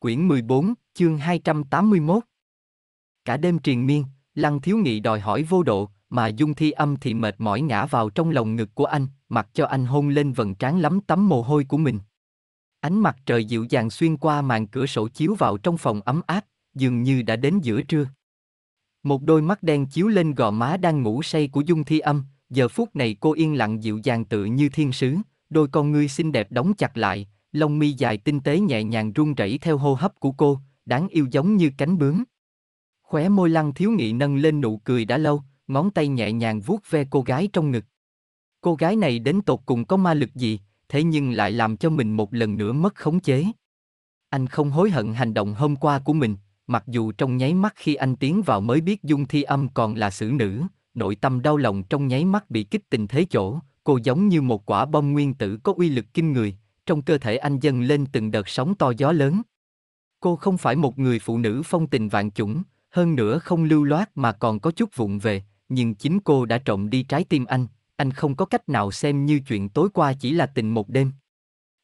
Quyển 14, chương 281 Cả đêm triền miên, Lăng Thiếu Nghị đòi hỏi vô độ, mà Dung Thi Âm thì mệt mỏi ngã vào trong lòng ngực của anh, mặc cho anh hôn lên vần trán lắm tấm mồ hôi của mình. Ánh mặt trời dịu dàng xuyên qua màn cửa sổ chiếu vào trong phòng ấm áp, dường như đã đến giữa trưa. Một đôi mắt đen chiếu lên gò má đang ngủ say của Dung Thi Âm, giờ phút này cô yên lặng dịu dàng tự như thiên sứ, đôi con ngươi xinh đẹp đóng chặt lại, lông mi dài tinh tế nhẹ nhàng run rẩy theo hô hấp của cô, đáng yêu giống như cánh bướm. Khóe môi lăng thiếu nghị nâng lên nụ cười đã lâu, ngón tay nhẹ nhàng vuốt ve cô gái trong ngực. Cô gái này đến tột cùng có ma lực gì, thế nhưng lại làm cho mình một lần nữa mất khống chế. Anh không hối hận hành động hôm qua của mình, mặc dù trong nháy mắt khi anh tiến vào mới biết Dung Thi Âm còn là xử nữ, nội tâm đau lòng trong nháy mắt bị kích tình thế chỗ, cô giống như một quả bom nguyên tử có uy lực kinh người, trong cơ thể anh dâng lên từng đợt sóng to gió lớn. Cô không phải một người phụ nữ phong tình vạn chủng, hơn nữa không lưu loát mà còn có chút vụng về, nhưng chính cô đã trộm đi trái tim anh, anh không có cách nào xem như chuyện tối qua chỉ là tình một đêm.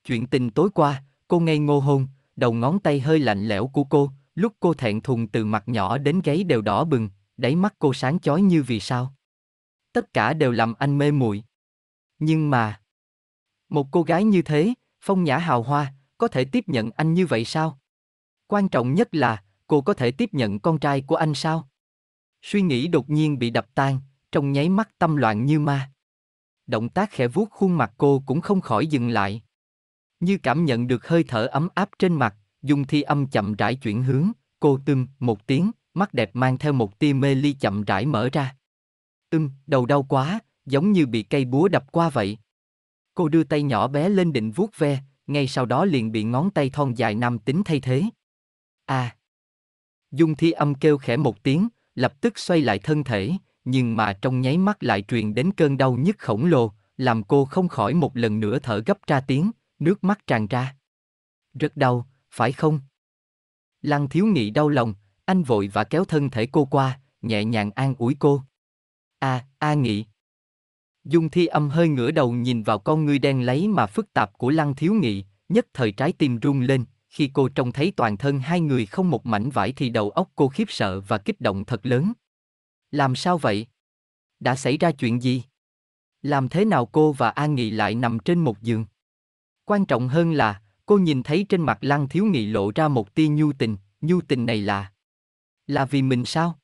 Chuyện tình tối qua, cô ngây ngô hôn, đầu ngón tay hơi lạnh lẽo của cô, lúc cô thẹn thùng từ mặt nhỏ đến gáy đều đỏ bừng, đáy mắt cô sáng chói như vì sao. Tất cả đều làm anh mê muội. Nhưng mà, một cô gái như thế, phong nhã hào hoa, có thể tiếp nhận anh như vậy sao? Quan trọng nhất là, cô có thể tiếp nhận con trai của anh sao? Suy nghĩ đột nhiên bị đập tan, trong nháy mắt tâm loạn như ma. Động tác khẽ vuốt khuôn mặt cô cũng không khỏi dừng lại. Như cảm nhận được hơi thở ấm áp trên mặt, dùng thi âm chậm rãi chuyển hướng, cô tưng một tiếng, mắt đẹp mang theo một tia mê ly chậm rãi mở ra. Tưng, đầu đau quá, giống như bị cây búa đập qua vậy. Cô đưa tay nhỏ bé lên định vuốt ve, ngay sau đó liền bị ngón tay thon dài nam tính thay thế. À! Dung thi âm kêu khẽ một tiếng, lập tức xoay lại thân thể, nhưng mà trong nháy mắt lại truyền đến cơn đau nhức khổng lồ, làm cô không khỏi một lần nữa thở gấp ra tiếng, nước mắt tràn ra. Rất đau, phải không? Lăng thiếu nghị đau lòng, anh vội và kéo thân thể cô qua, nhẹ nhàng an ủi cô. À, A nghị, Dung Thi Âm hơi ngửa đầu nhìn vào con ngươi đen lấy mà phức tạp của Lăng Thiếu Nghị, nhất thời trái tim rung lên, khi cô trông thấy toàn thân hai người không một mảnh vải thì đầu óc cô khiếp sợ và kích động thật lớn. Làm sao vậy? Đã xảy ra chuyện gì? Làm thế nào cô và An Nghị lại nằm trên một giường? Quan trọng hơn là, cô nhìn thấy trên mặt Lăng Thiếu Nghị lộ ra một tia nhu tình, nhu tình này là... Là vì mình sao?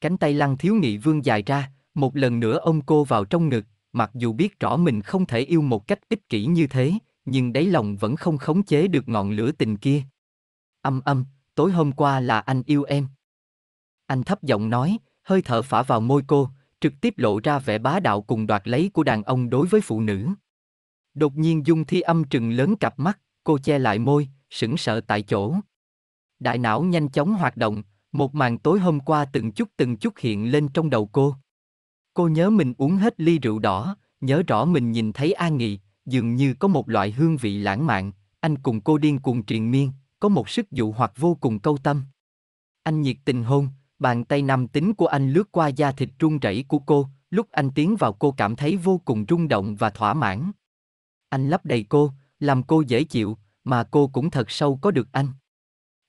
Cánh tay Lăng Thiếu Nghị vương dài ra, một lần nữa ông cô vào trong ngực, mặc dù biết rõ mình không thể yêu một cách ích kỷ như thế, nhưng đáy lòng vẫn không khống chế được ngọn lửa tình kia. Âm âm, tối hôm qua là anh yêu em. Anh thấp giọng nói, hơi thở phả vào môi cô, trực tiếp lộ ra vẻ bá đạo cùng đoạt lấy của đàn ông đối với phụ nữ. Đột nhiên Dung Thi Âm trừng lớn cặp mắt, cô che lại môi, sững sợ tại chỗ. Đại não nhanh chóng hoạt động, một màn tối hôm qua từng chút từng chút hiện lên trong đầu cô. Cô nhớ mình uống hết ly rượu đỏ, nhớ rõ mình nhìn thấy An Nghị, dường như có một loại hương vị lãng mạn, anh cùng cô điên cuồng triền miên, có một sức dụ hoặc vô cùng câu tâm. Anh nhiệt tình hôn, bàn tay nam tính của anh lướt qua da thịt run rẩy của cô, lúc anh tiến vào cô cảm thấy vô cùng rung động và thỏa mãn. Anh lấp đầy cô, làm cô dễ chịu, mà cô cũng thật sâu có được anh.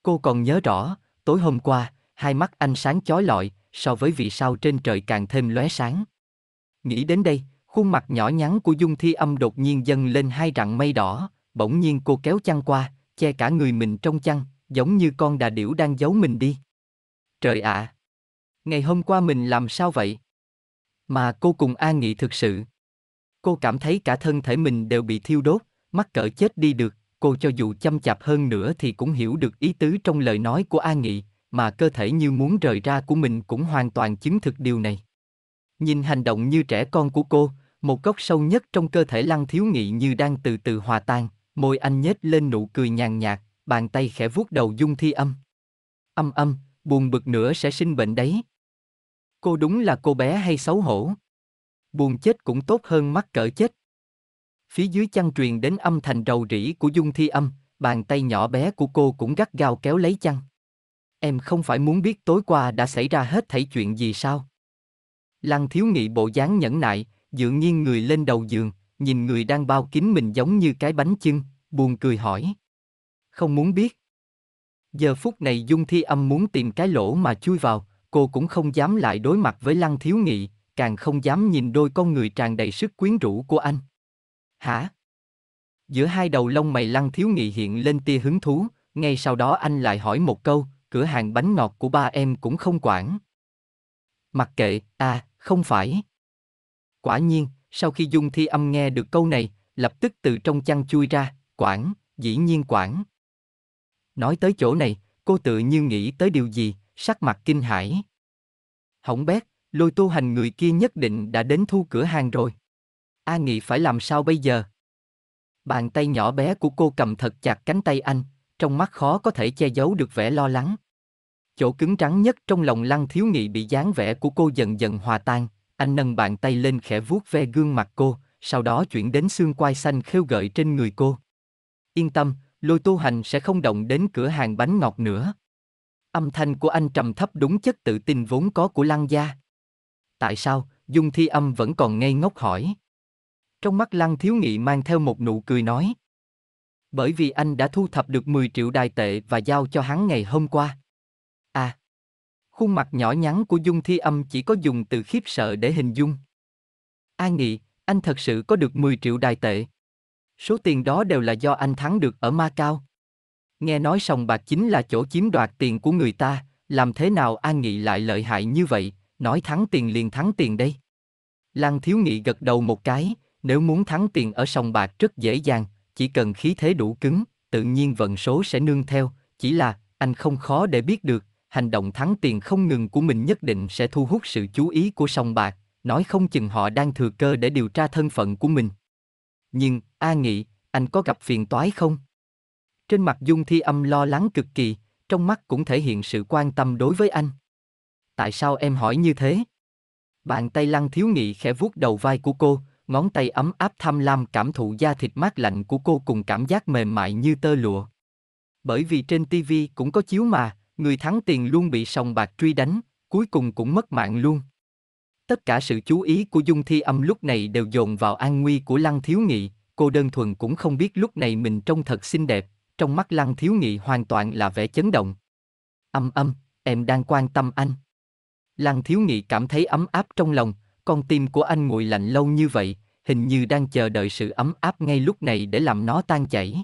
Cô còn nhớ rõ, tối hôm qua, hai mắt anh sáng chói lọi, so với vì sao trên trời càng thêm lóe sáng. Nghĩ đến đây, khuôn mặt nhỏ nhắn của Dung Thi Âm đột nhiên dâng lên hai rặng mây đỏ, bỗng nhiên cô kéo chăn qua, che cả người mình trong chăn, giống như con đà điểu đang giấu mình đi. Trời ạ! À, ngày hôm qua mình làm sao vậy? Mà cô cùng An Nghị thực sự. Cô cảm thấy cả thân thể mình đều bị thiêu đốt, mắc cỡ chết đi được, cô cho dù chăm chạp hơn nữa thì cũng hiểu được ý tứ trong lời nói của An Nghị, mà cơ thể như muốn rời ra của mình cũng hoàn toàn chứng thực điều này. Nhìn hành động như trẻ con của cô, một góc sâu nhất trong cơ thể Lăng Thiếu Nghị như đang từ từ hòa tan, môi anh nhếch lên nụ cười nhàn nhạt, bàn tay khẽ vuốt đầu Dung Thi Âm. Âm âm, buồn bực nữa sẽ sinh bệnh đấy. Cô đúng là cô bé hay xấu hổ. Buồn chết cũng tốt hơn mắc cỡ chết. Phía dưới chăn truyền đến âm thanh rầu rĩ của Dung Thi Âm, bàn tay nhỏ bé của cô cũng gắt gao kéo lấy chăn. Em không phải muốn biết tối qua đã xảy ra hết thảy chuyện gì sao? Lăng thiếu nghị bộ dáng nhẫn nại, dựa nhiên người lên đầu giường, nhìn người đang bao kín mình giống như cái bánh chưng, buồn cười hỏi. Không muốn biết. Giờ phút này Dung Thi Âm muốn tìm cái lỗ mà chui vào, cô cũng không dám lại đối mặt với Lăng Thiếu Nghị, càng không dám nhìn đôi con người tràn đầy sức quyến rũ của anh. Hả? Giữa hai đầu lông mày Lăng Thiếu Nghị hiện lên tia hứng thú, ngay sau đó anh lại hỏi một câu, cửa hàng bánh ngọt của ba em cũng không quản. Mặc kệ, à, không phải. Quả nhiên, sau khi Dung Thi âm nghe được câu này, lập tức từ trong chăn chui ra, quản, dĩ nhiên quản. Nói tới chỗ này, cô tự như nghĩ tới điều gì, sắc mặt kinh hãi. Hỏng bét, lôi tu hành người kia nhất định đã đến thu cửa hàng rồi. A nghĩ phải làm sao bây giờ? Bàn tay nhỏ bé của cô cầm thật chặt cánh tay anh, trong mắt khó có thể che giấu được vẻ lo lắng. Chỗ cứng trắng nhất trong lòng Lăng Thiếu Nghị bị dáng vẻ của cô dần dần hòa tan, anh nâng bàn tay lên khẽ vuốt ve gương mặt cô, sau đó chuyển đến xương quai xanh khêu gợi trên người cô. Yên tâm, lôi tu hành sẽ không động đến cửa hàng bánh ngọt nữa. Âm thanh của anh trầm thấp đúng chất tự tin vốn có của Lăng Gia. Tại sao, Dung Thi Âm vẫn còn ngây ngốc hỏi. Trong mắt Lăng Thiếu Nghị mang theo một nụ cười nói. Bởi vì anh đã thu thập được 10 triệu đài tệ và giao cho hắn ngày hôm qua. À! Khuôn mặt nhỏ nhắn của Dung Thi Âm chỉ có dùng từ khiếp sợ để hình dung. A Nghị, anh thật sự có được 10 triệu đài tệ. Số tiền đó đều là do anh thắng được ở Ma Cao. Nghe nói sòng bạc chính là chỗ chiếm đoạt tiền của người ta, làm thế nào An Nghị lại lợi hại như vậy, nói thắng tiền liền thắng tiền đây. Lăng Thiếu Nghị gật đầu một cái, nếu muốn thắng tiền ở sòng bạc rất dễ dàng, chỉ cần khí thế đủ cứng, tự nhiên vận số sẽ nương theo, chỉ là anh không khó để biết được, hành động thắng tiền không ngừng của mình nhất định sẽ thu hút sự chú ý của sòng bạc, nói không chừng họ đang thừa cơ để điều tra thân phận của mình. Nhưng, A Nghị, anh có gặp phiền toái không? Trên mặt Dung Thi Âm lo lắng cực kỳ, trong mắt cũng thể hiện sự quan tâm đối với anh. Tại sao em hỏi như thế? Bàn tay Lăng Thiếu Nghị khẽ vuốt đầu vai của cô, ngón tay ấm áp tham lam cảm thụ da thịt mát lạnh của cô cùng cảm giác mềm mại như tơ lụa. Bởi vì trên tivi cũng có chiếu mà, người thắng tiền luôn bị sòng bạc truy đánh, cuối cùng cũng mất mạng luôn. Tất cả sự chú ý của Dung Thi Âm lúc này đều dồn vào an nguy của Lăng Thiếu Nghị, cô đơn thuần cũng không biết lúc này mình trông thật xinh đẹp, trong mắt Lăng Thiếu Nghị hoàn toàn là vẻ chấn động. Âm âm, em đang quan tâm anh. Lăng Thiếu Nghị cảm thấy ấm áp trong lòng, con tim của anh nguội lạnh lâu như vậy, hình như đang chờ đợi sự ấm áp ngay lúc này để làm nó tan chảy.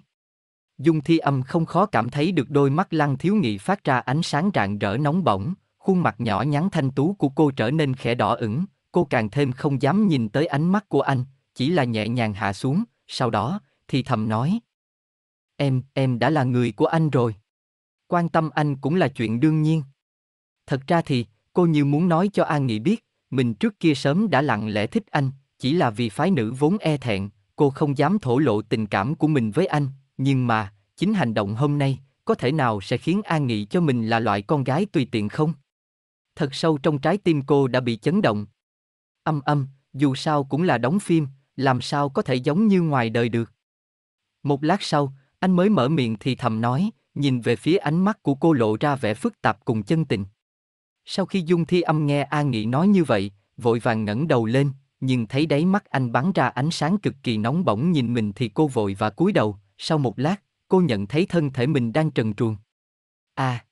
Dung Thi Âm không khó cảm thấy được đôi mắt Lăng Thiếu Nghị phát ra ánh sáng rạng rỡ nóng bỏng, khuôn mặt nhỏ nhắn thanh tú của cô trở nên khẽ đỏ ửng, cô càng thêm không dám nhìn tới ánh mắt của anh, chỉ là nhẹ nhàng hạ xuống, sau đó thì thầm nói: "Em, em đã là người của anh rồi. Quan tâm anh cũng là chuyện đương nhiên." Thật ra thì, cô như muốn nói cho An Nghị biết, mình trước kia sớm đã lặng lẽ thích anh, chỉ là vì phái nữ vốn e thẹn, cô không dám thổ lộ tình cảm của mình với anh, nhưng mà, chính hành động hôm nay, có thể nào sẽ khiến An Nghị cho mình là loại con gái tùy tiện không? Thật sâu trong trái tim cô đã bị chấn động. Âm âm, dù sao cũng là đóng phim, làm sao có thể giống như ngoài đời được. Một lát sau, anh mới mở miệng thì thầm nói, nhìn về phía ánh mắt của cô lộ ra vẻ phức tạp cùng chân tình. Sau khi Dung Thi âm nghe An Nghị nói như vậy, vội vàng ngẩng đầu lên, nhưng thấy đáy mắt anh bắn ra ánh sáng cực kỳ nóng bỏng nhìn mình thì cô vội và cúi đầu, sau một lát, cô nhận thấy thân thể mình đang trần truồng. À!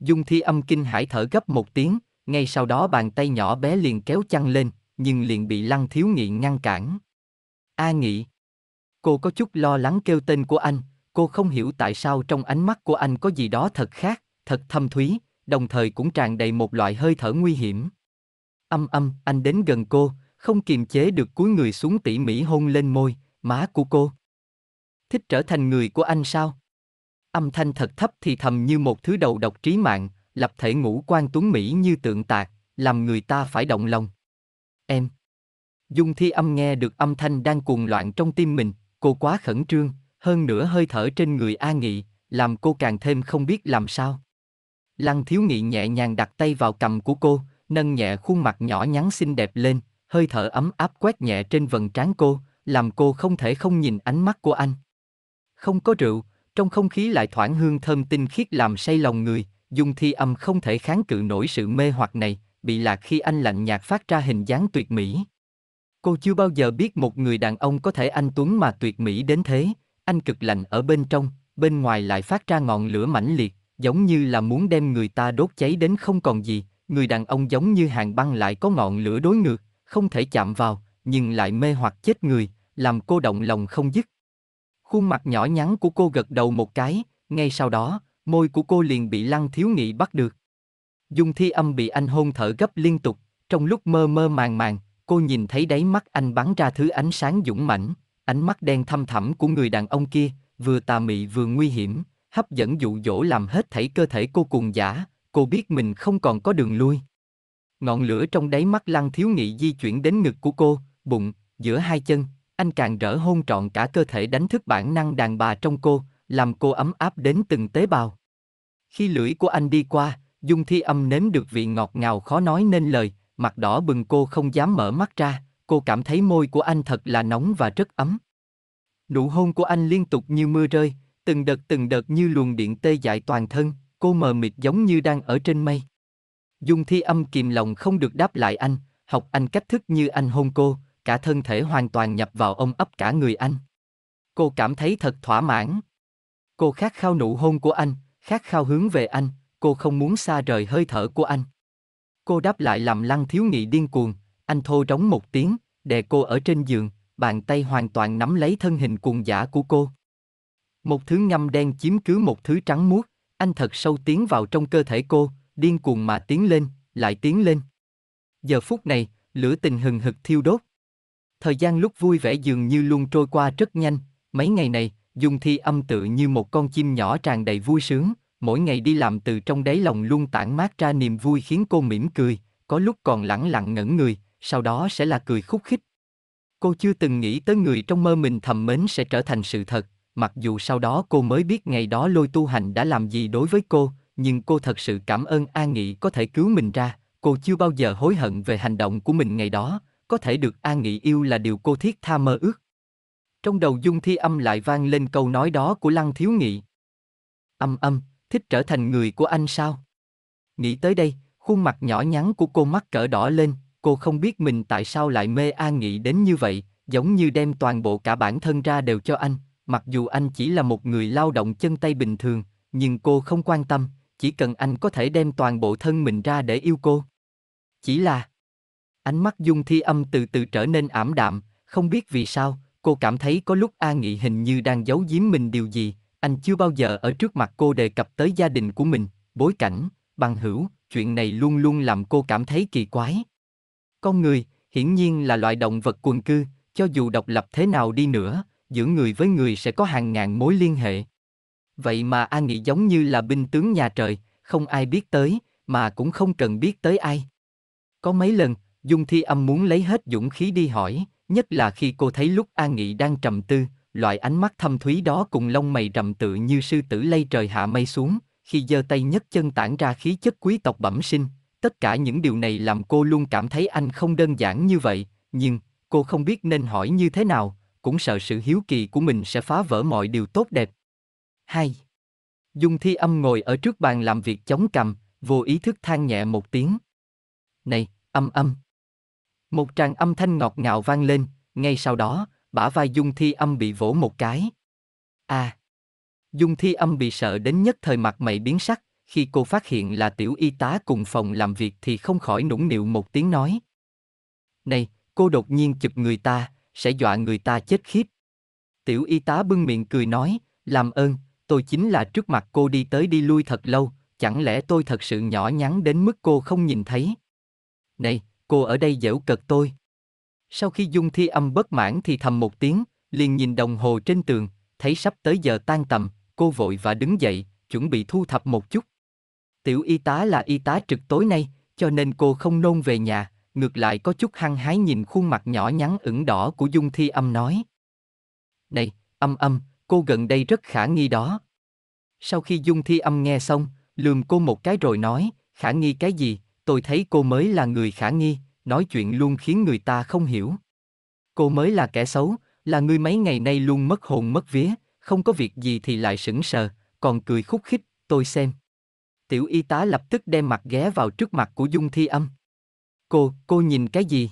Dung thi âm kinh hải thở gấp một tiếng, ngay sau đó bàn tay nhỏ bé liền kéo chăn lên, nhưng liền bị lăng thiếu nghị ngăn cản. A nghị! Cô có chút lo lắng kêu tên của anh, cô không hiểu tại sao trong ánh mắt của anh có gì đó thật khác, thật thâm thúy, đồng thời cũng tràn đầy một loại hơi thở nguy hiểm. Âm âm, anh đến gần cô, không kiềm chế được cúi người xuống tỉ mỉ hôn lên môi, má của cô thích trở thành người của anh sao? Âm thanh thật thấp thì thầm như một thứ đầu độc trí mạng, lập thể ngũ quan tuấn mỹ như tượng tạc, làm người ta phải động lòng. Em. Dung thi âm nghe được âm thanh đang cuồng loạn trong tim mình, cô quá khẩn trương, hơn nữa hơi thở trên người A Nghị, làm cô càng thêm không biết làm sao. Lăng thiếu nghị nhẹ nhàng đặt tay vào cầm của cô, nâng nhẹ khuôn mặt nhỏ nhắn xinh đẹp lên, hơi thở ấm áp quét nhẹ trên vầng trán cô, làm cô không thể không nhìn ánh mắt của anh không có rượu, trong không khí lại thoảng hương thơm tinh khiết làm say lòng người, Dung Thi Âm không thể kháng cự nổi sự mê hoặc này, bị lạc khi anh lạnh nhạt phát ra hình dáng tuyệt mỹ. Cô chưa bao giờ biết một người đàn ông có thể anh tuấn mà tuyệt mỹ đến thế, anh cực lạnh ở bên trong, bên ngoài lại phát ra ngọn lửa mãnh liệt, giống như là muốn đem người ta đốt cháy đến không còn gì, người đàn ông giống như hàng băng lại có ngọn lửa đối ngược, không thể chạm vào, nhưng lại mê hoặc chết người, làm cô động lòng không dứt. Khuôn mặt nhỏ nhắn của cô gật đầu một cái, ngay sau đó, môi của cô liền bị Lăng Thiếu Nghị bắt được. Dung Thi Âm bị anh hôn thở gấp liên tục, trong lúc mơ mơ màng màng, cô nhìn thấy đáy mắt anh bắn ra thứ ánh sáng dũng mãnh, ánh mắt đen thâm thẳm của người đàn ông kia, vừa tà mị vừa nguy hiểm, hấp dẫn dụ dỗ làm hết thảy cơ thể cô cuồng giả, cô biết mình không còn có đường lui. Ngọn lửa trong đáy mắt Lăng Thiếu Nghị di chuyển đến ngực của cô, bụng, giữa hai chân, anh càng rỡ hôn trọn cả cơ thể đánh thức bản năng đàn bà trong cô, làm cô ấm áp đến từng tế bào. Khi lưỡi của anh đi qua, Dung Thi Âm nếm được vị ngọt ngào khó nói nên lời, mặt đỏ bừng cô không dám mở mắt ra, cô cảm thấy môi của anh thật là nóng và rất ấm. Nụ hôn của anh liên tục như mưa rơi, từng đợt từng đợt như luồng điện tê dại toàn thân, cô mờ mịt giống như đang ở trên mây. Dung Thi Âm kìm lòng không được đáp lại anh, học anh cách thức như anh hôn cô, cả thân thể hoàn toàn nhập vào ông ấp cả người anh. Cô cảm thấy thật thỏa mãn. Cô khát khao nụ hôn của anh, khát khao hướng về anh, cô không muốn xa rời hơi thở của anh. Cô đáp lại làm lăng thiếu nghị điên cuồng, anh thô rống một tiếng, đè cô ở trên giường, bàn tay hoàn toàn nắm lấy thân hình cuồng giả của cô. Một thứ ngâm đen chiếm cứ một thứ trắng muốt, anh thật sâu tiến vào trong cơ thể cô, điên cuồng mà tiến lên, lại tiến lên. Giờ phút này, lửa tình hừng hực thiêu đốt, thời gian lúc vui vẻ dường như luôn trôi qua rất nhanh, mấy ngày này, Dung Thi âm tự như một con chim nhỏ tràn đầy vui sướng, mỗi ngày đi làm từ trong đáy lòng luôn tản mát ra niềm vui khiến cô mỉm cười, có lúc còn lẳng lặng ngẩn người, sau đó sẽ là cười khúc khích. Cô chưa từng nghĩ tới người trong mơ mình thầm mến sẽ trở thành sự thật, mặc dù sau đó cô mới biết ngày đó lôi tu hành đã làm gì đối với cô, nhưng cô thật sự cảm ơn An Nghị có thể cứu mình ra, cô chưa bao giờ hối hận về hành động của mình ngày đó, có thể được an nghỉ yêu là điều cô thiết tha mơ ước. Trong đầu Dung Thi âm lại vang lên câu nói đó của Lăng Thiếu Nghị. Âm âm, thích trở thành người của anh sao? Nghĩ tới đây, khuôn mặt nhỏ nhắn của cô mắt cỡ đỏ lên, cô không biết mình tại sao lại mê An Nghị đến như vậy, giống như đem toàn bộ cả bản thân ra đều cho anh, mặc dù anh chỉ là một người lao động chân tay bình thường, nhưng cô không quan tâm, chỉ cần anh có thể đem toàn bộ thân mình ra để yêu cô. Chỉ là, Ánh mắt Dung Thi Âm từ từ trở nên ảm đạm, không biết vì sao, cô cảm thấy có lúc A Nghị hình như đang giấu giếm mình điều gì, anh chưa bao giờ ở trước mặt cô đề cập tới gia đình của mình, bối cảnh, bằng hữu, chuyện này luôn luôn làm cô cảm thấy kỳ quái. Con người, hiển nhiên là loại động vật quần cư, cho dù độc lập thế nào đi nữa, giữa người với người sẽ có hàng ngàn mối liên hệ. Vậy mà A Nghị giống như là binh tướng nhà trời, không ai biết tới, mà cũng không cần biết tới ai. Có mấy lần, Dung Thi Âm muốn lấy hết dũng khí đi hỏi, nhất là khi cô thấy lúc An Nghị đang trầm tư, loại ánh mắt thâm thúy đó cùng lông mày rậm tự như sư tử lây trời hạ mây xuống, khi giơ tay nhấc chân tản ra khí chất quý tộc bẩm sinh, tất cả những điều này làm cô luôn cảm thấy anh không đơn giản như vậy, nhưng cô không biết nên hỏi như thế nào, cũng sợ sự hiếu kỳ của mình sẽ phá vỡ mọi điều tốt đẹp. 2. Dung Thi Âm ngồi ở trước bàn làm việc chống cằm, vô ý thức than nhẹ một tiếng. Này, âm âm. Một tràng âm thanh ngọt ngào vang lên, ngay sau đó, bả vai Dung Thi âm bị vỗ một cái. À! Dung Thi âm bị sợ đến nhất thời mặt mày biến sắc, khi cô phát hiện là tiểu y tá cùng phòng làm việc thì không khỏi nũng nịu một tiếng nói. Này, cô đột nhiên chụp người ta, sẽ dọa người ta chết khiếp. Tiểu y tá bưng miệng cười nói, làm ơn, tôi chính là trước mặt cô đi tới đi lui thật lâu, chẳng lẽ tôi thật sự nhỏ nhắn đến mức cô không nhìn thấy. Này, cô ở đây dễu cật tôi. Sau khi Dung Thi âm bất mãn thì thầm một tiếng, liền nhìn đồng hồ trên tường, thấy sắp tới giờ tan tầm, cô vội và đứng dậy, chuẩn bị thu thập một chút. Tiểu y tá là y tá trực tối nay, cho nên cô không nôn về nhà, ngược lại có chút hăng hái nhìn khuôn mặt nhỏ nhắn ửng đỏ của Dung Thi âm nói. Này, âm âm, cô gần đây rất khả nghi đó. Sau khi Dung Thi âm nghe xong, lườm cô một cái rồi nói, khả nghi cái gì, tôi thấy cô mới là người khả nghi, nói chuyện luôn khiến người ta không hiểu. Cô mới là kẻ xấu, là người mấy ngày nay luôn mất hồn mất vía, không có việc gì thì lại sững sờ, còn cười khúc khích, tôi xem. Tiểu y tá lập tức đem mặt ghé vào trước mặt của Dung Thi Âm. Cô, cô nhìn cái gì?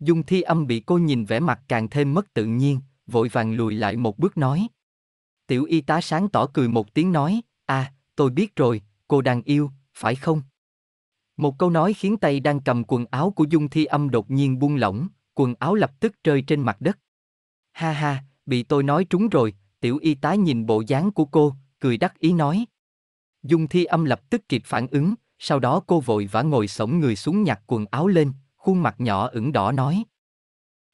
Dung Thi Âm bị cô nhìn vẻ mặt càng thêm mất tự nhiên, vội vàng lùi lại một bước nói. Tiểu y tá sáng tỏ cười một tiếng nói, à, tôi biết rồi, cô đang yêu, phải không? Một câu nói khiến tay đang cầm quần áo của Dung Thi Âm đột nhiên buông lỏng, quần áo lập tức rơi trên mặt đất. Ha ha, bị tôi nói trúng rồi, tiểu y tá nhìn bộ dáng của cô, cười đắc ý nói. Dung Thi Âm lập tức kịp phản ứng, sau đó cô vội vã ngồi xổm người xuống nhặt quần áo lên, khuôn mặt nhỏ ửng đỏ nói.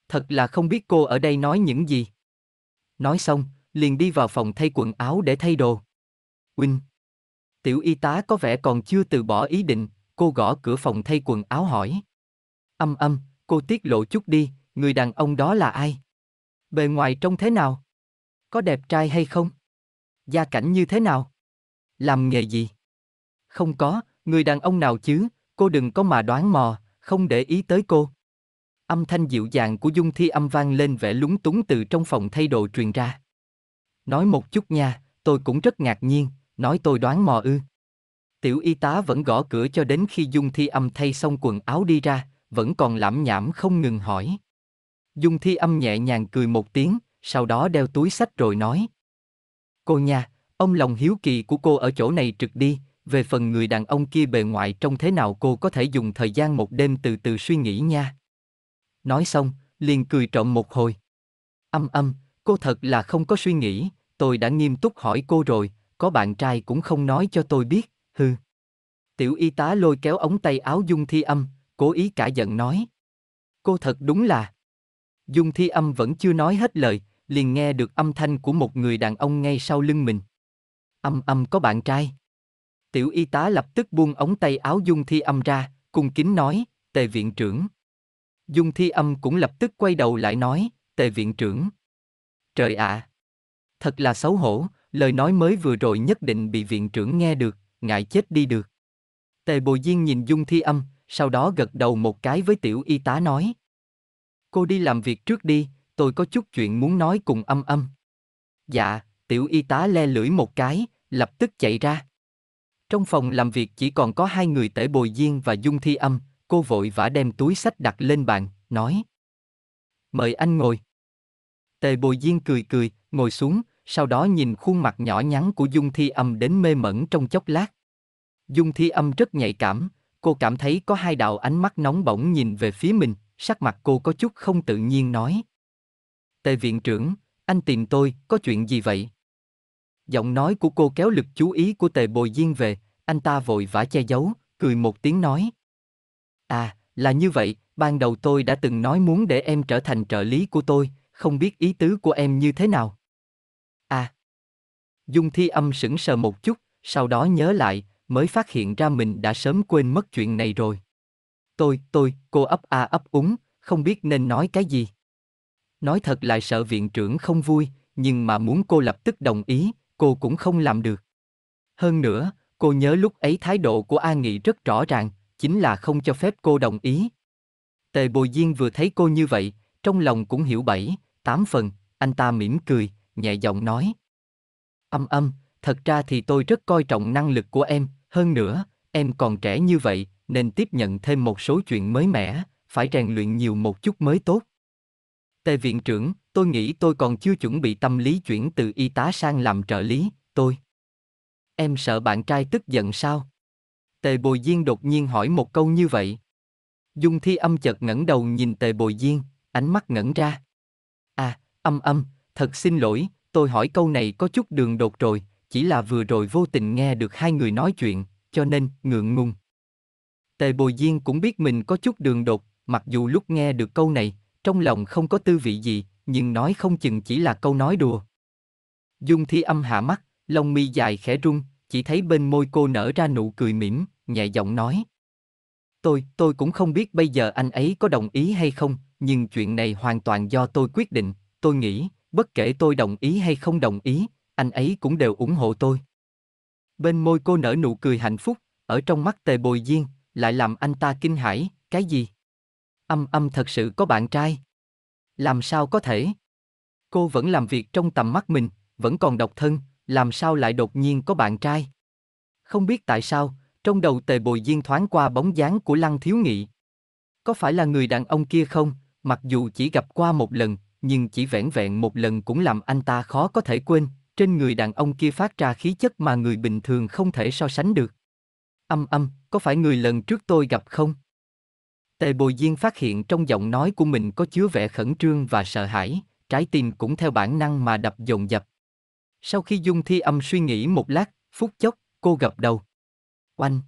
Thật là không biết cô ở đây nói những gì. Nói xong, liền đi vào phòng thay quần áo để thay đồ. Huynh! Tiểu y tá có vẻ còn chưa từ bỏ ý định, cô gõ cửa phòng thay quần áo hỏi. Âm âm, cô tiết lộ chút đi, người đàn ông đó là ai? Bề ngoài trông thế nào? Có đẹp trai hay không? Gia cảnh như thế nào? Làm nghề gì? Không có, người đàn ông nào chứ, cô đừng có mà đoán mò, không để ý tới cô. Âm thanh dịu dàng của Dung Thi âm vang lên vẻ lúng túng từ trong phòng thay đồ truyền ra. Nói một chút nha, tôi cũng rất ngạc nhiên, nói tôi đoán mò ư. Tiểu y tá vẫn gõ cửa cho đến khi Dung Thi Âm thay xong quần áo đi ra, vẫn còn lẩm nhảm không ngừng hỏi. Dung Thi Âm nhẹ nhàng cười một tiếng, sau đó đeo túi sách rồi nói. Cô nha, ông lòng hiếu kỳ của cô ở chỗ này trực đi, về phần người đàn ông kia bề ngoại trông thế nào cô có thể dùng thời gian một đêm từ từ suy nghĩ nha. Nói xong, liền cười trộm một hồi. Âm âm, cô thật là không có suy nghĩ, tôi đã nghiêm túc hỏi cô rồi, có bạn trai cũng không nói cho tôi biết hừ Tiểu y tá lôi kéo ống tay áo Dung Thi Âm, cố ý cả giận nói. Cô thật đúng là. Dung Thi Âm vẫn chưa nói hết lời, liền nghe được âm thanh của một người đàn ông ngay sau lưng mình. Âm âm có bạn trai. Tiểu y tá lập tức buông ống tay áo Dung Thi Âm ra, cung kính nói, tề viện trưởng. Dung Thi Âm cũng lập tức quay đầu lại nói, tề viện trưởng. Trời ạ! À, thật là xấu hổ, lời nói mới vừa rồi nhất định bị viện trưởng nghe được ngại chết đi được. Tề Bồi Diên nhìn Dung Thi Âm, sau đó gật đầu một cái với tiểu y tá nói. Cô đi làm việc trước đi, tôi có chút chuyện muốn nói cùng âm âm. Dạ, tiểu y tá le lưỡi một cái, lập tức chạy ra. Trong phòng làm việc chỉ còn có hai người tể bồi diên và dung thi âm, cô vội vã đem túi sách đặt lên bàn, nói. Mời anh ngồi. Tề bồi diên cười cười, ngồi xuống, sau đó nhìn khuôn mặt nhỏ nhắn của Dung Thi Âm đến mê mẩn trong chốc lát. Dung Thi Âm rất nhạy cảm, cô cảm thấy có hai đạo ánh mắt nóng bỏng nhìn về phía mình, sắc mặt cô có chút không tự nhiên nói. Tề viện trưởng, anh tìm tôi, có chuyện gì vậy? Giọng nói của cô kéo lực chú ý của tề bồi diên về, anh ta vội vã che giấu, cười một tiếng nói. À, là như vậy, ban đầu tôi đã từng nói muốn để em trở thành trợ lý của tôi, không biết ý tứ của em như thế nào. Dung Thi Âm sững sờ một chút, sau đó nhớ lại, mới phát hiện ra mình đã sớm quên mất chuyện này rồi. Tôi, tôi, cô ấp a à ấp úng, không biết nên nói cái gì. Nói thật lại sợ viện trưởng không vui, nhưng mà muốn cô lập tức đồng ý, cô cũng không làm được. Hơn nữa, cô nhớ lúc ấy thái độ của A Nghị rất rõ ràng, chính là không cho phép cô đồng ý. Tề Bồi Diên vừa thấy cô như vậy, trong lòng cũng hiểu bảy, tám phần, anh ta mỉm cười, nhẹ giọng nói, Âm âm, thật ra thì tôi rất coi trọng năng lực của em, hơn nữa, em còn trẻ như vậy, nên tiếp nhận thêm một số chuyện mới mẻ, phải rèn luyện nhiều một chút mới tốt. Tề viện trưởng, tôi nghĩ tôi còn chưa chuẩn bị tâm lý chuyển từ y tá sang làm trợ lý, tôi. Em sợ bạn trai tức giận sao? Tề Bồi Diên đột nhiên hỏi một câu như vậy. Dung Thi âm chợt ngẩng đầu nhìn Tề Bồi Diên, ánh mắt ngẩn ra. À, âm âm, thật xin lỗi, Tôi hỏi câu này có chút đường đột rồi, chỉ là vừa rồi vô tình nghe được hai người nói chuyện, cho nên ngượng ngùng. Tề Bồi Diên cũng biết mình có chút đường đột, mặc dù lúc nghe được câu này, trong lòng không có tư vị gì, nhưng nói không chừng chỉ là câu nói đùa. Dung Thi Âm hạ mắt, lông mi dài khẽ rung, chỉ thấy bên môi cô nở ra nụ cười mỉm, nhẹ giọng nói. Tôi, tôi cũng không biết bây giờ anh ấy có đồng ý hay không, nhưng chuyện này hoàn toàn do tôi quyết định, tôi nghĩ, bất kể tôi đồng ý hay không đồng ý, anh ấy cũng đều ủng hộ tôi. Bên môi cô nở nụ cười hạnh phúc, ở trong mắt tề bồi diên, lại làm anh ta kinh hãi, cái gì? Âm âm thật sự có bạn trai. Làm sao có thể? Cô vẫn làm việc trong tầm mắt mình, vẫn còn độc thân, làm sao lại đột nhiên có bạn trai? Không biết tại sao, trong đầu tề bồi diên thoáng qua bóng dáng của lăng thiếu nghị. Có phải là người đàn ông kia không, mặc dù chỉ gặp qua một lần, nhưng chỉ vẻn vẹn một lần cũng làm anh ta khó có thể quên, trên người đàn ông kia phát ra khí chất mà người bình thường không thể so sánh được. Âm âm, có phải người lần trước tôi gặp không? Tề Bồi Diên phát hiện trong giọng nói của mình có chứa vẻ khẩn trương và sợ hãi, trái tim cũng theo bản năng mà đập dồn dập. Sau khi Dung Thi Âm suy nghĩ một lát, phút chốc, cô gật đầu. Oanh!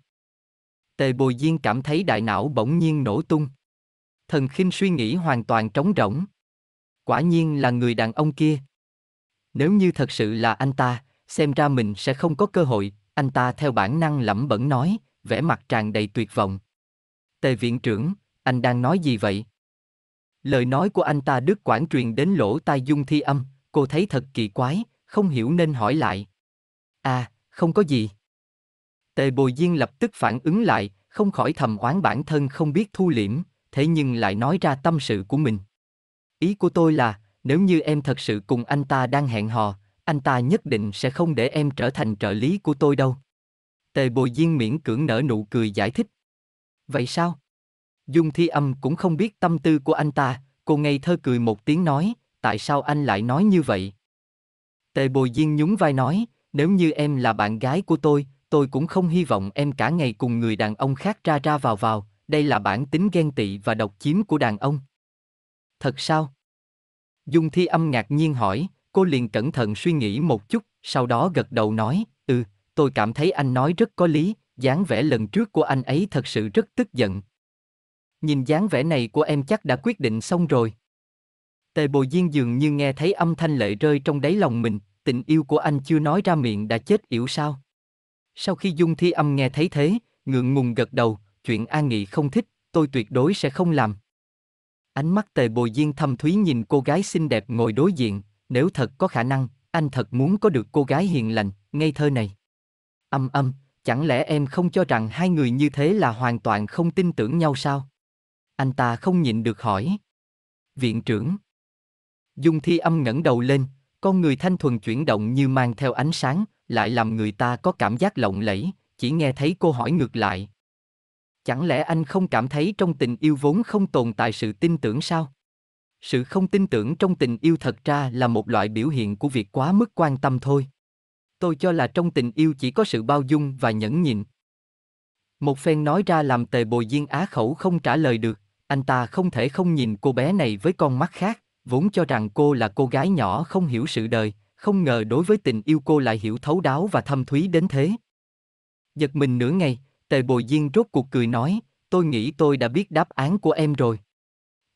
Tề Bồi Diên cảm thấy đại não bỗng nhiên nổ tung. Thần khinh suy nghĩ hoàn toàn trống rỗng quả nhiên là người đàn ông kia nếu như thật sự là anh ta xem ra mình sẽ không có cơ hội anh ta theo bản năng lẩm bẩm nói vẻ mặt tràn đầy tuyệt vọng tề viện trưởng anh đang nói gì vậy lời nói của anh ta đứt quãng truyền đến lỗ tai dung thi âm cô thấy thật kỳ quái không hiểu nên hỏi lại à không có gì tề bồi diên lập tức phản ứng lại không khỏi thầm oán bản thân không biết thu liễm thế nhưng lại nói ra tâm sự của mình Ý của tôi là, nếu như em thật sự cùng anh ta đang hẹn hò, anh ta nhất định sẽ không để em trở thành trợ lý của tôi đâu. Tề Bồi Diên miễn cưỡng nở nụ cười giải thích. Vậy sao? Dung Thi Âm cũng không biết tâm tư của anh ta, cô ngây thơ cười một tiếng nói, tại sao anh lại nói như vậy? Tề Bồi Diên nhún vai nói, nếu như em là bạn gái của tôi, tôi cũng không hy vọng em cả ngày cùng người đàn ông khác ra ra vào vào, đây là bản tính ghen tị và độc chiếm của đàn ông. Thật sao? Dung Thi Âm ngạc nhiên hỏi, cô liền cẩn thận suy nghĩ một chút, sau đó gật đầu nói, ừ, tôi cảm thấy anh nói rất có lý, dáng vẻ lần trước của anh ấy thật sự rất tức giận. Nhìn dáng vẻ này của em chắc đã quyết định xong rồi. Tề Bồi Diên dường như nghe thấy âm thanh lệ rơi trong đáy lòng mình, tình yêu của anh chưa nói ra miệng đã chết yểu sao. Sau khi Dung Thi Âm nghe thấy thế, ngượng ngùng gật đầu, chuyện An Nghị không thích, tôi tuyệt đối sẽ không làm. Ánh mắt tề bồi diên thâm thúy nhìn cô gái xinh đẹp ngồi đối diện, nếu thật có khả năng, anh thật muốn có được cô gái hiền lành, ngây thơ này. Âm âm, chẳng lẽ em không cho rằng hai người như thế là hoàn toàn không tin tưởng nhau sao? Anh ta không nhịn được hỏi. Viện trưởng. Dung thi âm ngẩng đầu lên, con người thanh thuần chuyển động như mang theo ánh sáng, lại làm người ta có cảm giác lộng lẫy, chỉ nghe thấy cô hỏi ngược lại, chẳng lẽ anh không cảm thấy trong tình yêu vốn không tồn tại sự tin tưởng sao sự không tin tưởng trong tình yêu thật ra là một loại biểu hiện của việc quá mức quan tâm thôi tôi cho là trong tình yêu chỉ có sự bao dung và nhẫn nhịn một phen nói ra làm tề bồi diên á khẩu không trả lời được anh ta không thể không nhìn cô bé này với con mắt khác vốn cho rằng cô là cô gái nhỏ không hiểu sự đời không ngờ đối với tình yêu cô lại hiểu thấu đáo và thâm thúy đến thế giật mình nửa ngày Tề Bồi Diên rốt cuộc cười nói, tôi nghĩ tôi đã biết đáp án của em rồi.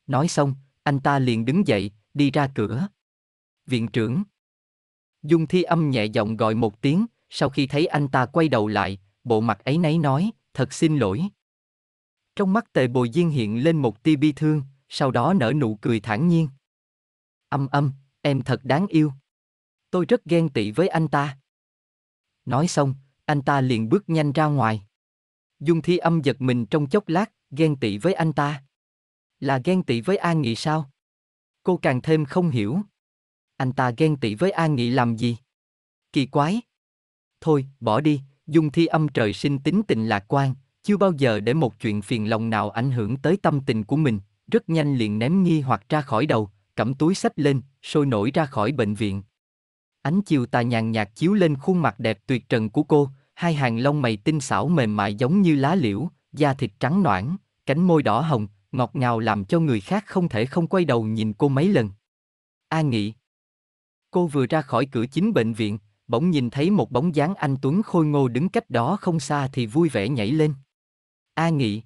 Nói xong, anh ta liền đứng dậy, đi ra cửa. Viện trưởng. Dung Thi Âm nhẹ giọng gọi một tiếng, sau khi thấy anh ta quay đầu lại, bộ mặt ấy nấy nói, thật xin lỗi. Trong mắt Tề Bồi Diên hiện lên một tia bi thương, sau đó nở nụ cười thản nhiên. Âm âm, em thật đáng yêu. Tôi rất ghen tị với anh ta. Nói xong, anh ta liền bước nhanh ra ngoài. Dung Thi âm giật mình trong chốc lát, ghen tị với anh ta. Là ghen tị với An Nghị sao? Cô càng thêm không hiểu. Anh ta ghen tị với An Nghị làm gì? Kỳ quái. Thôi, bỏ đi, Dung Thi âm trời sinh tính tình lạc quan, chưa bao giờ để một chuyện phiền lòng nào ảnh hưởng tới tâm tình của mình, rất nhanh liền ném nghi hoặc ra khỏi đầu, cẩm túi sách lên, sôi nổi ra khỏi bệnh viện. Ánh chiều tà nhàn nhạt chiếu lên khuôn mặt đẹp tuyệt trần của cô, hai hàng lông mày tinh xảo mềm mại giống như lá liễu, da thịt trắng noãn, cánh môi đỏ hồng, ngọt ngào làm cho người khác không thể không quay đầu nhìn cô mấy lần. A Nghị Cô vừa ra khỏi cửa chính bệnh viện, bỗng nhìn thấy một bóng dáng anh Tuấn khôi ngô đứng cách đó không xa thì vui vẻ nhảy lên. A Nghị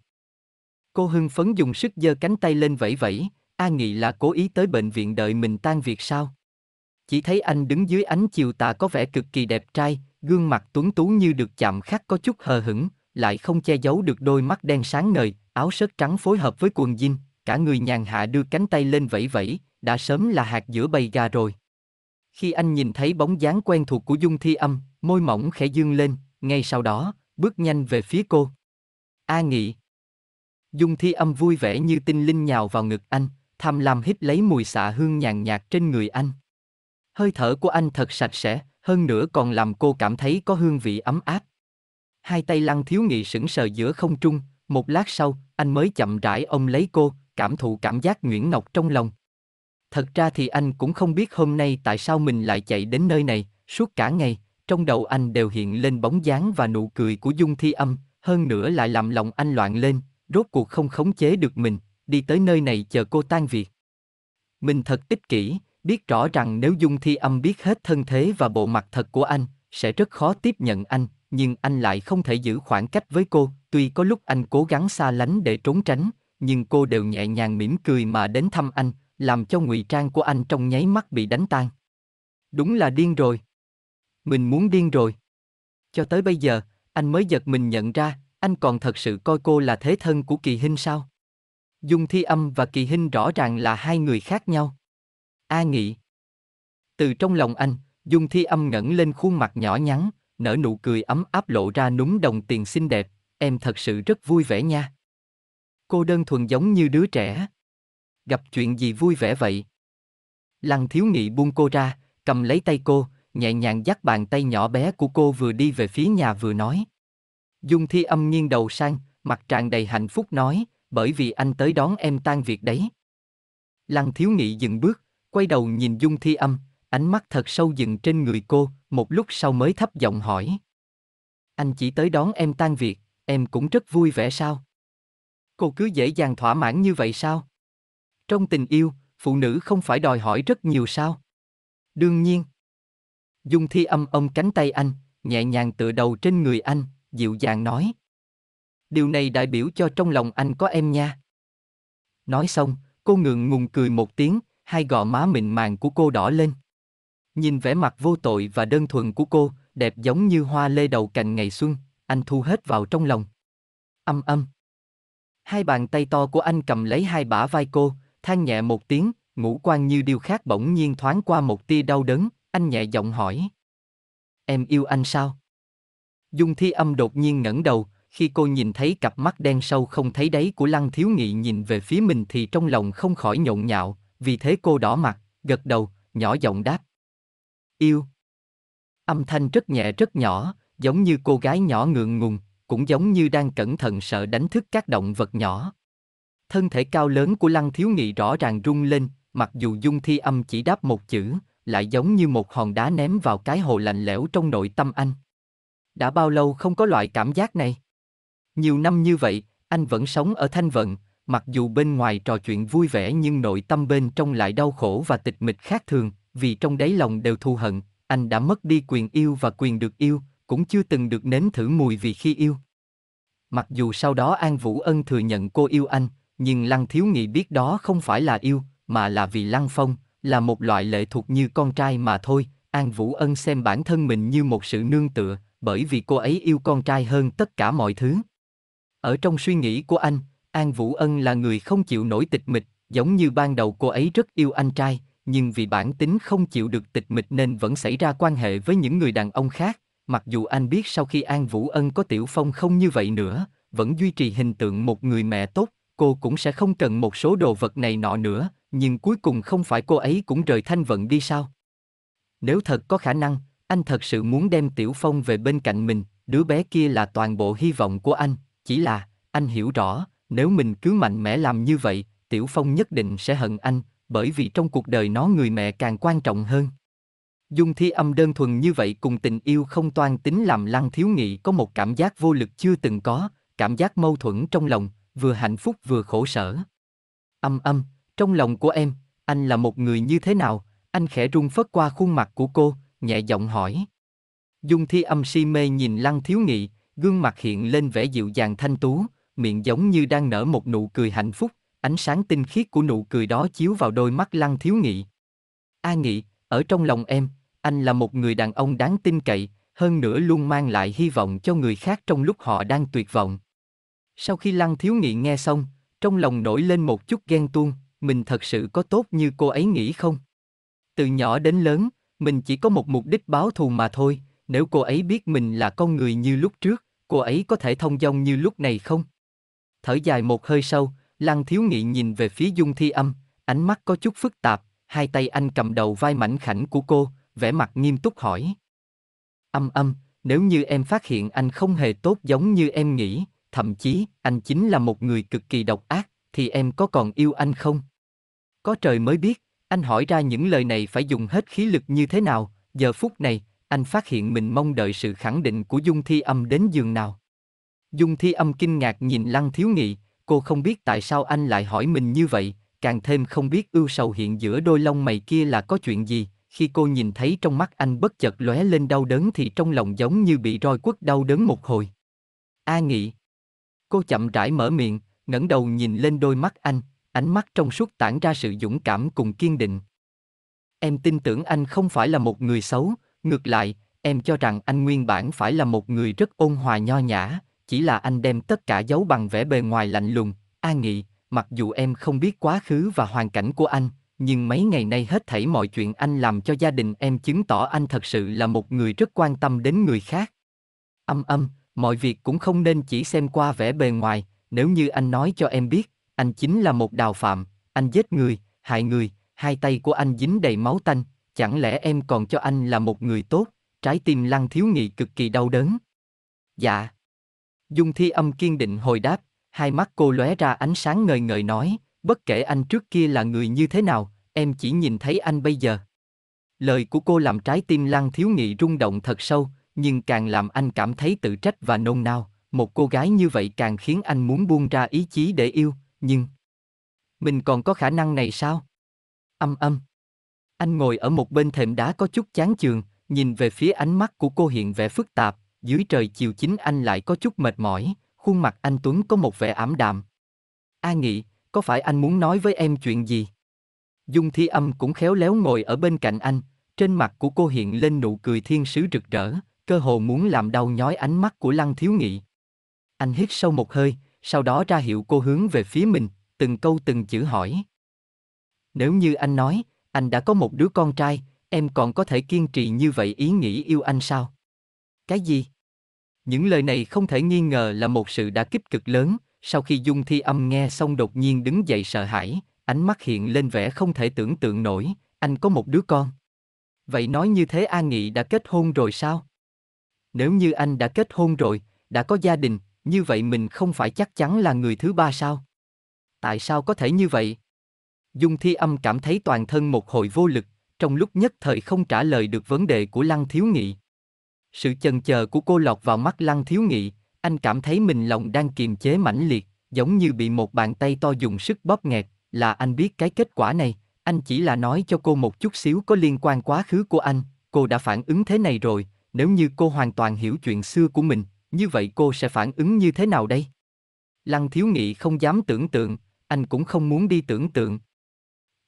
Cô hưng phấn dùng sức giơ cánh tay lên vẫy vẫy, A Nghị là cố ý tới bệnh viện đợi mình tan việc sao? Chỉ thấy anh đứng dưới ánh chiều tà có vẻ cực kỳ đẹp trai, gương mặt tuấn tú như được chạm khắc có chút hờ hững, lại không che giấu được đôi mắt đen sáng ngời, áo sớt trắng phối hợp với quần jean, cả người nhàn hạ đưa cánh tay lên vẫy vẫy, đã sớm là hạt giữa bầy gà rồi. Khi anh nhìn thấy bóng dáng quen thuộc của Dung Thi Âm, môi mỏng khẽ dương lên, ngay sau đó, bước nhanh về phía cô. A Nghị Dung Thi Âm vui vẻ như tinh linh nhào vào ngực anh, tham lam hít lấy mùi xạ hương nhàn nhạt trên người anh. Hơi thở của anh thật sạch sẽ, hơn nữa còn làm cô cảm thấy có hương vị ấm áp. Hai tay lăng thiếu nghị sững sờ giữa không trung, một lát sau, anh mới chậm rãi ông lấy cô, cảm thụ cảm giác Nguyễn Ngọc trong lòng. Thật ra thì anh cũng không biết hôm nay tại sao mình lại chạy đến nơi này, suốt cả ngày, trong đầu anh đều hiện lên bóng dáng và nụ cười của Dung Thi Âm, hơn nữa lại làm lòng anh loạn lên, rốt cuộc không khống chế được mình, đi tới nơi này chờ cô tan việc. Mình thật ích kỷ, biết rõ rằng nếu Dung Thi Âm biết hết thân thế và bộ mặt thật của anh, sẽ rất khó tiếp nhận anh, nhưng anh lại không thể giữ khoảng cách với cô, tuy có lúc anh cố gắng xa lánh để trốn tránh, nhưng cô đều nhẹ nhàng mỉm cười mà đến thăm anh, làm cho ngụy trang của anh trong nháy mắt bị đánh tan. Đúng là điên rồi. Mình muốn điên rồi. Cho tới bây giờ, anh mới giật mình nhận ra, anh còn thật sự coi cô là thế thân của kỳ hình sao? Dung Thi Âm và Kỳ hình rõ ràng là hai người khác nhau. A Nghị. Từ trong lòng anh, Dung Thi âm ngẩng lên khuôn mặt nhỏ nhắn, nở nụ cười ấm áp lộ ra núm đồng tiền xinh đẹp, em thật sự rất vui vẻ nha. Cô đơn thuần giống như đứa trẻ. Gặp chuyện gì vui vẻ vậy? Lăng thiếu nghị buông cô ra, cầm lấy tay cô, nhẹ nhàng dắt bàn tay nhỏ bé của cô vừa đi về phía nhà vừa nói. Dung thi âm nghiêng đầu sang, mặt tràn đầy hạnh phúc nói, bởi vì anh tới đón em tan việc đấy. Lăng thiếu nghị dừng bước, quay đầu nhìn Dung Thi Âm, ánh mắt thật sâu dừng trên người cô, một lúc sau mới thấp giọng hỏi. Anh chỉ tới đón em tan việc, em cũng rất vui vẻ sao? Cô cứ dễ dàng thỏa mãn như vậy sao? Trong tình yêu, phụ nữ không phải đòi hỏi rất nhiều sao? Đương nhiên. Dung Thi Âm ông cánh tay anh, nhẹ nhàng tựa đầu trên người anh, dịu dàng nói. Điều này đại biểu cho trong lòng anh có em nha. Nói xong, cô ngượng ngùng cười một tiếng, hai gò má mịn màng của cô đỏ lên. Nhìn vẻ mặt vô tội và đơn thuần của cô, đẹp giống như hoa lê đầu cành ngày xuân, anh thu hết vào trong lòng. Âm âm. Hai bàn tay to của anh cầm lấy hai bả vai cô, than nhẹ một tiếng, ngũ quan như điều khác bỗng nhiên thoáng qua một tia đau đớn, anh nhẹ giọng hỏi. Em yêu anh sao? Dung thi âm đột nhiên ngẩng đầu, khi cô nhìn thấy cặp mắt đen sâu không thấy đáy của lăng thiếu nghị nhìn về phía mình thì trong lòng không khỏi nhộn nhạo, vì thế cô đỏ mặt, gật đầu, nhỏ giọng đáp. Yêu. Âm thanh rất nhẹ rất nhỏ, giống như cô gái nhỏ ngượng ngùng, cũng giống như đang cẩn thận sợ đánh thức các động vật nhỏ. Thân thể cao lớn của Lăng Thiếu Nghị rõ ràng rung lên, mặc dù Dung Thi Âm chỉ đáp một chữ, lại giống như một hòn đá ném vào cái hồ lạnh lẽo trong nội tâm anh. Đã bao lâu không có loại cảm giác này? Nhiều năm như vậy, anh vẫn sống ở Thanh Vận, mặc dù bên ngoài trò chuyện vui vẻ nhưng nội tâm bên trong lại đau khổ và tịch mịch khác thường, vì trong đáy lòng đều thù hận, anh đã mất đi quyền yêu và quyền được yêu, cũng chưa từng được nếm thử mùi vì khi yêu. Mặc dù sau đó An Vũ Ân thừa nhận cô yêu anh, nhưng Lăng Thiếu Nghị biết đó không phải là yêu, mà là vì Lăng Phong, là một loại lệ thuộc như con trai mà thôi. An Vũ Ân xem bản thân mình như một sự nương tựa, bởi vì cô ấy yêu con trai hơn tất cả mọi thứ. Ở trong suy nghĩ của anh, An Vũ Ân là người không chịu nổi tịch mịch, giống như ban đầu cô ấy rất yêu anh trai, nhưng vì bản tính không chịu được tịch mịch nên vẫn xảy ra quan hệ với những người đàn ông khác, mặc dù anh biết sau khi An Vũ Ân có Tiểu Phong không như vậy nữa, vẫn duy trì hình tượng một người mẹ tốt, cô cũng sẽ không cần một số đồ vật này nọ nữa, nhưng cuối cùng không phải cô ấy cũng rời thanh vận đi sao? Nếu thật có khả năng, anh thật sự muốn đem Tiểu Phong về bên cạnh mình, đứa bé kia là toàn bộ hy vọng của anh, chỉ là, anh hiểu rõ, nếu mình cứ mạnh mẽ làm như vậy, Tiểu Phong nhất định sẽ hận anh, bởi vì trong cuộc đời nó người mẹ càng quan trọng hơn. Dung thi âm đơn thuần như vậy cùng tình yêu không toan tính làm lăng thiếu nghị có một cảm giác vô lực chưa từng có, cảm giác mâu thuẫn trong lòng, vừa hạnh phúc vừa khổ sở. Âm âm, trong lòng của em, anh là một người như thế nào? Anh khẽ rung phất qua khuôn mặt của cô, nhẹ giọng hỏi. Dung thi âm si mê nhìn lăng thiếu nghị, gương mặt hiện lên vẻ dịu dàng thanh tú, miệng giống như đang nở một nụ cười hạnh phúc, ánh sáng tinh khiết của nụ cười đó chiếu vào đôi mắt Lăng Thiếu Nghị. A Nghị, ở trong lòng em, anh là một người đàn ông đáng tin cậy, hơn nữa luôn mang lại hy vọng cho người khác trong lúc họ đang tuyệt vọng. Sau khi Lăng Thiếu Nghị nghe xong, trong lòng nổi lên một chút ghen tuông, mình thật sự có tốt như cô ấy nghĩ không? Từ nhỏ đến lớn, mình chỉ có một mục đích báo thù mà thôi, nếu cô ấy biết mình là con người như lúc trước, cô ấy có thể thông dong như lúc này không? thở dài một hơi sâu, Lăng Thiếu Nghị nhìn về phía Dung Thi Âm, ánh mắt có chút phức tạp, hai tay anh cầm đầu vai mảnh khảnh của cô, vẻ mặt nghiêm túc hỏi. Âm âm, nếu như em phát hiện anh không hề tốt giống như em nghĩ, thậm chí anh chính là một người cực kỳ độc ác, thì em có còn yêu anh không? Có trời mới biết, anh hỏi ra những lời này phải dùng hết khí lực như thế nào, giờ phút này, anh phát hiện mình mong đợi sự khẳng định của Dung Thi Âm đến giường nào. Dung Thi Âm kinh ngạc nhìn Lăng Thiếu Nghị, cô không biết tại sao anh lại hỏi mình như vậy, càng thêm không biết ưu sầu hiện giữa đôi lông mày kia là có chuyện gì, khi cô nhìn thấy trong mắt anh bất chợt lóe lên đau đớn thì trong lòng giống như bị roi quất đau đớn một hồi. A Nghị. Cô chậm rãi mở miệng, ngẩng đầu nhìn lên đôi mắt anh, ánh mắt trong suốt tản ra sự dũng cảm cùng kiên định. Em tin tưởng anh không phải là một người xấu, ngược lại, em cho rằng anh nguyên bản phải là một người rất ôn hòa nho nhã, chỉ là anh đem tất cả giấu bằng vẻ bề ngoài lạnh lùng, A Nghị, mặc dù em không biết quá khứ và hoàn cảnh của anh, nhưng mấy ngày nay hết thảy mọi chuyện anh làm cho gia đình em chứng tỏ anh thật sự là một người rất quan tâm đến người khác. Âm âm, mọi việc cũng không nên chỉ xem qua vẻ bề ngoài, nếu như anh nói cho em biết, anh chính là một đào phạm, anh giết người, hại người, hai tay của anh dính đầy máu tanh, chẳng lẽ em còn cho anh là một người tốt, trái tim lăng thiếu nghị cực kỳ đau đớn. Dạ, Dung Thi Âm kiên định hồi đáp, hai mắt cô lóe ra ánh sáng ngời ngời nói, bất kể anh trước kia là người như thế nào, em chỉ nhìn thấy anh bây giờ. Lời của cô làm trái tim Lăng Thiếu Nghị rung động thật sâu, nhưng càng làm anh cảm thấy tự trách và nôn nao, một cô gái như vậy càng khiến anh muốn buông ra ý chí để yêu, nhưng mình còn có khả năng này sao? Âm âm. Anh ngồi ở một bên thềm đá có chút chán chường, nhìn về phía ánh mắt của cô hiện vẻ phức tạp, dưới trời chiều chính anh lại có chút mệt mỏi, khuôn mặt anh Tuấn có một vẻ ảm đạm. A Nghị, có phải anh muốn nói với em chuyện gì? Dung Thi Âm cũng khéo léo ngồi ở bên cạnh anh, trên mặt của cô hiện lên nụ cười thiên sứ rực rỡ, cơ hồ muốn làm đau nhói ánh mắt của Lăng Thiếu Nghị. Anh hít sâu một hơi, sau đó ra hiệu cô hướng về phía mình, từng câu từng chữ hỏi. Nếu như anh nói, anh đã có một đứa con trai, em còn có thể kiên trì như vậy ý nghĩ yêu anh sao? Cái gì? Những lời này không thể nghi ngờ là một sự đã kích cực lớn, sau khi Dung Thi Âm nghe xong đột nhiên đứng dậy sợ hãi, ánh mắt hiện lên vẻ không thể tưởng tượng nổi, anh có một đứa con. Vậy nói như thế A Nghị đã kết hôn rồi sao? Nếu như anh đã kết hôn rồi, đã có gia đình, như vậy mình không phải chắc chắn là người thứ ba sao? Tại sao có thể như vậy? Dung Thi Âm cảm thấy toàn thân một hồi vô lực, trong lúc nhất thời không trả lời được vấn đề của Lăng Thiếu Nghị, sự chần chờ của cô lọt vào mắt Lăng Thiếu Nghị, anh cảm thấy mình lòng đang kiềm chế mãnh liệt, giống như bị một bàn tay to dùng sức bóp nghẹt, là anh biết cái kết quả này, anh chỉ là nói cho cô một chút xíu có liên quan quá khứ của anh, cô đã phản ứng thế này rồi, nếu như cô hoàn toàn hiểu chuyện xưa của mình, như vậy cô sẽ phản ứng như thế nào đây? Lăng Thiếu Nghị không dám tưởng tượng, anh cũng không muốn đi tưởng tượng.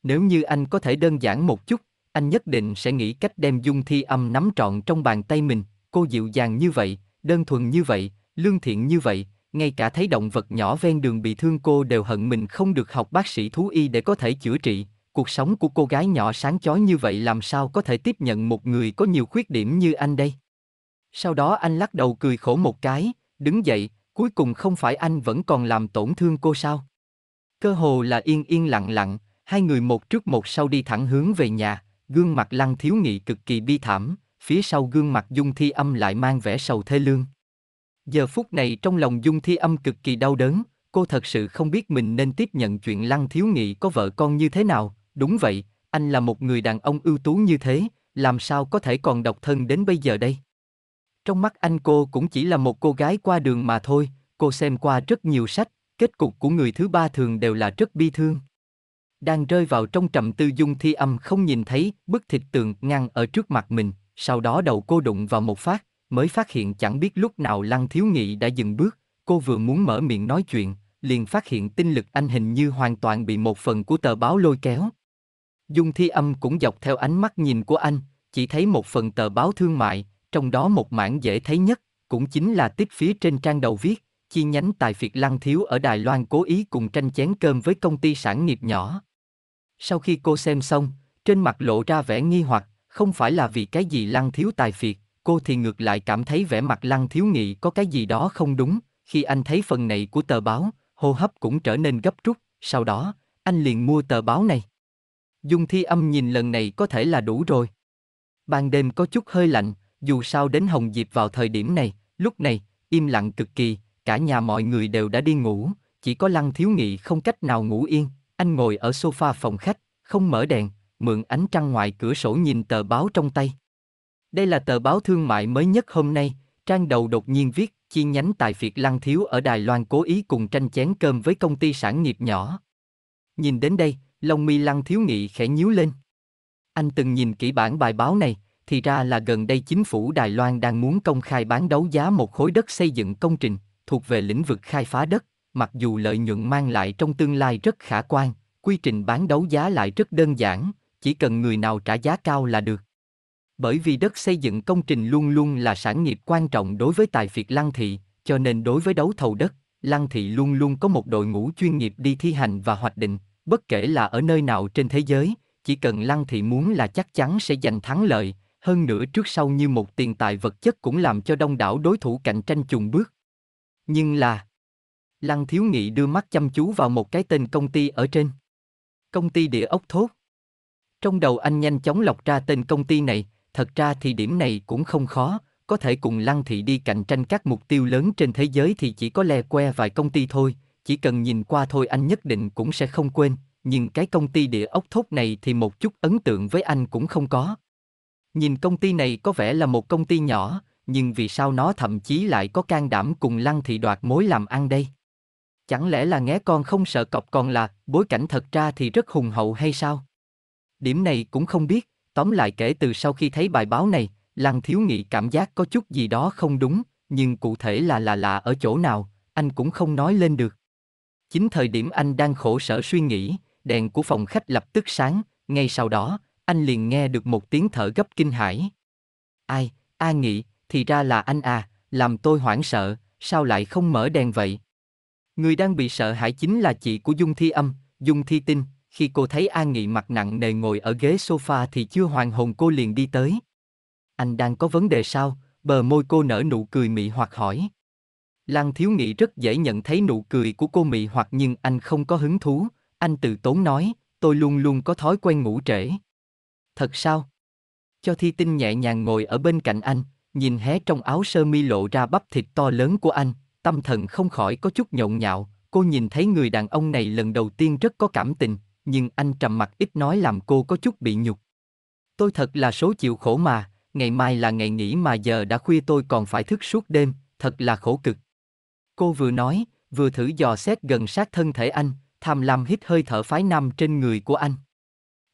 Nếu như anh có thể đơn giản một chút, anh nhất định sẽ nghĩ cách đem dung thi âm nắm trọn trong bàn tay mình, cô dịu dàng như vậy, đơn thuần như vậy, lương thiện như vậy, ngay cả thấy động vật nhỏ ven đường bị thương cô đều hận mình không được học bác sĩ thú y để có thể chữa trị. Cuộc sống của cô gái nhỏ sáng chói như vậy làm sao có thể tiếp nhận một người có nhiều khuyết điểm như anh đây? Sau đó anh lắc đầu cười khổ một cái, đứng dậy, cuối cùng không phải anh vẫn còn làm tổn thương cô sao? Cơ hồ là yên yên lặng lặng, hai người một trước một sau đi thẳng hướng về nhà, gương mặt lăng thiếu nghị cực kỳ bi thảm, phía sau gương mặt dung thi âm lại mang vẻ sầu thê lương. Giờ phút này trong lòng dung thi âm cực kỳ đau đớn, cô thật sự không biết mình nên tiếp nhận chuyện Lăng Thiếu Nghị có vợ con như thế nào, đúng vậy, anh là một người đàn ông ưu tú như thế, làm sao có thể còn độc thân đến bây giờ đây? Trong mắt anh cô cũng chỉ là một cô gái qua đường mà thôi, cô xem qua rất nhiều sách, kết cục của người thứ ba thường đều là rất bi thương. Đang rơi vào trong trầm tư dung thi âm không nhìn thấy bức thịt tường ngăn ở trước mặt mình, sau đó đầu cô đụng vào một phát, mới phát hiện chẳng biết lúc nào Lăng Thiếu Nghị đã dừng bước, cô vừa muốn mở miệng nói chuyện, liền phát hiện tinh lực anh hình như hoàn toàn bị một phần của tờ báo lôi kéo. Dung Thi Âm cũng dọc theo ánh mắt nhìn của anh, chỉ thấy một phần tờ báo thương mại, trong đó một mảng dễ thấy nhất, cũng chính là tích phía trên trang đầu viết, chi nhánh tài Việt Lăng Thiếu ở Đài Loan cố ý cùng tranh chén cơm với công ty sản nghiệp nhỏ. Sau khi cô xem xong, trên mặt lộ ra vẻ nghi hoặc, không phải là vì cái gì lăng thiếu tài phiệt, cô thì ngược lại cảm thấy vẻ mặt lăng thiếu nghị có cái gì đó không đúng, khi anh thấy phần này của tờ báo, hô hấp cũng trở nên gấp rút, sau đó, anh liền mua tờ báo này. Dung thi âm nhìn lần này có thể là đủ rồi. Ban đêm có chút hơi lạnh, dù sao đến Hồng Diệp vào thời điểm này, lúc này, im lặng cực kỳ, cả nhà mọi người đều đã đi ngủ, chỉ có Lăng Thiếu Nghị không cách nào ngủ yên, anh ngồi ở sofa phòng khách, không mở đèn, mượn ánh trăng ngoài cửa sổ nhìn tờ báo trong tay. Đây là tờ báo thương mại mới nhất hôm nay, trang đầu đột nhiên viết, chi nhánh tài phiệt lăng thiếu ở Đài Loan cố ý cùng tranh chén cơm với công ty sản nghiệp nhỏ. Nhìn đến đây, lông mi lăng thiếu nghị khẽ nhíu lên. Anh từng nhìn kỹ bản bài báo này, thì ra là gần đây chính phủ Đài Loan đang muốn công khai bán đấu giá một khối đất xây dựng công trình, thuộc về lĩnh vực khai phá đất, mặc dù lợi nhuận mang lại trong tương lai rất khả quan, quy trình bán đấu giá lại rất đơn giản, chỉ cần người nào trả giá cao là được. Bởi vì đất xây dựng công trình luôn luôn là sản nghiệp quan trọng đối với tài phiệt Lăng Thị, cho nên đối với đấu thầu đất, Lăng Thị luôn luôn có một đội ngũ chuyên nghiệp đi thi hành và hoạch định, bất kể là ở nơi nào trên thế giới, chỉ cần Lăng Thị muốn là chắc chắn sẽ giành thắng lợi, hơn nữa trước sau như một tiền tài vật chất cũng làm cho đông đảo đối thủ cạnh tranh chùng bước. Nhưng là... Lăng Thiếu Nghị đưa mắt chăm chú vào một cái tên công ty ở trên. Công ty địa ốc thốt. Trong đầu anh nhanh chóng lọc ra tên công ty này, thật ra thì điểm này cũng không khó, có thể cùng Lăng Thị đi cạnh tranh các mục tiêu lớn trên thế giới thì chỉ có le que vài công ty thôi, chỉ cần nhìn qua thôi anh nhất định cũng sẽ không quên, nhưng cái công ty địa ốc thốt này thì một chút ấn tượng với anh cũng không có. Nhìn công ty này có vẻ là một công ty nhỏ, nhưng vì sao nó thậm chí lại có can đảm cùng Lăng Thị đoạt mối làm ăn đây? Chẳng lẽ là nghe con không sợ cọp còn là bối cảnh thật ra thì rất hùng hậu hay sao? Điểm này cũng không biết, tóm lại kể từ sau khi thấy bài báo này, Lăng Thiếu Nghị cảm giác có chút gì đó không đúng, nhưng cụ thể là là lạ ở chỗ nào, anh cũng không nói lên được. Chính thời điểm anh đang khổ sở suy nghĩ, đèn của phòng khách lập tức sáng, ngay sau đó, anh liền nghe được một tiếng thở gấp kinh hãi. Ai, A Nghị, thì ra là anh à, làm tôi hoảng sợ, sao lại không mở đèn vậy? Người đang bị sợ hãi chính là chị của Dung Thi Âm, Dung Thi Tinh, khi cô thấy An Nghị mặt nặng nề ngồi ở ghế sofa thì chưa hoàn hồn cô liền đi tới. Anh đang có vấn đề sao? Bờ môi cô nở nụ cười mị hoặc hỏi. Lăng Thiếu Nghị rất dễ nhận thấy nụ cười của cô mị hoặc nhưng anh không có hứng thú, anh từ tốn nói, tôi luôn luôn có thói quen ngủ trễ. Thật sao? Cho Thi Tinh nhẹ nhàng ngồi ở bên cạnh anh, nhìn hé trong áo sơ mi lộ ra bắp thịt to lớn của anh, tâm thần không khỏi có chút nhộn nhạo, cô nhìn thấy người đàn ông này lần đầu tiên rất có cảm tình, nhưng anh trầm mặc ít nói làm cô có chút bị nhục. Tôi thật là số chịu khổ mà, ngày mai là ngày nghỉ mà giờ đã khuya tôi còn phải thức suốt đêm, thật là khổ cực. Cô vừa nói, vừa thử dò xét gần sát thân thể anh, tham lam hít hơi thở phái nam trên người của anh.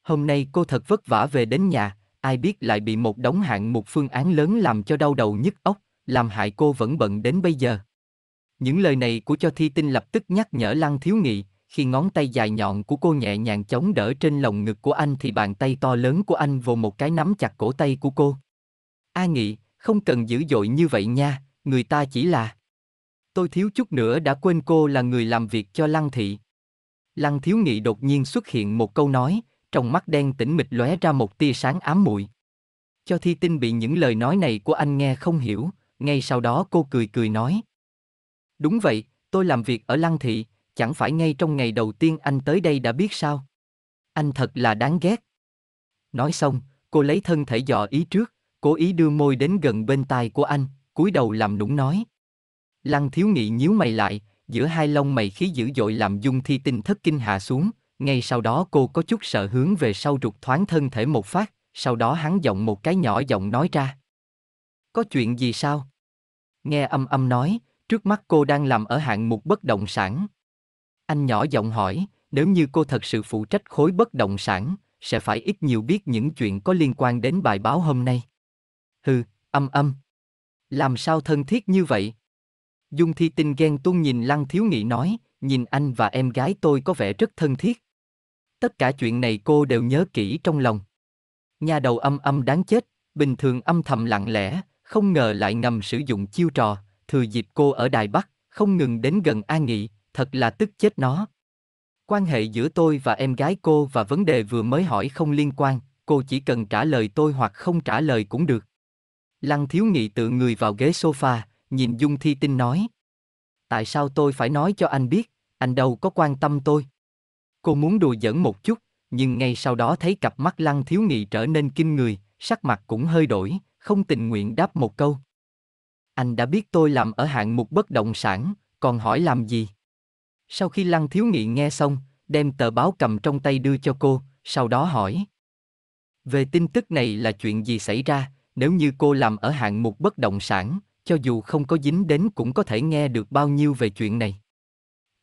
Hôm nay cô thật vất vả về đến nhà, ai biết lại bị một đống hạng một phương án lớn làm cho đau đầu nhức óc, làm hại cô vẫn bận đến bây giờ. Những lời này của cho thi tinh lập tức nhắc nhở Lăng Thiếu Nghị, khi ngón tay dài nhọn của cô nhẹ nhàng chống đỡ trên lồng ngực của anh thì bàn tay to lớn của anh vồ một cái nắm chặt cổ tay của cô. A Nghị, không cần dữ dội như vậy nha, người ta chỉ là... Tôi thiếu chút nữa đã quên cô là người làm việc cho Lăng Thị. Lăng Thiếu Nghị đột nhiên xuất hiện một câu nói, trong mắt đen tĩnh mịch lóe ra một tia sáng ám muội. Cho Thi Tinh bị những lời nói này của anh nghe không hiểu, ngay sau đó cô cười cười nói. Đúng vậy, tôi làm việc ở Lăng Thị, chẳng phải ngay trong ngày đầu tiên anh tới đây đã biết sao? Anh thật là đáng ghét. Nói xong, cô lấy thân thể dò ý trước, cố ý đưa môi đến gần bên tai của anh, cúi đầu làm nũng nói. Lăng thiếu nghị nhíu mày lại, giữa hai lông mày khí dữ dội làm dung thi tinh thất kinh hạ xuống, ngay sau đó cô có chút sợ hướng về sau rụt thoáng thân thể một phát, sau đó hắn giọng một cái nhỏ giọng nói ra. Có chuyện gì sao? Nghe âm âm nói, trước mắt cô đang làm ở hạng mục bất động sản. Anh nhỏ giọng hỏi, nếu như cô thật sự phụ trách khối bất động sản, sẽ phải ít nhiều biết những chuyện có liên quan đến bài báo hôm nay. Hừ, âm âm. Làm sao thân thiết như vậy? Dung Thi Tinh ghen tuông nhìn Lăng Thiếu Nghị nói, nhìn anh và em gái tôi có vẻ rất thân thiết. Tất cả chuyện này cô đều nhớ kỹ trong lòng. Nhà đầu âm âm đáng chết, bình thường âm thầm lặng lẽ, không ngờ lại ngầm sử dụng chiêu trò, thừa dịp cô ở Đài Bắc, không ngừng đến gần An Nghị, thật là tức chết nó. Quan hệ giữa tôi và em gái cô và vấn đề vừa mới hỏi không liên quan, cô chỉ cần trả lời tôi hoặc không trả lời cũng được. Lăng thiếu nghị tự người vào ghế sofa, nhìn Dung Thi Tinh nói. Tại sao tôi phải nói cho anh biết, anh đâu có quan tâm tôi. Cô muốn đùa giỡn một chút, nhưng ngay sau đó thấy cặp mắt lăng thiếu nghị trở nên kinh người, sắc mặt cũng hơi đổi, không tình nguyện đáp một câu. Anh đã biết tôi làm ở hạng mục bất động sản, còn hỏi làm gì? Sau khi Lăng Thiếu Nghị nghe xong, đem tờ báo cầm trong tay đưa cho cô, sau đó hỏi. Về tin tức này là chuyện gì xảy ra, nếu như cô làm ở hạng mục bất động sản, cho dù không có dính đến cũng có thể nghe được bao nhiêu về chuyện này.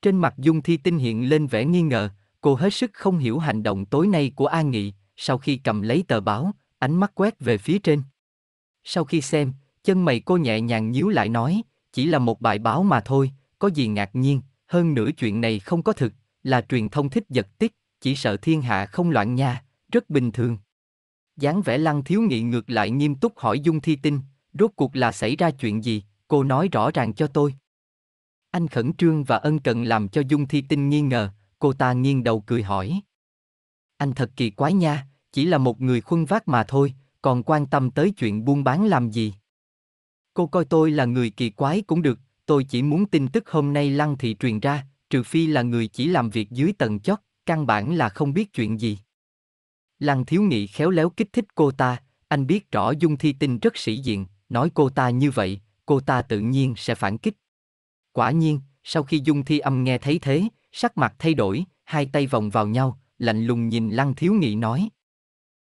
Trên mặt Dung Thi Tinh hiện lên vẻ nghi ngờ, cô hết sức không hiểu hành động tối nay của An Nghị, sau khi cầm lấy tờ báo, ánh mắt quét về phía trên. Sau khi xem, chân mày cô nhẹ nhàng nhíu lại nói, chỉ là một bài báo mà thôi, có gì ngạc nhiên, hơn nữa chuyện này không có thực, là truyền thông thích giật tích, chỉ sợ thiên hạ không loạn nha, rất bình thường. dáng vẻ lăng thiếu nghị ngược lại nghiêm túc hỏi Dung Thi Tinh, rốt cuộc là xảy ra chuyện gì, cô nói rõ ràng cho tôi. Anh khẩn trương và ân cần làm cho Dung Thi Tinh nghi ngờ, cô ta nghiêng đầu cười hỏi. Anh thật kỳ quái nha, chỉ là một người khuân vác mà thôi, còn quan tâm tới chuyện buôn bán làm gì. Cô coi tôi là người kỳ quái cũng được, tôi chỉ muốn tin tức hôm nay lăng thị truyền ra, trừ phi là người chỉ làm việc dưới tầng chót, căn bản là không biết chuyện gì. Lăng thiếu nghị khéo léo kích thích cô ta, anh biết rõ Dung Thi Tinh rất sĩ diện, nói cô ta như vậy, cô ta tự nhiên sẽ phản kích. Quả nhiên, sau khi Dung Thi âm nghe thấy thế, sắc mặt thay đổi, hai tay vòng vào nhau, lạnh lùng nhìn Lăng Thiếu Nghị nói.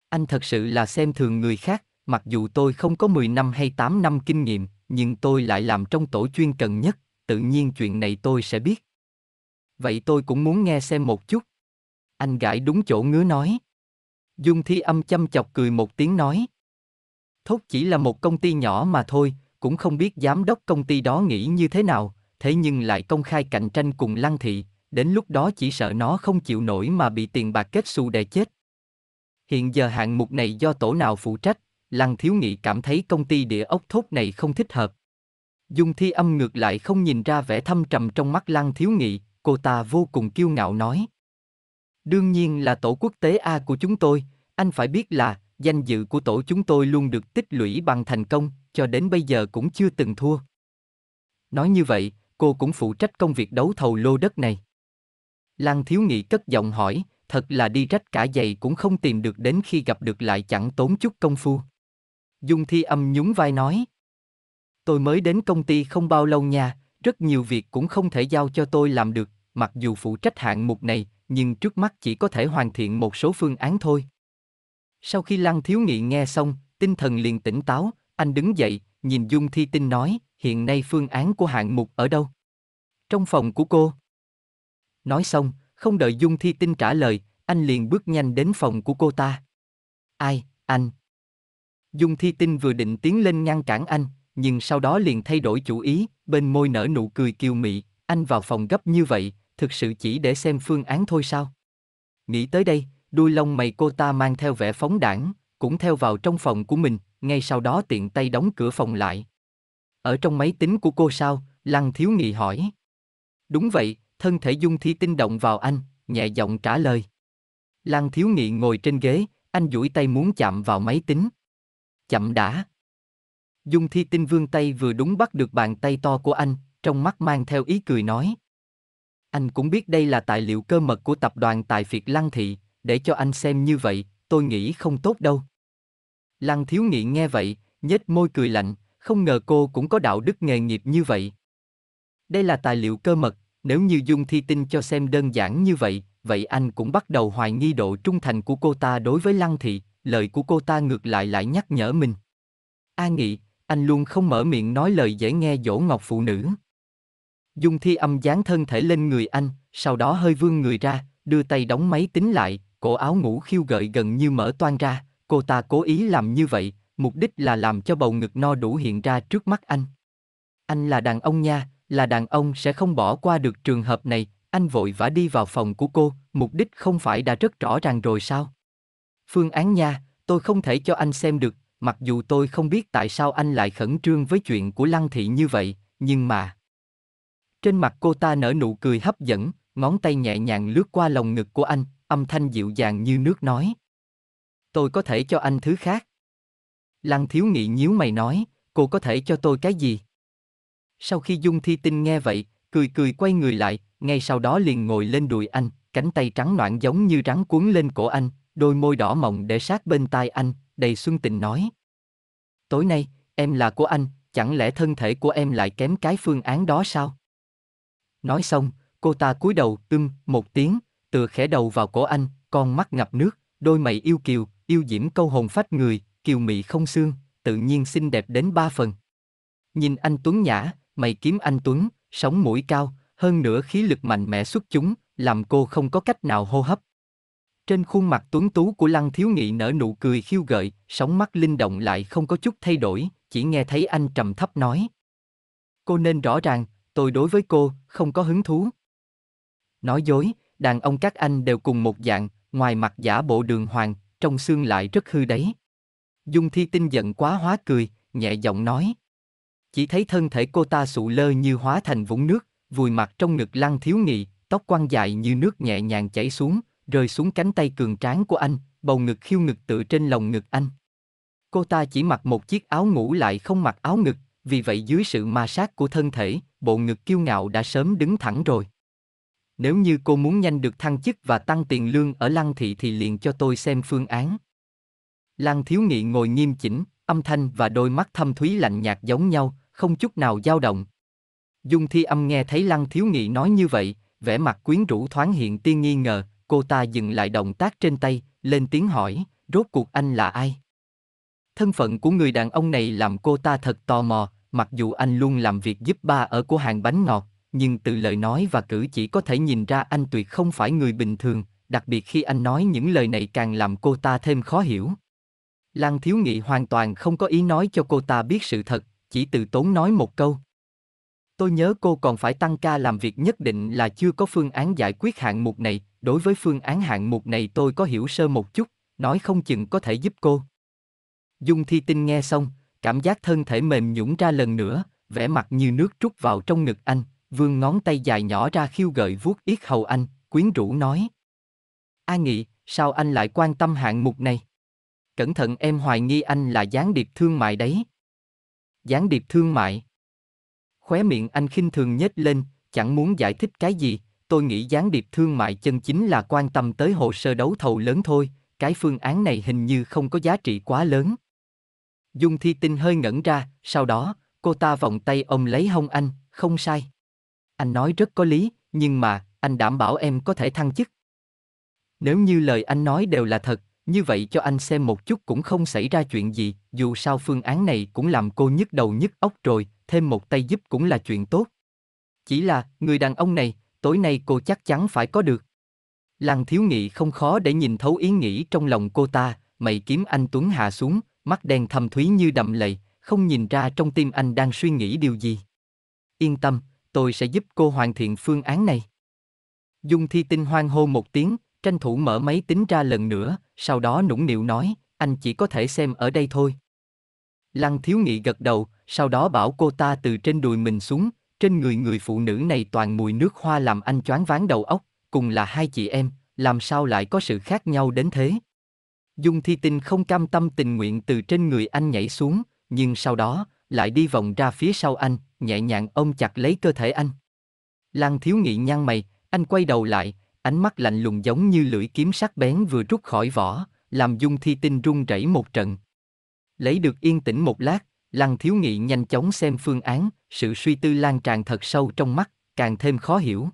Anh thật sự là xem thường người khác, mặc dù tôi không có 10 năm hay 8 năm kinh nghiệm, nhưng tôi lại làm trong tổ chuyên cần nhất, tự nhiên chuyện này tôi sẽ biết. Vậy tôi cũng muốn nghe xem một chút. Anh gãi đúng chỗ ngứa nói. Dung Thi Âm chăm chọc cười một tiếng nói. Thốt chỉ là một công ty nhỏ mà thôi, cũng không biết giám đốc công ty đó nghĩ như thế nào, thế nhưng lại công khai cạnh tranh cùng Lăng Thị, đến lúc đó chỉ sợ nó không chịu nổi mà bị tiền bạc kết xu đè chết. Hiện giờ hạng mục này do tổ nào phụ trách, Lăng Thiếu Nghị cảm thấy công ty địa ốc thốt này không thích hợp. Dung Thi Âm ngược lại không nhìn ra vẻ thâm trầm trong mắt Lăng Thiếu Nghị, cô ta vô cùng kiêu ngạo nói. Đương nhiên là tổ quốc tế A của chúng tôi, anh phải biết là, danh dự của tổ chúng tôi luôn được tích lũy bằng thành công, cho đến bây giờ cũng chưa từng thua. Nói như vậy, cô cũng phụ trách công việc đấu thầu lô đất này. Lăng Thiếu Nghị cất giọng hỏi, thật là đi rách cả giày cũng không tìm được đến khi gặp được lại chẳng tốn chút công phu. Dung Thi Âm nhún vai nói. Tôi mới đến công ty không bao lâu nha, rất nhiều việc cũng không thể giao cho tôi làm được, mặc dù phụ trách hạng mục này, nhưng trước mắt chỉ có thể hoàn thiện một số phương án thôi. Sau khi Lăng Thiếu Nghị nghe xong, tinh thần liền tỉnh táo, anh đứng dậy, nhìn Dung Thi Tinh nói, hiện nay phương án của hạng mục ở đâu? Trong phòng của cô. Nói xong, không đợi Dung Thi Tinh trả lời, anh liền bước nhanh đến phòng của cô ta. Ai, anh, Dung Thi Tinh vừa định tiến lên ngăn cản anh, nhưng sau đó liền thay đổi chủ ý, bên môi nở nụ cười kiều mị, anh vào phòng gấp như vậy, thực sự chỉ để xem phương án thôi sao? Nghĩ tới đây, đuôi lông mày cô ta mang theo vẻ phóng đảng, cũng theo vào trong phòng của mình, ngay sau đó tiện tay đóng cửa phòng lại. Ở trong máy tính của cô sao? Lăng Thiếu Nghị hỏi. Đúng vậy, thân thể Dung Thi Tinh động vào anh, nhẹ giọng trả lời. Lăng Thiếu Nghị ngồi trên ghế, anh duỗi tay muốn chạm vào máy tính chậm đã. Dung Thi Tinh vương tay vừa đúng bắt được bàn tay to của anh, trong mắt mang theo ý cười nói. Anh cũng biết đây là tài liệu cơ mật của tập đoàn tài phiệt Lăng Thị, để cho anh xem như vậy, tôi nghĩ không tốt đâu. Lăng Thiếu Nghị nghe vậy, nhếch môi cười lạnh, không ngờ cô cũng có đạo đức nghề nghiệp như vậy. Đây là tài liệu cơ mật, nếu như Dung Thi Tinh cho xem đơn giản như vậy, vậy anh cũng bắt đầu hoài nghi độ trung thành của cô ta đối với Lăng Thị, lời của cô ta ngược lại lại nhắc nhở mình. A Nghị, anh luôn không mở miệng nói lời dễ nghe dỗ ngọc phụ nữ. Dung thi âm dán thân thể lên người anh, sau đó hơi vươn người ra, đưa tay đóng máy tính lại, cổ áo ngủ khiêu gợi gần như mở toan ra, cô ta cố ý làm như vậy, mục đích là làm cho bầu ngực no đủ hiện ra trước mắt anh. Anh là đàn ông nha, là đàn ông sẽ không bỏ qua được trường hợp này, anh vội vã đi vào phòng của cô, mục đích không phải đã rất rõ ràng rồi sao? Phương án nha, tôi không thể cho anh xem được, mặc dù tôi không biết tại sao anh lại khẩn trương với chuyện của Lăng Thị như vậy, nhưng mà... Trên mặt cô ta nở nụ cười hấp dẫn, ngón tay nhẹ nhàng lướt qua lồng ngực của anh, âm thanh dịu dàng như nước nói. Tôi có thể cho anh thứ khác. Lăng thiếu nghị nhíu mày nói, cô có thể cho tôi cái gì? Sau khi Dung Thi Tinh nghe vậy, cười cười quay người lại, ngay sau đó liền ngồi lên đùi anh, cánh tay trắng noạn giống như rắn cuốn lên cổ anh, đôi môi đỏ mọng để sát bên tai anh, đầy xuân tình nói. Tối nay, em là của anh, chẳng lẽ thân thể của em lại kém cái phương án đó sao? Nói xong, cô ta cúi đầu ưm một tiếng, tựa khẽ đầu vào cổ anh, con mắt ngập nước, đôi mày yêu kiều, yêu diễm câu hồn phách người, kiều mị không xương, tự nhiên xinh đẹp đến ba phần. Nhìn anh Tuấn nhã, mày kiếm anh Tuấn, sống mũi cao, hơn nữa khí lực mạnh mẽ xuất chúng, làm cô không có cách nào hô hấp. Trên khuôn mặt tuấn tú của Lăng Thiếu Nghị nở nụ cười khiêu gợi, sóng mắt linh động lại không có chút thay đổi, chỉ nghe thấy anh trầm thấp nói. Cô nên rõ ràng, tôi đối với cô, không có hứng thú. Nói dối, đàn ông các anh đều cùng một dạng, ngoài mặt giả bộ đường hoàng, trong xương lại rất hư đấy. Dung Thi Tinh giận quá hóa cười, nhẹ giọng nói. Chỉ thấy thân thể cô ta sụ lơ như hóa thành vũng nước, vùi mặt trong ngực lăng thiếu nghị, tóc quăng dài như nước nhẹ nhàng chảy xuống, rơi xuống cánh tay cường tráng của anh, bầu ngực khiêu ngực tựa trên lồng ngực anh. Cô ta chỉ mặc một chiếc áo ngủ lại không mặc áo ngực, vì vậy dưới sự ma sát của thân thể, bộ ngực kiêu ngạo đã sớm đứng thẳng rồi. Nếu như cô muốn nhanh được thăng chức và tăng tiền lương ở Lăng Thị thì liền cho tôi xem phương án. Lăng Thiếu Nghị ngồi nghiêm chỉnh, âm thanh và đôi mắt thâm thúy lạnh nhạt giống nhau, không chút nào dao động. Dung Thi Âm nghe thấy Lăng Thiếu Nghị nói như vậy, vẻ mặt quyến rũ thoáng hiện tiên nghi ngờ, Cô ta dừng lại động tác trên tay, lên tiếng hỏi, rốt cuộc anh là ai? Thân phận của người đàn ông này làm cô ta thật tò mò, mặc dù anh luôn làm việc giúp ba ở của hàng bánh ngọt, nhưng từ lời nói và cử chỉ có thể nhìn ra anh tuyệt không phải người bình thường, đặc biệt khi anh nói những lời này càng làm cô ta thêm khó hiểu. lăng Thiếu Nghị hoàn toàn không có ý nói cho cô ta biết sự thật, chỉ từ tốn nói một câu. Tôi nhớ cô còn phải tăng ca làm việc nhất định là chưa có phương án giải quyết hạng mục này, đối với phương án hạng mục này tôi có hiểu sơ một chút, nói không chừng có thể giúp cô. Dung Thi Tinh nghe xong, cảm giác thân thể mềm nhũn ra lần nữa, vẻ mặt như nước trút vào trong ngực anh, vương ngón tay dài nhỏ ra khiêu gợi vuốt yết hầu anh, quyến rũ nói. A Nghị, sao anh lại quan tâm hạng mục này? Cẩn thận em hoài nghi anh là gián điệp thương mại đấy. Gián điệp thương mại? Khóe miệng anh khinh thường nhếch lên, chẳng muốn giải thích cái gì, tôi nghĩ gián điệp thương mại chân chính là quan tâm tới hồ sơ đấu thầu lớn thôi, cái phương án này hình như không có giá trị quá lớn. Dung Thi Tinh hơi ngẩn ra, sau đó, cô ta vòng tay ông lấy hông anh, không sai. Anh nói rất có lý, nhưng mà, anh đảm bảo em có thể thăng chức. Nếu như lời anh nói đều là thật, như vậy cho anh xem một chút cũng không xảy ra chuyện gì, dù sao phương án này cũng làm cô nhức đầu nhức óc rồi, thêm một tay giúp cũng là chuyện tốt. Chỉ là, người đàn ông này, tối nay cô chắc chắn phải có được. Lăng thiếu nghị không khó để nhìn thấu ý nghĩ trong lòng cô ta, mày kiếm anh Tuấn hạ xuống, mắt đen thâm thúy như đầm lầy, không nhìn ra trong tim anh đang suy nghĩ điều gì. Yên tâm, tôi sẽ giúp cô hoàn thiện phương án này. Dung thi tinh hoang hô một tiếng, tranh thủ mở máy tính ra lần nữa, sau đó nũng nịu nói, anh chỉ có thể xem ở đây thôi. Lăng thiếu nghị gật đầu, sau đó bảo cô ta từ trên đùi mình xuống, trên người người phụ nữ này toàn mùi nước hoa làm anh choáng váng đầu óc, cùng là hai chị em, làm sao lại có sự khác nhau đến thế? Dung Thi Tinh không cam tâm tình nguyện từ trên người anh nhảy xuống, nhưng sau đó, lại đi vòng ra phía sau anh, nhẹ nhàng ôm chặt lấy cơ thể anh. Lăng thiếu nghị nhăn mày, anh quay đầu lại, ánh mắt lạnh lùng giống như lưỡi kiếm sắc bén vừa rút khỏi vỏ, làm dung thi tinh run rẩy một trận. Lấy được yên tĩnh một lát, lăng thiếu nghị nhanh chóng xem phương án, sự suy tư lan tràn thật sâu trong mắt, càng thêm khó hiểu.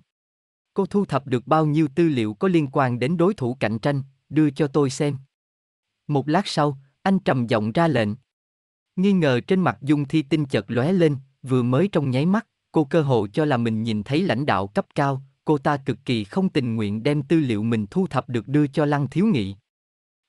Cô thu thập được bao nhiêu tư liệu có liên quan đến đối thủ cạnh tranh, đưa cho tôi xem. Một lát sau, anh trầm giọng ra lệnh. Nghi ngờ trên mặt Dung Thi Tinh chợt lóe lên, vừa mới trong nháy mắt, cô cơ hội cho là mình nhìn thấy lãnh đạo cấp cao, cô ta cực kỳ không tình nguyện đem tư liệu mình thu thập được đưa cho Lăng Thiếu Nghị.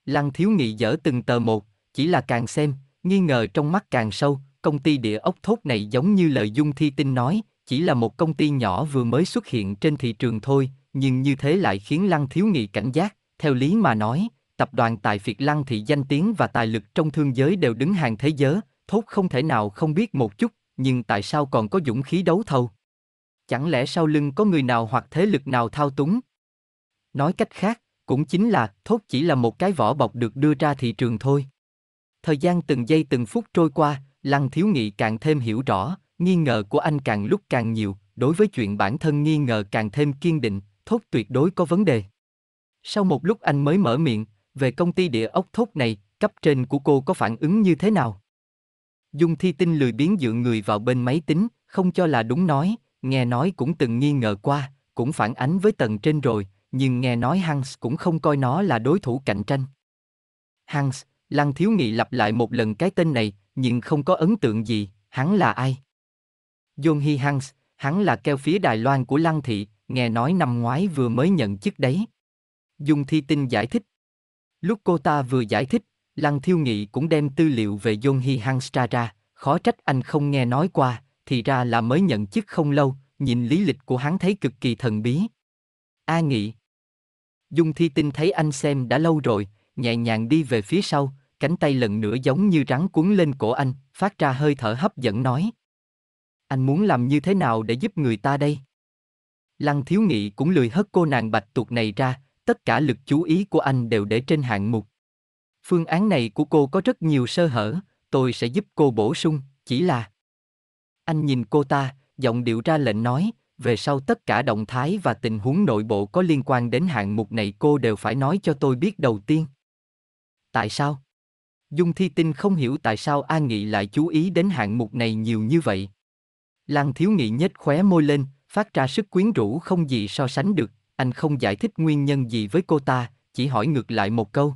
Lăng Thiếu Nghị dở từng tờ một, chỉ là càng xem, nghi ngờ trong mắt càng sâu, công ty địa ốc thốt này giống như lời Dung Thi Tinh nói, chỉ là một công ty nhỏ vừa mới xuất hiện trên thị trường thôi, nhưng như thế lại khiến Lăng Thiếu Nghị cảnh giác, theo lý mà nói, tập đoàn tài phiệt Lăng thị danh tiếng và tài lực trong thương giới đều đứng hàng thế giới, thốt không thể nào không biết một chút, nhưng tại sao còn có dũng khí đấu thầu? chẳng lẽ sau lưng có người nào hoặc thế lực nào thao túng? Nói cách khác, cũng chính là thốt chỉ là một cái vỏ bọc được đưa ra thị trường thôi. Thời gian từng giây từng phút trôi qua, Lăng Thiếu Nghị càng thêm hiểu rõ, nghi ngờ của anh càng lúc càng nhiều, đối với chuyện bản thân nghi ngờ càng thêm kiên định, thốt tuyệt đối có vấn đề. Sau một lúc anh mới mở miệng, về công ty địa ốc thốt này, cấp trên của cô có phản ứng như thế nào? Dung Thi Tinh lười biến dựa người vào bên máy tính, không cho là đúng nói, nghe nói cũng từng nghi ngờ qua, cũng phản ánh với tầng trên rồi, nhưng nghe nói Hans cũng không coi nó là đối thủ cạnh tranh. Hans, Lăng Thiếu Nghị lặp lại một lần cái tên này, nhưng không có ấn tượng gì, hắn là ai? John Hi Hans, hắn là keo phía Đài Loan của Lăng Thị, nghe nói năm ngoái vừa mới nhận chức đấy. Dung Thi Tinh giải thích. Lúc cô ta vừa giải thích, Lăng Thiêu Nghị cũng đem tư liệu về John Hi Hans ra ra, khó trách anh không nghe nói qua, thì ra là mới nhận chức không lâu, nhìn lý lịch của hắn thấy cực kỳ thần bí. A Nghị Dung Thi Tinh thấy anh xem đã lâu rồi, nhẹ nhàng đi về phía sau, cánh tay lần nữa giống như rắn cuốn lên cổ anh, phát ra hơi thở hấp dẫn nói. Anh muốn làm như thế nào để giúp người ta đây? Lăng Thiếu Nghị cũng lười hất cô nàng bạch tuộc này ra, tất cả lực chú ý của anh đều để trên hạng mục. Phương án này của cô có rất nhiều sơ hở, tôi sẽ giúp cô bổ sung, chỉ là anh nhìn cô ta, giọng điệu ra lệnh nói, về sau tất cả động thái và tình huống nội bộ có liên quan đến hạng mục này cô đều phải nói cho tôi biết đầu tiên. Tại sao? Dung Thi Tinh không hiểu tại sao An Nghị lại chú ý đến hạng mục này nhiều như vậy. Lan Thiếu Nghị nhếch khóe môi lên, phát ra sức quyến rũ không gì so sánh được, anh không giải thích nguyên nhân gì với cô ta, chỉ hỏi ngược lại một câu.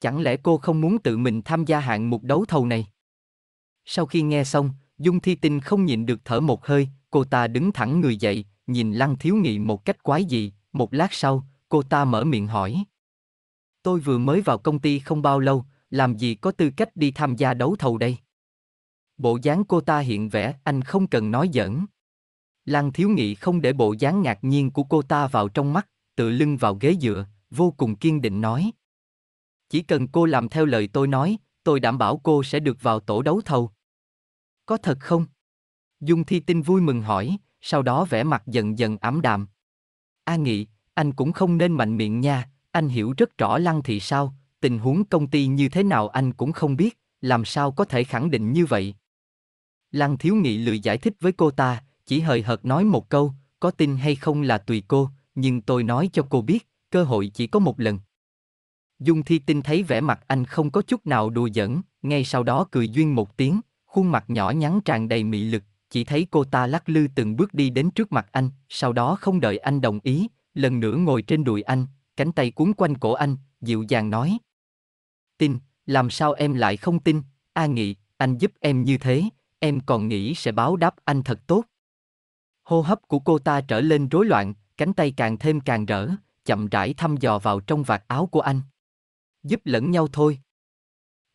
Chẳng lẽ cô không muốn tự mình tham gia hạng mục đấu thầu này? Sau khi nghe xong, Dung Thi Tinh không nhịn được thở một hơi, cô ta đứng thẳng người dậy, nhìn Lăng Thiếu Nghị một cách quái dị, một lát sau, cô ta mở miệng hỏi. Tôi vừa mới vào công ty không bao lâu, làm gì có tư cách đi tham gia đấu thầu đây? Bộ dáng cô ta hiện vẻ anh không cần nói giỡn. Lăng Thiếu Nghị không để bộ dáng ngạc nhiên của cô ta vào trong mắt, tự lưng vào ghế dựa, vô cùng kiên định nói. Chỉ cần cô làm theo lời tôi nói, tôi đảm bảo cô sẽ được vào tổ đấu thầu, có thật không? Dung Thi Tinh vui mừng hỏi, sau đó vẻ mặt dần dần ảm đạm. A Nghị, anh cũng không nên mạnh miệng nha, anh hiểu rất rõ Lăng Thị sao, tình huống công ty như thế nào anh cũng không biết, làm sao có thể khẳng định như vậy. Lăng Thiếu Nghị lười giải thích với cô ta, chỉ hời hợt nói một câu, có tin hay không là tùy cô, nhưng tôi nói cho cô biết, cơ hội chỉ có một lần. Dung Thi Tinh thấy vẻ mặt anh không có chút nào đùa giỡn, ngay sau đó cười duyên một tiếng, khuôn mặt nhỏ nhắn tràn đầy mị lực, chỉ thấy cô ta lắc lư từng bước đi đến trước mặt anh, sau đó không đợi anh đồng ý, lần nữa ngồi trên đùi anh, cánh tay cuốn quanh cổ anh, dịu dàng nói. Tin, làm sao em lại không tin, A Nghị, anh giúp em như thế, em còn nghĩ sẽ báo đáp anh thật tốt. Hô hấp của cô ta trở lên rối loạn, cánh tay càng thêm càng rỡ, chậm rãi thăm dò vào trong vạt áo của anh. Giúp lẫn nhau thôi.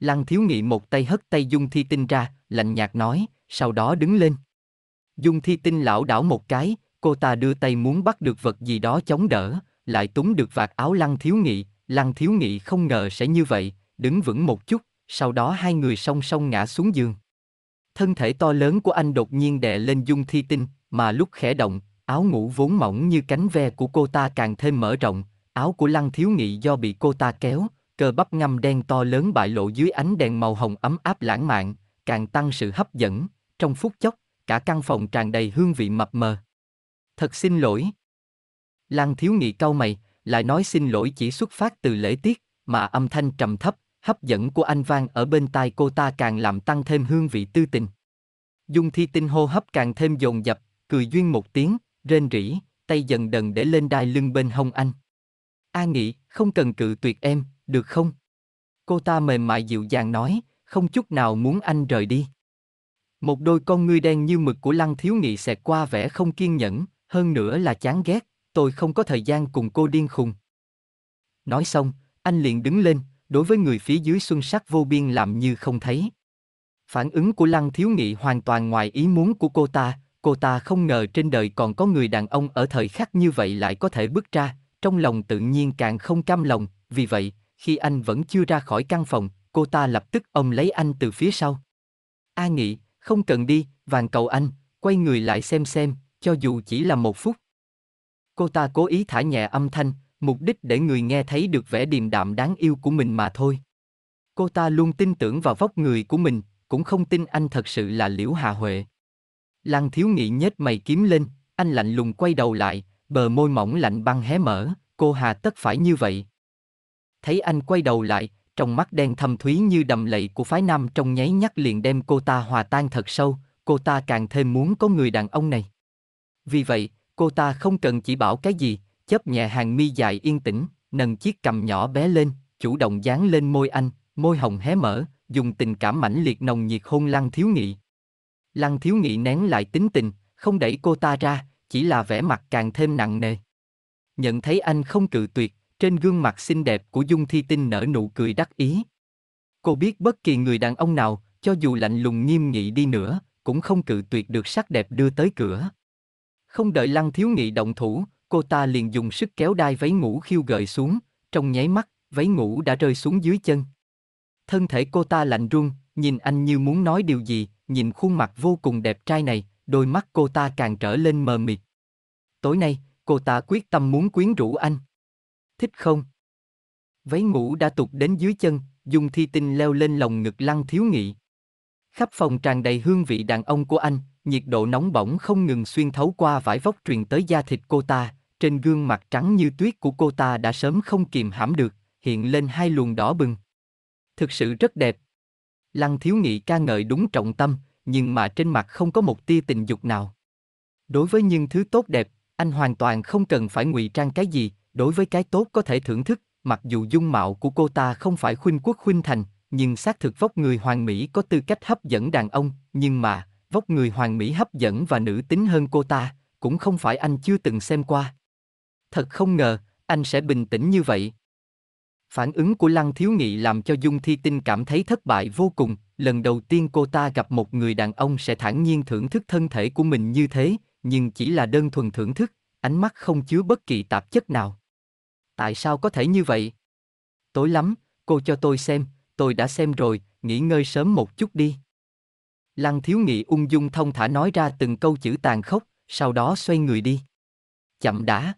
Lăng thiếu nghị một tay hất tay Dung Thi Tinh ra, lạnh nhạt nói, sau đó đứng lên. Dung Thi Tinh lão đảo một cái, cô ta đưa tay muốn bắt được vật gì đó chống đỡ, lại túng được vạt áo Lăng thiếu nghị, Lăng thiếu nghị không ngờ sẽ như vậy, đứng vững một chút, sau đó hai người song song ngã xuống giường. Thân thể to lớn của anh đột nhiên đè lên Dung Thi Tinh, mà lúc khẽ động, áo ngủ vốn mỏng như cánh ve của cô ta càng thêm mở rộng, áo của Lăng Thiếu Nghị do bị cô ta kéo, cơ bắp ngâm đen to lớn bại lộ dưới ánh đèn màu hồng ấm áp lãng mạn, càng tăng sự hấp dẫn, trong phút chốc, cả căn phòng tràn đầy hương vị mập mờ. Thật xin lỗi. Lan thiếu nghị cau mày, lại nói xin lỗi chỉ xuất phát từ lễ tiết, mà âm thanh trầm thấp, hấp dẫn của anh vang ở bên tai cô ta càng làm tăng thêm hương vị tư tình. Dung thi tinh hô hấp càng thêm dồn dập, cười duyên một tiếng, rên rỉ, tay dần dần để lên đai lưng bên hông anh. A Nghị, không cần cự tuyệt em, được không? Cô ta mềm mại dịu dàng nói, không chút nào muốn anh rời đi. Một đôi con ngươi đen như mực của Lăng Thiếu Nghị xẹt qua vẻ không kiên nhẫn, hơn nữa là chán ghét, tôi không có thời gian cùng cô điên khùng. Nói xong, anh liền đứng lên, đối với người phía dưới xuân sắc vô biên làm như không thấy. Phản ứng của Lăng Thiếu Nghị hoàn toàn ngoài ý muốn của cô ta, cô ta không ngờ trên đời còn có người đàn ông ở thời khắc như vậy lại có thể bước ra, trong lòng tự nhiên càng không cam lòng, vì vậy, khi anh vẫn chưa ra khỏi căn phòng, cô ta lập tức ôm lấy anh từ phía sau. A Nghị, không cần đi, vàng cầu anh, quay người lại xem xem, cho dù chỉ là một phút. Cô ta cố ý thả nhẹ âm thanh, mục đích để người nghe thấy được vẻ điềm đạm đáng yêu của mình mà thôi. Cô ta luôn tin tưởng vào vóc người của mình, cũng không tin anh thật sự là Liễu Hà Huệ. Lăng thiếu nghị nhếch mày kiếm lên, anh lạnh lùng quay đầu lại, bờ môi mỏng lạnh băng hé mở, cô Hà tất phải như vậy thấy anh quay đầu lại, trong mắt đen thâm thúy như đầm lầy của phái nam trong nháy nhắc liền đem cô ta hòa tan thật sâu, cô ta càng thêm muốn có người đàn ông này. Vì vậy, cô ta không cần chỉ bảo cái gì, chớp nhẹ hàng mi dài yên tĩnh, nâng chiếc cầm nhỏ bé lên, chủ động dán lên môi anh, môi hồng hé mở, dùng tình cảm mãnh liệt nồng nhiệt hôn Lăng Thiếu Nghị. Lăng Thiếu Nghị nén lại tính tình, không đẩy cô ta ra, chỉ là vẻ mặt càng thêm nặng nề. Nhận thấy anh không cự tuyệt, trên gương mặt xinh đẹp của Dung Thi Tinh nở nụ cười đắc ý. Cô biết bất kỳ người đàn ông nào, cho dù lạnh lùng nghiêm nghị đi nữa, cũng không cự tuyệt được sắc đẹp đưa tới cửa. Không đợi Lăng Thiếu Nghị động thủ, cô ta liền dùng sức kéo đai váy ngủ khiêu gợi xuống, trong nháy mắt, váy ngủ đã rơi xuống dưới chân. Thân thể cô ta lạnh run, nhìn anh như muốn nói điều gì, nhìn khuôn mặt vô cùng đẹp trai này, đôi mắt cô ta càng trở lên mờ mịt. Tối nay, cô ta quyết tâm muốn quyến rũ anh thích không? Váy ngủ đã tụt đến dưới chân, dùng thi tinh leo lên lồng ngực lăng thiếu nghị. Khắp phòng tràn đầy hương vị đàn ông của anh, nhiệt độ nóng bỏng không ngừng xuyên thấu qua vải vóc truyền tới da thịt cô ta, trên gương mặt trắng như tuyết của cô ta đã sớm không kìm hãm được, hiện lên hai luồng đỏ bừng. Thực sự rất đẹp. Lăng thiếu nghị ca ngợi đúng trọng tâm, nhưng mà trên mặt không có một tia tình dục nào. Đối với những thứ tốt đẹp, anh hoàn toàn không cần phải ngụy trang cái gì, đối với cái tốt có thể thưởng thức, mặc dù dung mạo của cô ta không phải khuynh quốc khuynh thành, nhưng xác thực vóc người hoàng mỹ có tư cách hấp dẫn đàn ông, nhưng mà, vóc người hoàng mỹ hấp dẫn và nữ tính hơn cô ta, cũng không phải anh chưa từng xem qua. Thật không ngờ, anh sẽ bình tĩnh như vậy. Phản ứng của Lăng Thiếu Nghị làm cho Dung Thi Tinh cảm thấy thất bại vô cùng, lần đầu tiên cô ta gặp một người đàn ông sẽ thản nhiên thưởng thức thân thể của mình như thế, nhưng chỉ là đơn thuần thưởng thức, ánh mắt không chứa bất kỳ tạp chất nào tại sao có thể như vậy? Tối lắm, cô cho tôi xem, tôi đã xem rồi, nghỉ ngơi sớm một chút đi. Lăng thiếu nghị ung dung thông thả nói ra từng câu chữ tàn khốc, sau đó xoay người đi. Chậm đã.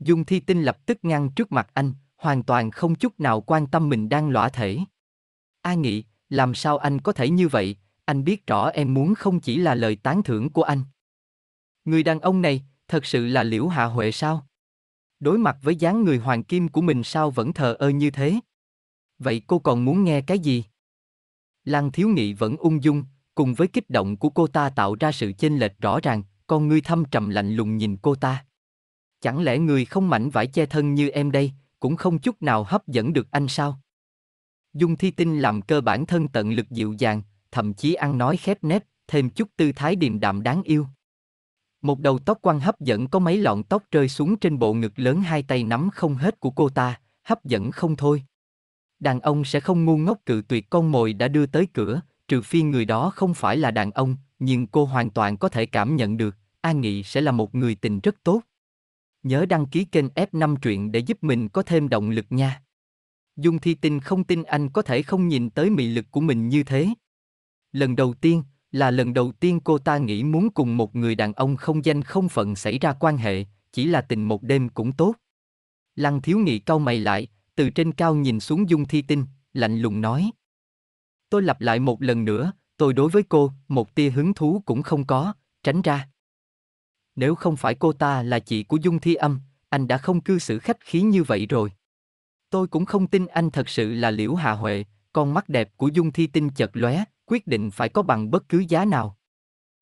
Dung thi tinh lập tức ngăn trước mặt anh, hoàn toàn không chút nào quan tâm mình đang lõa thể. A nghị, làm sao anh có thể như vậy, anh biết rõ em muốn không chỉ là lời tán thưởng của anh. Người đàn ông này, thật sự là liễu hạ huệ sao? Đối mặt với dáng người hoàng kim của mình sao vẫn thờ ơ như thế? Vậy cô còn muốn nghe cái gì? Lăng Thiếu Nghị vẫn ung dung, cùng với kích động của cô ta tạo ra sự chênh lệch rõ ràng, con ngươi thâm trầm lạnh lùng nhìn cô ta. Chẳng lẽ người không mảnh vải che thân như em đây, cũng không chút nào hấp dẫn được anh sao? Dung Thi Tinh làm cơ bản thân tận lực dịu dàng, thậm chí ăn nói khép nép, thêm chút tư thái điềm đạm đáng yêu. Một đầu tóc quăng hấp dẫn có mấy lọn tóc rơi xuống trên bộ ngực lớn hai tay nắm không hết của cô ta, hấp dẫn không thôi. Đàn ông sẽ không ngu ngốc cự tuyệt con mồi đã đưa tới cửa, trừ phi người đó không phải là đàn ông, nhưng cô hoàn toàn có thể cảm nhận được, An Nghị sẽ là một người tình rất tốt. Nhớ đăng ký kênh F5 truyện để giúp mình có thêm động lực nha. Dung Thi Tinh không tin anh có thể không nhìn tới mị lực của mình như thế. Lần đầu tiên, là lần đầu tiên cô ta nghĩ muốn cùng một người đàn ông không danh không phận xảy ra quan hệ, chỉ là tình một đêm cũng tốt. Lăng thiếu nghị cau mày lại, từ trên cao nhìn xuống dung thi tinh, lạnh lùng nói. Tôi lặp lại một lần nữa, tôi đối với cô, một tia hứng thú cũng không có, tránh ra. Nếu không phải cô ta là chị của dung thi âm, anh đã không cư xử khách khí như vậy rồi. Tôi cũng không tin anh thật sự là liễu hạ huệ, con mắt đẹp của dung thi tinh chật lóe, quyết định phải có bằng bất cứ giá nào.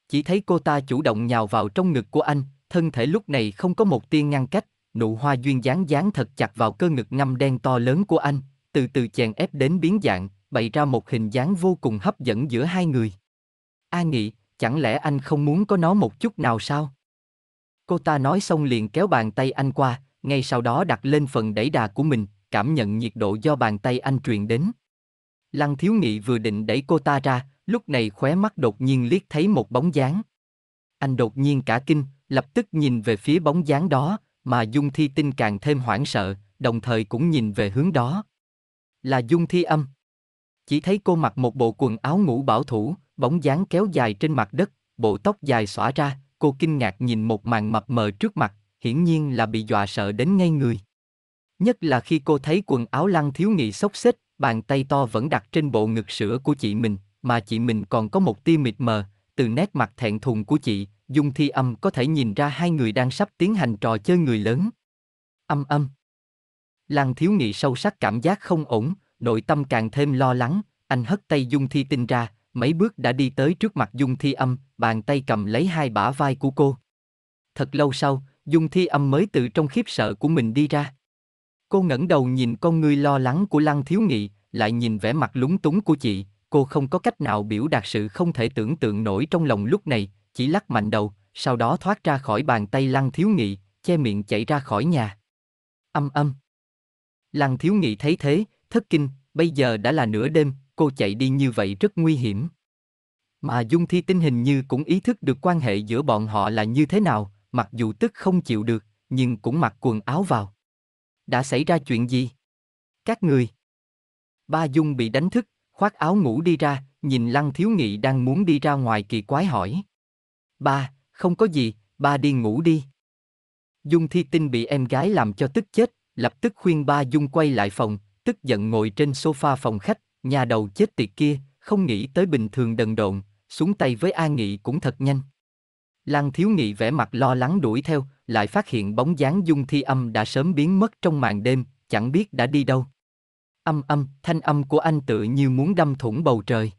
Chỉ thấy cô ta chủ động nhào vào trong ngực của anh, thân thể lúc này không có một tiên ngăn cách, nụ hoa duyên dáng dán thật chặt vào cơ ngực ngăm đen to lớn của anh, từ từ chèn ép đến biến dạng, bày ra một hình dáng vô cùng hấp dẫn giữa hai người. A Nghị, chẳng lẽ anh không muốn có nó một chút nào sao? Cô ta nói xong liền kéo bàn tay anh qua, ngay sau đó đặt lên phần đẩy đà của mình, cảm nhận nhiệt độ do bàn tay anh truyền đến. Lăng Thiếu Nghị vừa định đẩy cô ta ra, lúc này khóe mắt đột nhiên liếc thấy một bóng dáng. Anh đột nhiên cả kinh, lập tức nhìn về phía bóng dáng đó, mà Dung Thi Tinh càng thêm hoảng sợ, đồng thời cũng nhìn về hướng đó. Là Dung Thi Âm. Chỉ thấy cô mặc một bộ quần áo ngủ bảo thủ, bóng dáng kéo dài trên mặt đất, bộ tóc dài xõa ra, cô kinh ngạc nhìn một màn mập mờ trước mặt, hiển nhiên là bị dọa sợ đến ngay người. Nhất là khi cô thấy quần áo lăng thiếu nghị xốc xếch bàn tay to vẫn đặt trên bộ ngực sữa của chị mình, mà chị mình còn có một tia mịt mờ, từ nét mặt thẹn thùng của chị, Dung Thi Âm có thể nhìn ra hai người đang sắp tiến hành trò chơi người lớn. Âm âm. Lăng Thiếu Nghị sâu sắc cảm giác không ổn, nội tâm càng thêm lo lắng, anh hất tay Dung Thi Tinh ra, mấy bước đã đi tới trước mặt Dung Thi Âm, bàn tay cầm lấy hai bả vai của cô. Thật lâu sau, Dung Thi Âm mới từ trong khiếp sợ của mình đi ra. Cô ngẩng đầu nhìn con người lo lắng của Lăng Thiếu Nghị, lại nhìn vẻ mặt lúng túng của chị, cô không có cách nào biểu đạt sự không thể tưởng tượng nổi trong lòng lúc này, chỉ lắc mạnh đầu, sau đó thoát ra khỏi bàn tay Lăng Thiếu Nghị, che miệng chạy ra khỏi nhà. Âm âm. Lăng Thiếu Nghị thấy thế, thất kinh, bây giờ đã là nửa đêm, cô chạy đi như vậy rất nguy hiểm. Mà Dung Thi tinh hình như cũng ý thức được quan hệ giữa bọn họ là như thế nào, mặc dù tức không chịu được, nhưng cũng mặc quần áo vào. Đã xảy ra chuyện gì? Các người Ba Dung bị đánh thức, khoác áo ngủ đi ra, nhìn Lăng Thiếu Nghị đang muốn đi ra ngoài kỳ quái hỏi. Ba, không có gì, ba đi ngủ đi. Dung Thi Tinh bị em gái làm cho tức chết, lập tức khuyên ba Dung quay lại phòng, tức giận ngồi trên sofa phòng khách, nhà đầu chết tiệt kia, không nghĩ tới bình thường đần độn, xuống tay với An Nghị cũng thật nhanh. Lăng Thiếu Nghị vẻ mặt lo lắng đuổi theo, lại phát hiện bóng dáng Dung Thi Âm đã sớm biến mất trong màn đêm, chẳng biết đã đi đâu. Âm âm, thanh âm của anh tự như muốn đâm thủng bầu trời.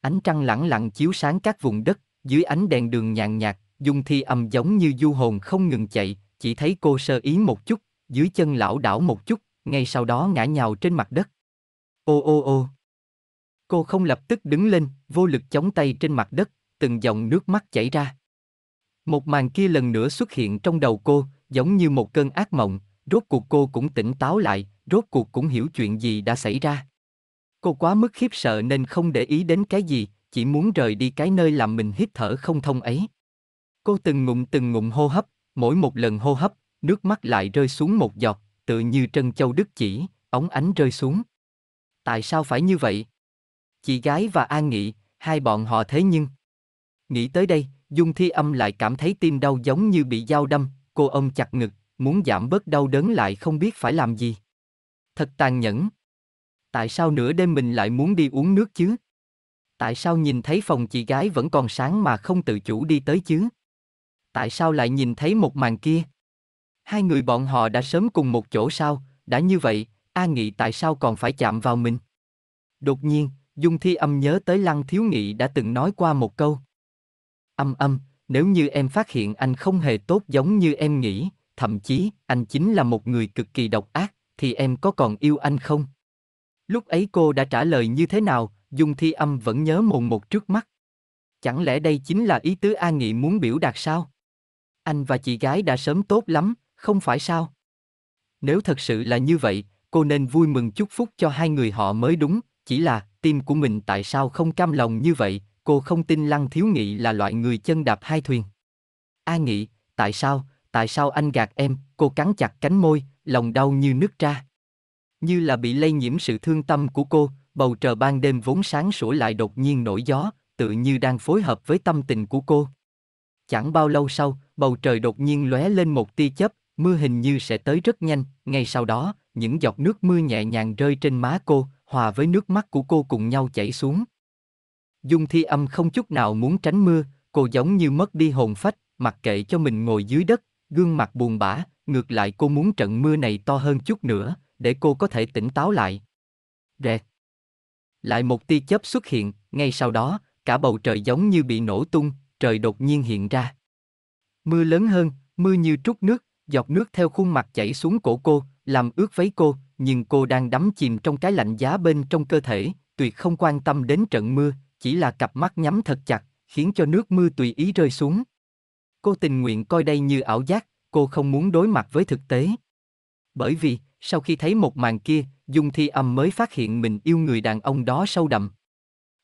Ánh trăng lẳng lặng chiếu sáng các vùng đất, dưới ánh đèn đường nhàn nhạt, dung thi âm giống như du hồn không ngừng chạy, chỉ thấy cô sơ ý một chút, dưới chân lão đảo một chút, ngay sau đó ngã nhào trên mặt đất. Ô ô ô. Cô không lập tức đứng lên, vô lực chống tay trên mặt đất, từng dòng nước mắt chảy ra. Một màn kia lần nữa xuất hiện trong đầu cô, giống như một cơn ác mộng, rốt cuộc cô cũng tỉnh táo lại, rốt cuộc cũng hiểu chuyện gì đã xảy ra. Cô quá mức khiếp sợ nên không để ý đến cái gì, chỉ muốn rời đi cái nơi làm mình hít thở không thông ấy. Cô từng ngụm từng ngụm hô hấp, mỗi một lần hô hấp, nước mắt lại rơi xuống một giọt, tự như trân châu đứt chỉ, ống ánh rơi xuống. Tại sao phải như vậy? Chị gái và An Nghị, hai bọn họ thế nhưng... Nghĩ tới đây, Dung Thi Âm lại cảm thấy tim đau giống như bị dao đâm, cô ôm chặt ngực, muốn giảm bớt đau đớn lại không biết phải làm gì. Thật tàn nhẫn. Tại sao nửa đêm mình lại muốn đi uống nước chứ? Tại sao nhìn thấy phòng chị gái vẫn còn sáng mà không tự chủ đi tới chứ? Tại sao lại nhìn thấy một màn kia? Hai người bọn họ đã sớm cùng một chỗ sao, đã như vậy, A Nghị tại sao còn phải chạm vào mình? Đột nhiên, Dung Thi âm nhớ tới Lăng Thiếu Nghị đã từng nói qua một câu. Âm âm, nếu như em phát hiện anh không hề tốt giống như em nghĩ, thậm chí anh chính là một người cực kỳ độc ác, thì em có còn yêu anh không? Lúc ấy cô đã trả lời như thế nào, Dung Thi Âm vẫn nhớ mồn một trước mắt. Chẳng lẽ đây chính là ý tứ A Nghị muốn biểu đạt sao? Anh và chị gái đã sớm tốt lắm, không phải sao? Nếu thật sự là như vậy, cô nên vui mừng chúc phúc cho hai người họ mới đúng, chỉ là tim của mình tại sao không cam lòng như vậy, cô không tin Lăng Thiếu Nghị là loại người chân đạp hai thuyền. A Nghị, tại sao, tại sao anh gạt em, cô cắn chặt cánh môi, lòng đau như nứt ra. Như là bị lây nhiễm sự thương tâm của cô, bầu trời ban đêm vốn sáng sủa lại đột nhiên nổi gió, tự như đang phối hợp với tâm tình của cô. Chẳng bao lâu sau, bầu trời đột nhiên lóe lên một tia chớp, mưa hình như sẽ tới rất nhanh, ngay sau đó, những giọt nước mưa nhẹ nhàng rơi trên má cô, hòa với nước mắt của cô cùng nhau chảy xuống. Dung Thi Âm không chút nào muốn tránh mưa, cô giống như mất đi hồn phách, mặc kệ cho mình ngồi dưới đất, gương mặt buồn bã, ngược lại cô muốn trận mưa này to hơn chút nữa, để cô có thể tỉnh táo lại. Rẹt. Lại một tia chớp xuất hiện, ngay sau đó, cả bầu trời giống như bị nổ tung, trời đột nhiên hiện ra. Mưa lớn hơn, mưa như trút nước, giọt nước theo khuôn mặt chảy xuống cổ cô, làm ướt váy cô, nhưng cô đang đắm chìm trong cái lạnh giá bên trong cơ thể, tuyệt không quan tâm đến trận mưa, chỉ là cặp mắt nhắm thật chặt, khiến cho nước mưa tùy ý rơi xuống cô tình nguyện coi đây như ảo giác, cô không muốn đối mặt với thực tế. Bởi vì, sau khi thấy một màn kia, Dung Thi Âm mới phát hiện mình yêu người đàn ông đó sâu đậm.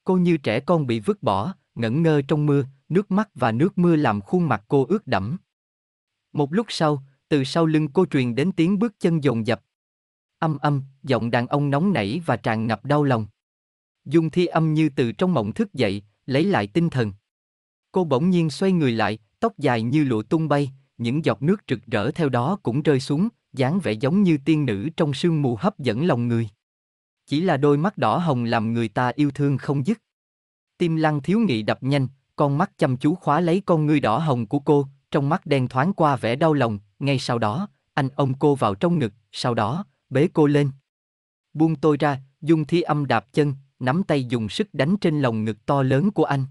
Cô như trẻ con bị vứt bỏ, ngẩn ngơ trong mưa, nước mắt và nước mưa làm khuôn mặt cô ướt đẫm. Một lúc sau, từ sau lưng cô truyền đến tiếng bước chân dồn dập. Âm âm, giọng đàn ông nóng nảy và tràn ngập đau lòng. Dung Thi Âm như từ trong mộng thức dậy, lấy lại tinh thần. Cô bỗng nhiên xoay người lại, tóc dài như lụa tung bay, những giọt nước rực rỡ theo đó cũng rơi xuống, dáng vẻ giống như tiên nữ trong sương mù hấp dẫn lòng người. Chỉ là đôi mắt đỏ hồng làm người ta yêu thương không dứt. Tim lăng thiếu nghị đập nhanh, con mắt chăm chú khóa lấy con ngươi đỏ hồng của cô, trong mắt đen thoáng qua vẻ đau lòng, ngay sau đó, anh ôm cô vào trong ngực, sau đó, bế cô lên. Buông tôi ra, dung thi âm đạp chân, nắm tay dùng sức đánh trên lòng ngực to lớn của anh.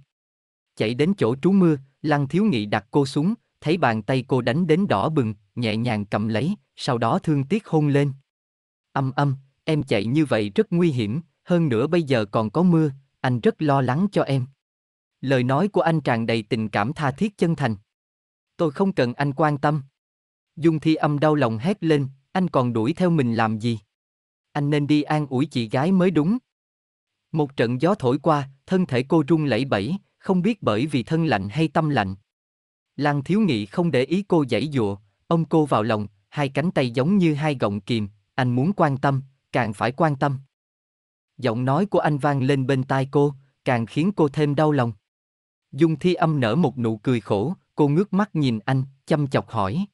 Chạy đến chỗ trú mưa, Lăng thiếu nghị đặt cô xuống, thấy bàn tay cô đánh đến đỏ bừng, nhẹ nhàng cầm lấy, sau đó thương tiếc hôn lên. Âm âm, em chạy như vậy rất nguy hiểm, hơn nữa bây giờ còn có mưa, anh rất lo lắng cho em. Lời nói của anh tràn đầy tình cảm tha thiết chân thành. Tôi không cần anh quan tâm. Dung thi âm đau lòng hét lên, anh còn đuổi theo mình làm gì? Anh nên đi an ủi chị gái mới đúng. Một trận gió thổi qua, thân thể cô rung lẩy bẩy, không biết bởi vì thân lạnh hay tâm lạnh. Lan Thiếu Nghị không để ý cô giãy dụa, ông cô vào lòng, hai cánh tay giống như hai gọng kìm, anh muốn quan tâm, càng phải quan tâm. Giọng nói của anh vang lên bên tai cô, càng khiến cô thêm đau lòng. Dung Thi Âm nở một nụ cười khổ, cô ngước mắt nhìn anh, chăm chọc hỏi.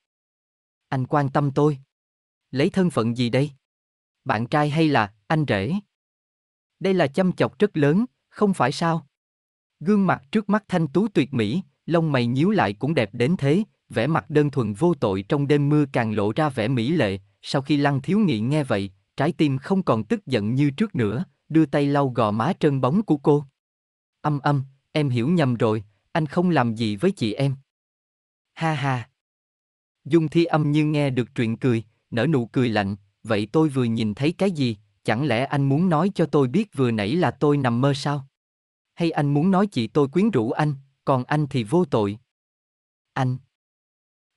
Anh quan tâm tôi. Lấy thân phận gì đây? Bạn trai hay là anh rể? Đây là chăm chọc rất lớn, không phải sao? Gương mặt trước mắt thanh tú tuyệt mỹ, lông mày nhíu lại cũng đẹp đến thế, vẻ mặt đơn thuần vô tội trong đêm mưa càng lộ ra vẻ mỹ lệ, sau khi Lăng Thiếu Nghị nghe vậy, trái tim không còn tức giận như trước nữa, đưa tay lau gò má trơn bóng của cô. Âm âm, em hiểu nhầm rồi, anh không làm gì với chị em. Ha ha. Dung thi âm như nghe được chuyện cười, nở nụ cười lạnh, vậy tôi vừa nhìn thấy cái gì, chẳng lẽ anh muốn nói cho tôi biết vừa nãy là tôi nằm mơ sao? hay anh muốn nói chị tôi quyến rũ anh, còn anh thì vô tội? Anh.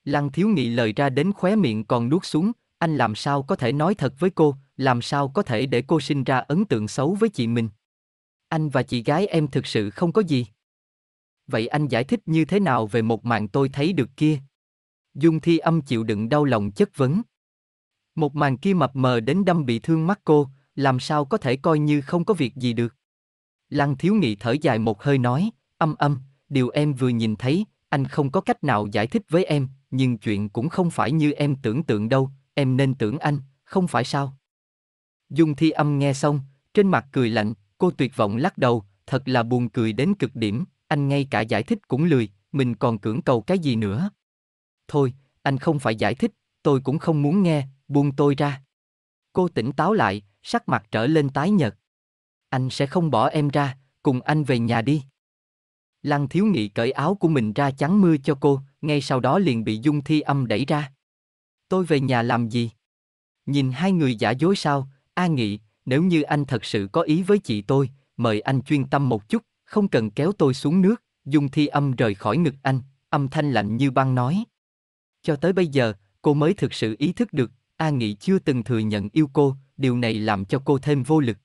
Lăng thiếu nghị lời ra đến khóe miệng còn nuốt xuống, anh làm sao có thể nói thật với cô, làm sao có thể để cô sinh ra ấn tượng xấu với chị mình. Anh và chị gái em thực sự không có gì. Vậy anh giải thích như thế nào về một màn tôi thấy được kia? Dung thi âm chịu đựng đau lòng chất vấn. Một màn kia mập mờ đến đâm bị thương mắt cô, làm sao có thể coi như không có việc gì được. Lăng thiếu nghị thở dài một hơi nói, âm âm, điều em vừa nhìn thấy, anh không có cách nào giải thích với em, nhưng chuyện cũng không phải như em tưởng tượng đâu, em nên tưởng anh, không phải sao? Dung thi âm nghe xong, trên mặt cười lạnh, cô tuyệt vọng lắc đầu, thật là buồn cười đến cực điểm, anh ngay cả giải thích cũng lười, mình còn cưỡng cầu cái gì nữa. Thôi, anh không phải giải thích, tôi cũng không muốn nghe, buông tôi ra. Cô tỉnh táo lại, sắc mặt trở lên tái nhợt. Anh sẽ không bỏ em ra, cùng anh về nhà đi. Lăng thiếu nghị cởi áo của mình ra chắn mưa cho cô, ngay sau đó liền bị Dung Thi âm đẩy ra. Tôi về nhà làm gì? Nhìn hai người giả dối sao, A Nghị, nếu như anh thật sự có ý với chị tôi, mời anh chuyên tâm một chút, không cần kéo tôi xuống nước, Dung Thi âm rời khỏi ngực anh, âm thanh lạnh như băng nói. Cho tới bây giờ, cô mới thực sự ý thức được, A Nghị chưa từng thừa nhận yêu cô, điều này làm cho cô thêm vô lực.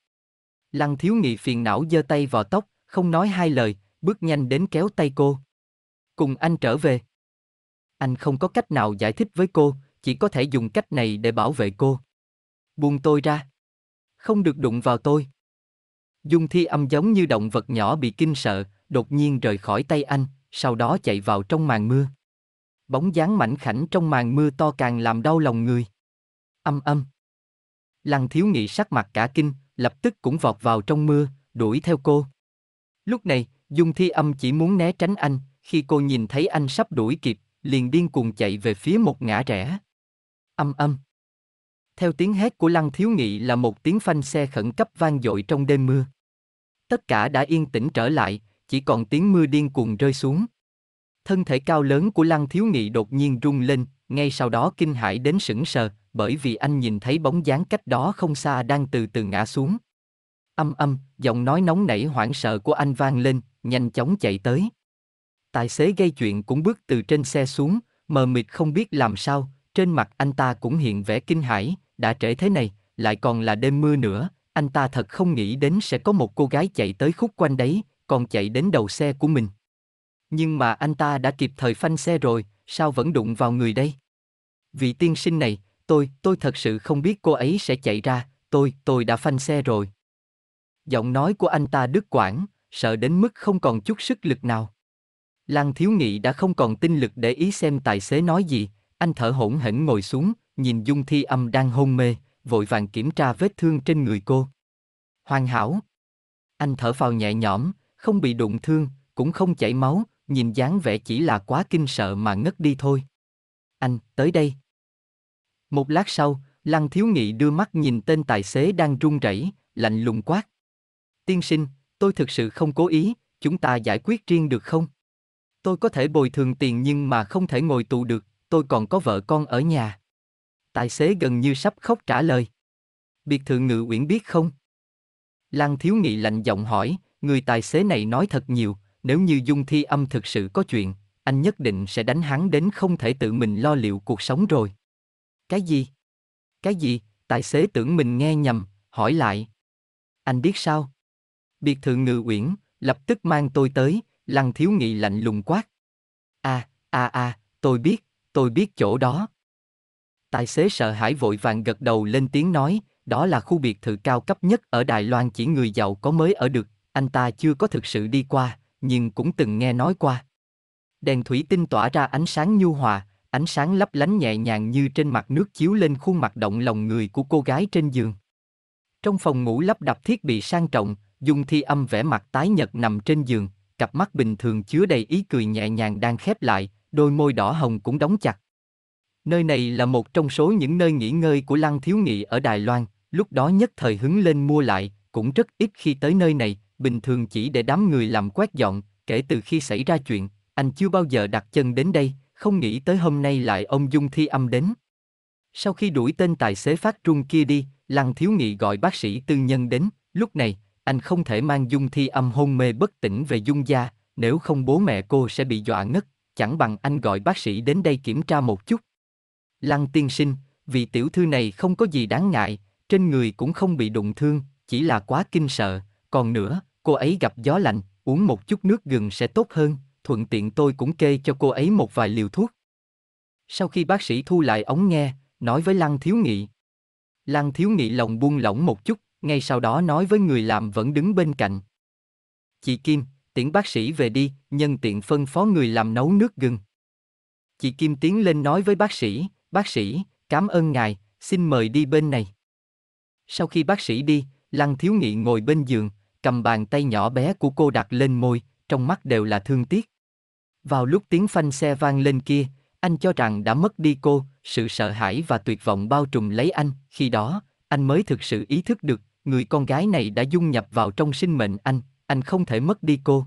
Lăng thiếu nghị phiền não giơ tay vào tóc, không nói hai lời, bước nhanh đến kéo tay cô. Cùng anh trở về. Anh không có cách nào giải thích với cô, chỉ có thể dùng cách này để bảo vệ cô. Buông tôi ra. Không được đụng vào tôi. Dung thi âm giống như động vật nhỏ bị kinh sợ, đột nhiên rời khỏi tay anh, sau đó chạy vào trong màn mưa. Bóng dáng mảnh khảnh trong màn mưa to càng làm đau lòng người. Âm âm. Lăng thiếu nghị sắc mặt cả kinh, lập tức cũng vọt vào trong mưa, đuổi theo cô. Lúc này, Dung Thi Âm chỉ muốn né tránh anh, khi cô nhìn thấy anh sắp đuổi kịp, liền điên cuồng chạy về phía một ngã rẽ. Âm âm. Theo tiếng hét của Lăng Thiếu Nghị là một tiếng phanh xe khẩn cấp vang dội trong đêm mưa. Tất cả đã yên tĩnh trở lại, chỉ còn tiếng mưa điên cuồng rơi xuống. Thân thể cao lớn của Lăng Thiếu Nghị đột nhiên rung lên, ngay sau đó kinh hãi đến sững sờ, bởi vì anh nhìn thấy bóng dáng cách đó không xa đang từ từ ngã xuống. Âm âm, giọng nói nóng nảy hoảng sợ của anh vang lên, nhanh chóng chạy tới. Tài xế gây chuyện cũng bước từ trên xe xuống, mờ mịt không biết làm sao, trên mặt anh ta cũng hiện vẻ kinh hãi, đã trễ thế này, lại còn là đêm mưa nữa, anh ta thật không nghĩ đến sẽ có một cô gái chạy tới khúc quanh đấy, còn chạy đến đầu xe của mình. Nhưng mà anh ta đã kịp thời phanh xe rồi, sao vẫn đụng vào người đây? Vị tiên sinh này, tôi, tôi thật sự không biết cô ấy sẽ chạy ra, tôi, tôi đã phanh xe rồi. Giọng nói của anh ta đứt quãng, sợ đến mức không còn chút sức lực nào. Lăng Thiếu Nghị đã không còn tinh lực để ý xem tài xế nói gì, anh thở hổn hển ngồi xuống, nhìn Dung Thi Âm đang hôn mê, vội vàng kiểm tra vết thương trên người cô. Hoàn hảo. Anh thở phào nhẹ nhõm, không bị đụng thương, cũng không chảy máu, nhìn dáng vẻ chỉ là quá kinh sợ mà ngất đi thôi. Anh, tới đây. Một lát sau, Lăng Thiếu Nghị đưa mắt nhìn tên tài xế đang run rẩy, lạnh lùng quát. Tiên sinh, tôi thực sự không cố ý, chúng ta giải quyết riêng được không? Tôi có thể bồi thường tiền nhưng mà không thể ngồi tù được, tôi còn có vợ con ở nhà. Tài xế gần như sắp khóc trả lời. Biệt thự ngự uyển biết không? Lăng thiếu nghị lạnh giọng hỏi, người tài xế này nói thật nhiều, nếu như Dung Thi Âm thực sự có chuyện, anh nhất định sẽ đánh hắn đến không thể tự mình lo liệu cuộc sống rồi. Cái gì? Cái gì? Tài xế tưởng mình nghe nhầm, hỏi lại. Anh biết sao? Biệt thự ngự uyển, lập tức mang tôi tới, lăng thiếu nghị lạnh lùng quát. a a a tôi biết, tôi biết chỗ đó. Tài xế sợ hãi vội vàng gật đầu lên tiếng nói, đó là khu biệt thự cao cấp nhất ở Đài Loan chỉ người giàu có mới ở được, anh ta chưa có thực sự đi qua, nhưng cũng từng nghe nói qua. Đèn thủy tinh tỏa ra ánh sáng nhu hòa, ánh sáng lấp lánh nhẹ nhàng như trên mặt nước chiếu lên khuôn mặt động lòng người của cô gái trên giường. Trong phòng ngủ lắp đặt thiết bị sang trọng, Dung Thi Âm vẻ mặt tái nhợt nằm trên giường, cặp mắt bình thường chứa đầy ý cười nhẹ nhàng đang khép lại, đôi môi đỏ hồng cũng đóng chặt. Nơi này là một trong số những nơi nghỉ ngơi của Lăng Thiếu Nghị ở Đài Loan, lúc đó nhất thời hứng lên mua lại, cũng rất ít khi tới nơi này, bình thường chỉ để đám người làm quét dọn, kể từ khi xảy ra chuyện, anh chưa bao giờ đặt chân đến đây, không nghĩ tới hôm nay lại ông Dung Thi âm đến. Sau khi đuổi tên tài xế phát trung kia đi, Lăng Thiếu Nghị gọi bác sĩ tư nhân đến, lúc này, anh không thể mang Dung Thi âm hôn mê bất tỉnh về Dung gia, nếu không bố mẹ cô sẽ bị dọa ngất, chẳng bằng anh gọi bác sĩ đến đây kiểm tra một chút. Lăng tiên sinh, vì tiểu thư này không có gì đáng ngại, trên người cũng không bị đụng thương, chỉ là quá kinh sợ, còn nữa, cô ấy gặp gió lạnh, uống một chút nước gừng sẽ tốt hơn, thuận tiện tôi cũng kê cho cô ấy một vài liều thuốc. Sau khi bác sĩ thu lại ống nghe, nói với Lăng Thiếu Nghị. Lăng Thiếu Nghị lòng buông lỏng một chút, ngay sau đó nói với người làm vẫn đứng bên cạnh. Chị Kim, tiễn bác sĩ về đi, nhân tiện phân phó người làm nấu nước gừng. Chị Kim tiến lên nói với bác sĩ, bác sĩ, cảm ơn ngài, xin mời đi bên này. Sau khi bác sĩ đi, Lăng Thiếu Nghị ngồi bên giường, cầm bàn tay nhỏ bé của cô đặt lên môi, trong mắt đều là thương tiếc. Vào lúc tiếng phanh xe vang lên kia, anh cho rằng đã mất đi cô, sự sợ hãi và tuyệt vọng bao trùm lấy anh, khi đó, anh mới thực sự ý thức được, người con gái này đã dung nhập vào trong sinh mệnh anh, anh không thể mất đi cô.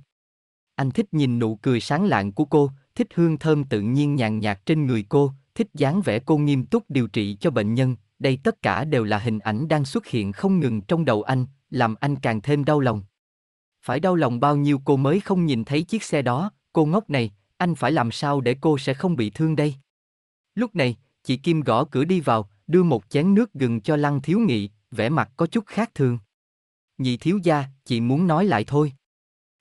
Anh thích nhìn nụ cười sáng lạng của cô, thích hương thơm tự nhiên nhàn nhạt trên người cô, thích dáng vẻ cô nghiêm túc điều trị cho bệnh nhân, đây tất cả đều là hình ảnh đang xuất hiện không ngừng trong đầu anh, làm anh càng thêm đau lòng. Phải đau lòng bao nhiêu cô mới không nhìn thấy chiếc xe đó, cô ngốc này, anh phải làm sao để cô sẽ không bị thương đây? Lúc này, chị Kim gõ cửa đi vào, đưa một chén nước gừng cho Lăng Thiếu Nghị, vẻ mặt có chút khác thường. Nhị thiếu gia, chị muốn nói lại thôi.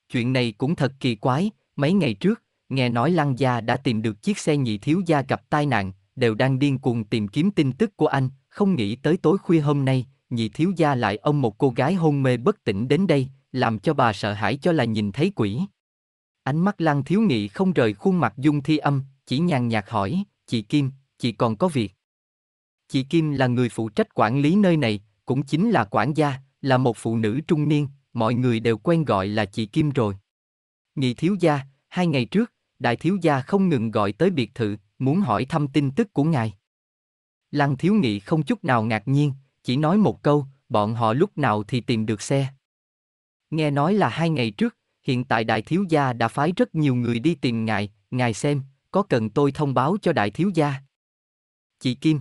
Chuyện này cũng thật kỳ quái, mấy ngày trước, nghe nói Lăng gia đã tìm được chiếc xe nhị thiếu gia gặp tai nạn, đều đang điên cuồng tìm kiếm tin tức của anh, không nghĩ tới tối khuya hôm nay, nhị thiếu gia lại ông một cô gái hôn mê bất tỉnh đến đây, làm cho bà sợ hãi cho là nhìn thấy quỷ. Ánh mắt Lăng Thiếu Nghị không rời khuôn mặt Dung Thi Âm, chỉ nhàn nhạt hỏi, chị Kim, chị còn có việc. Chị Kim là người phụ trách quản lý nơi này, cũng chính là quản gia, là một phụ nữ trung niên, mọi người đều quen gọi là chị Kim rồi. Nghị thiếu gia, hai ngày trước, đại thiếu gia không ngừng gọi tới biệt thự, muốn hỏi thăm tin tức của ngài. Lăng thiếu nghị không chút nào ngạc nhiên, chỉ nói một câu, bọn họ lúc nào thì tìm được xe. Nghe nói là hai ngày trước, hiện tại đại thiếu gia đã phái rất nhiều người đi tìm ngài, ngài xem, có cần tôi thông báo cho đại thiếu gia? Chị Kim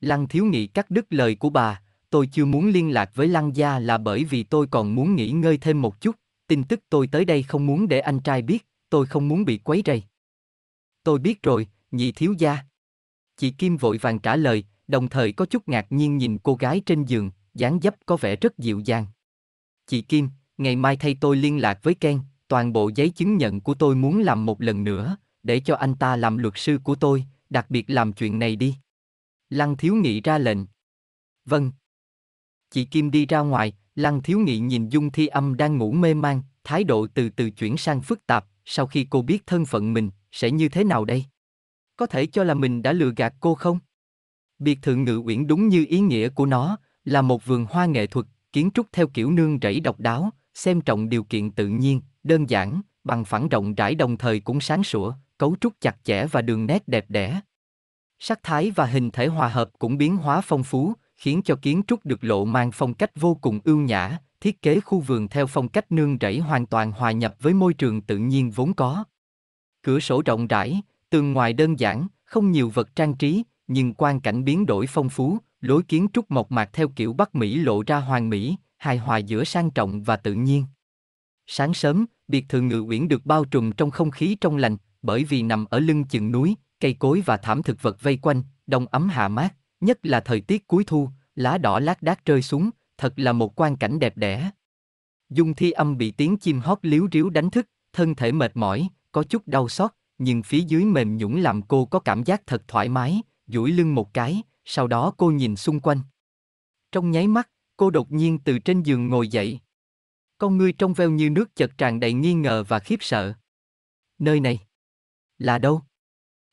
Lăng thiếu nghị cắt đứt lời của bà, tôi chưa muốn liên lạc với Lăng gia là bởi vì tôi còn muốn nghỉ ngơi thêm một chút, tin tức tôi tới đây không muốn để anh trai biết, tôi không muốn bị quấy rầy. Tôi biết rồi, nhị thiếu gia. Chị Kim vội vàng trả lời, đồng thời có chút ngạc nhiên nhìn cô gái trên giường, dáng dấp có vẻ rất dịu dàng. Chị Kim, ngày mai thay tôi liên lạc với Ken, toàn bộ giấy chứng nhận của tôi muốn làm một lần nữa, để cho anh ta làm luật sư của tôi, đặc biệt làm chuyện này đi. Lăng Thiếu Nghị ra lệnh. Vâng. Chị Kim đi ra ngoài, Lăng Thiếu Nghị nhìn Dung Thi Âm đang ngủ mê man, thái độ từ từ chuyển sang phức tạp, sau khi cô biết thân phận mình, sẽ như thế nào đây? Có thể cho là mình đã lừa gạt cô không? Biệt thự ngự uyển đúng như ý nghĩa của nó, là một vườn hoa nghệ thuật, kiến trúc theo kiểu nương rẫy độc đáo, xem trọng điều kiện tự nhiên, đơn giản, bằng phẳng rộng rãi đồng thời cũng sáng sủa, cấu trúc chặt chẽ và đường nét đẹp đẽ. Sắc thái và hình thể hòa hợp cũng biến hóa phong phú, khiến cho kiến trúc được lộ mang phong cách vô cùng ưu nhã, thiết kế khu vườn theo phong cách nương rẫy hoàn toàn hòa nhập với môi trường tự nhiên vốn có. Cửa sổ rộng rãi, tường ngoài đơn giản, không nhiều vật trang trí, nhưng quan cảnh biến đổi phong phú, lối kiến trúc mộc mạc theo kiểu Bắc Mỹ lộ ra hoàng mỹ, hài hòa giữa sang trọng và tự nhiên. Sáng sớm, biệt thự ngự uyển được bao trùm trong không khí trong lành, bởi vì nằm ở lưng chừng núi, cây cối và thảm thực vật vây quanh, đông ấm hạ mát, nhất là thời tiết cuối thu, lá đỏ lác đác rơi xuống, thật là một quan cảnh đẹp đẽ. Dung Thi Âm bị tiếng chim hót líu ríu đánh thức, thân thể mệt mỏi, có chút đau xót, nhưng phía dưới mềm nhũn làm cô có cảm giác thật thoải mái, duỗi lưng một cái, sau đó cô nhìn xung quanh. Trong nháy mắt, cô đột nhiên từ trên giường ngồi dậy. Con ngươi trong veo như nước chợt tràn đầy nghi ngờ và khiếp sợ. Nơi này là đâu?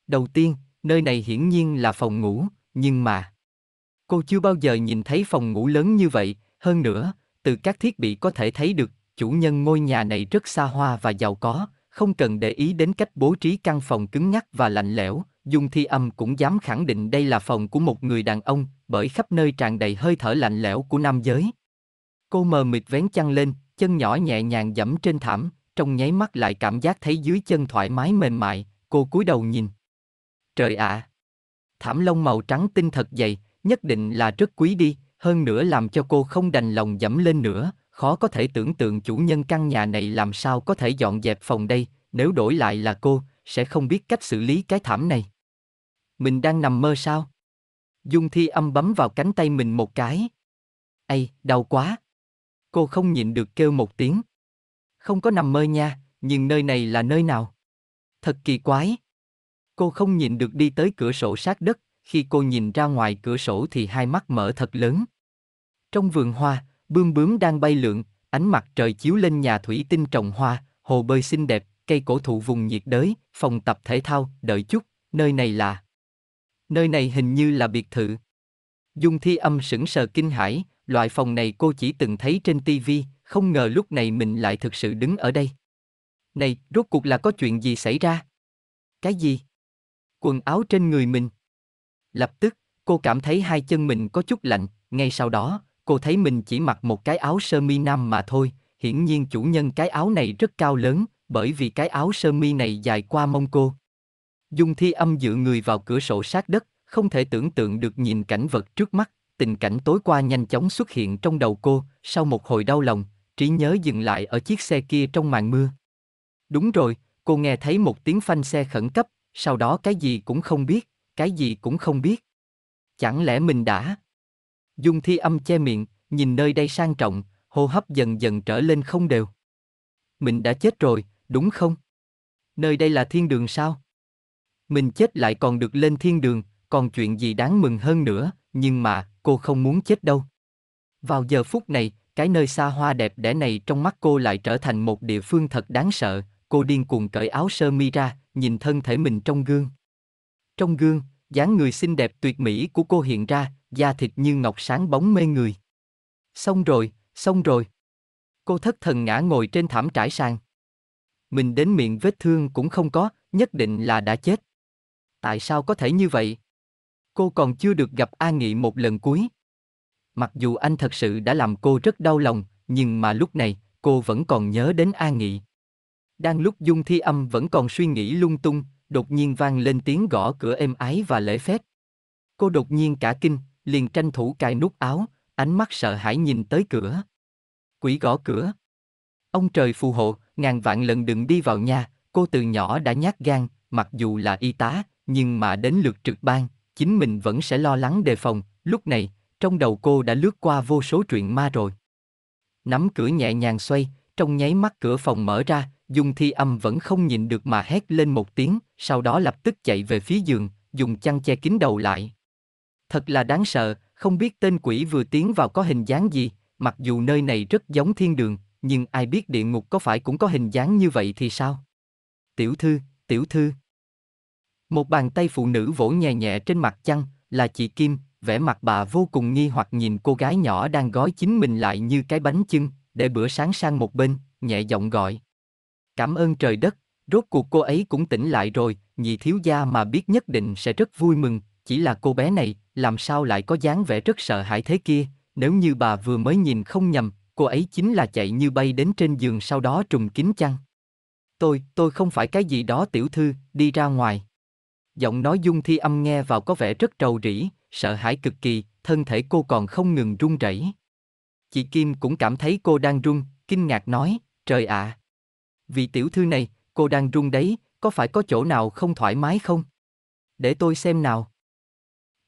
Đầu tiên, nơi này hiển nhiên là phòng ngủ, nhưng mà cô chưa bao giờ nhìn thấy phòng ngủ lớn như vậy, hơn nữa, từ các thiết bị có thể thấy được, chủ nhân ngôi nhà này rất xa hoa và giàu có, không cần để ý đến cách bố trí căn phòng cứng nhắc và lạnh lẽo, Dung Thi Âm cũng dám khẳng định đây là phòng của một người đàn ông, bởi khắp nơi tràn đầy hơi thở lạnh lẽo của nam giới. Cô mờ mịt vén chăn lên, chân nhỏ nhẹ nhàng dẫm trên thảm, trong nháy mắt lại cảm giác thấy dưới chân thoải mái mềm mại, cô cúi đầu nhìn. Trời ạ! À, thảm lông màu trắng tinh thật dày, nhất định là rất quý đi, hơn nữa làm cho cô không đành lòng dẫm lên nữa, khó có thể tưởng tượng chủ nhân căn nhà này làm sao có thể dọn dẹp phòng đây, nếu đổi lại là cô, sẽ không biết cách xử lý cái thảm này. Mình đang nằm mơ sao? Dung Thi âm bấm vào cánh tay mình một cái. Ây, đau quá. Cô không nhịn được kêu một tiếng. Không có nằm mơ nha, nhưng nơi này là nơi nào? Thật kỳ quái. Cô không nhịn được đi tới cửa sổ sát đất, khi cô nhìn ra ngoài cửa sổ thì hai mắt mở thật lớn. Trong vườn hoa, bươm bướm đang bay lượn, ánh mặt trời chiếu lên nhà thủy tinh trồng hoa, hồ bơi xinh đẹp, cây cổ thụ vùng nhiệt đới, phòng tập thể thao, đợi chút, nơi này là... Nơi này hình như là biệt thự. Dung thi âm sững sờ kinh hãi, loại phòng này cô chỉ từng thấy trên tivi, không ngờ lúc này mình lại thực sự đứng ở đây. Này, rốt cuộc là có chuyện gì xảy ra? Cái gì? Quần áo trên người mình. Lập tức, cô cảm thấy hai chân mình có chút lạnh, ngay sau đó, cô thấy mình chỉ mặc một cái áo sơ mi nam mà thôi, hiển nhiên chủ nhân cái áo này rất cao lớn, bởi vì cái áo sơ mi này dài qua mông cô. Dung thi âm dựa người vào cửa sổ sát đất, không thể tưởng tượng được nhìn cảnh vật trước mắt, tình cảnh tối qua nhanh chóng xuất hiện trong đầu cô, sau một hồi đau lòng, trí nhớ dừng lại ở chiếc xe kia trong màn mưa. Đúng rồi, cô nghe thấy một tiếng phanh xe khẩn cấp, sau đó cái gì cũng không biết, cái gì cũng không biết. Chẳng lẽ mình đã... Dung thi âm che miệng, nhìn nơi đây sang trọng, hô hấp dần dần trở lên không đều. Mình đã chết rồi, đúng không? Nơi đây là thiên đường sao? Mình chết lại còn được lên thiên đường, còn chuyện gì đáng mừng hơn nữa, nhưng mà, cô không muốn chết đâu. Vào giờ phút này, cái nơi xa hoa đẹp đẽ này trong mắt cô lại trở thành một địa phương thật đáng sợ, cô điên cuồng cởi áo sơ mi ra, nhìn thân thể mình trong gương. Trong gương, dáng người xinh đẹp tuyệt mỹ của cô hiện ra, da thịt như ngọc sáng bóng mê người. Xong rồi, xong rồi. Cô thất thần ngã ngồi trên thảm trải sàn mình đến miệng vết thương cũng không có, nhất định là đã chết. Tại sao có thể như vậy? Cô còn chưa được gặp A Nghị một lần cuối. Mặc dù anh thật sự đã làm cô rất đau lòng, nhưng mà lúc này, cô vẫn còn nhớ đến A Nghị. Đang lúc Dung Thi Âm vẫn còn suy nghĩ lung tung, đột nhiên vang lên tiếng gõ cửa êm ái và lễ phép. Cô đột nhiên cả kinh, liền tranh thủ cài nút áo, ánh mắt sợ hãi nhìn tới cửa. Quỷ gõ cửa. Ông trời phù hộ, ngàn vạn lần đừng đi vào nhà, cô từ nhỏ đã nhát gan, mặc dù là y tá, nhưng mà đến lượt trực ban, chính mình vẫn sẽ lo lắng đề phòng, lúc này, trong đầu cô đã lướt qua vô số chuyện ma rồi. Nắm cửa nhẹ nhàng xoay, trong nháy mắt cửa phòng mở ra, Dung Thi Âm vẫn không nhìn được mà hét lên một tiếng, sau đó lập tức chạy về phía giường, dùng chăn che kín đầu lại. Thật là đáng sợ, không biết tên quỷ vừa tiến vào có hình dáng gì, mặc dù nơi này rất giống thiên đường, nhưng ai biết địa ngục có phải cũng có hình dáng như vậy thì sao? Tiểu thư, tiểu thư. Một bàn tay phụ nữ vỗ nhẹ nhẹ trên mặt chăn, là chị Kim, vẻ mặt bà vô cùng nghi hoặc nhìn cô gái nhỏ đang gói chính mình lại như cái bánh chưng, để bữa sáng sang một bên, nhẹ giọng gọi. Cảm ơn trời đất, rốt cuộc cô ấy cũng tỉnh lại rồi, nhị thiếu gia mà biết nhất định sẽ rất vui mừng, chỉ là cô bé này, làm sao lại có dáng vẻ rất sợ hãi thế kia, nếu như bà vừa mới nhìn không nhầm, cô ấy chính là chạy như bay đến trên giường sau đó trùng kín chăn. Tôi, tôi không phải cái gì đó tiểu thư, đi ra ngoài. Giọng nói dung thi âm nghe vào có vẻ rất trầu rĩ, sợ hãi cực kỳ, thân thể cô còn không ngừng run rẩy. Chị Kim cũng cảm thấy cô đang run, kinh ngạc nói, trời ạ. À, vì tiểu thư này, cô đang run đấy, có phải có chỗ nào không thoải mái không? Để tôi xem nào.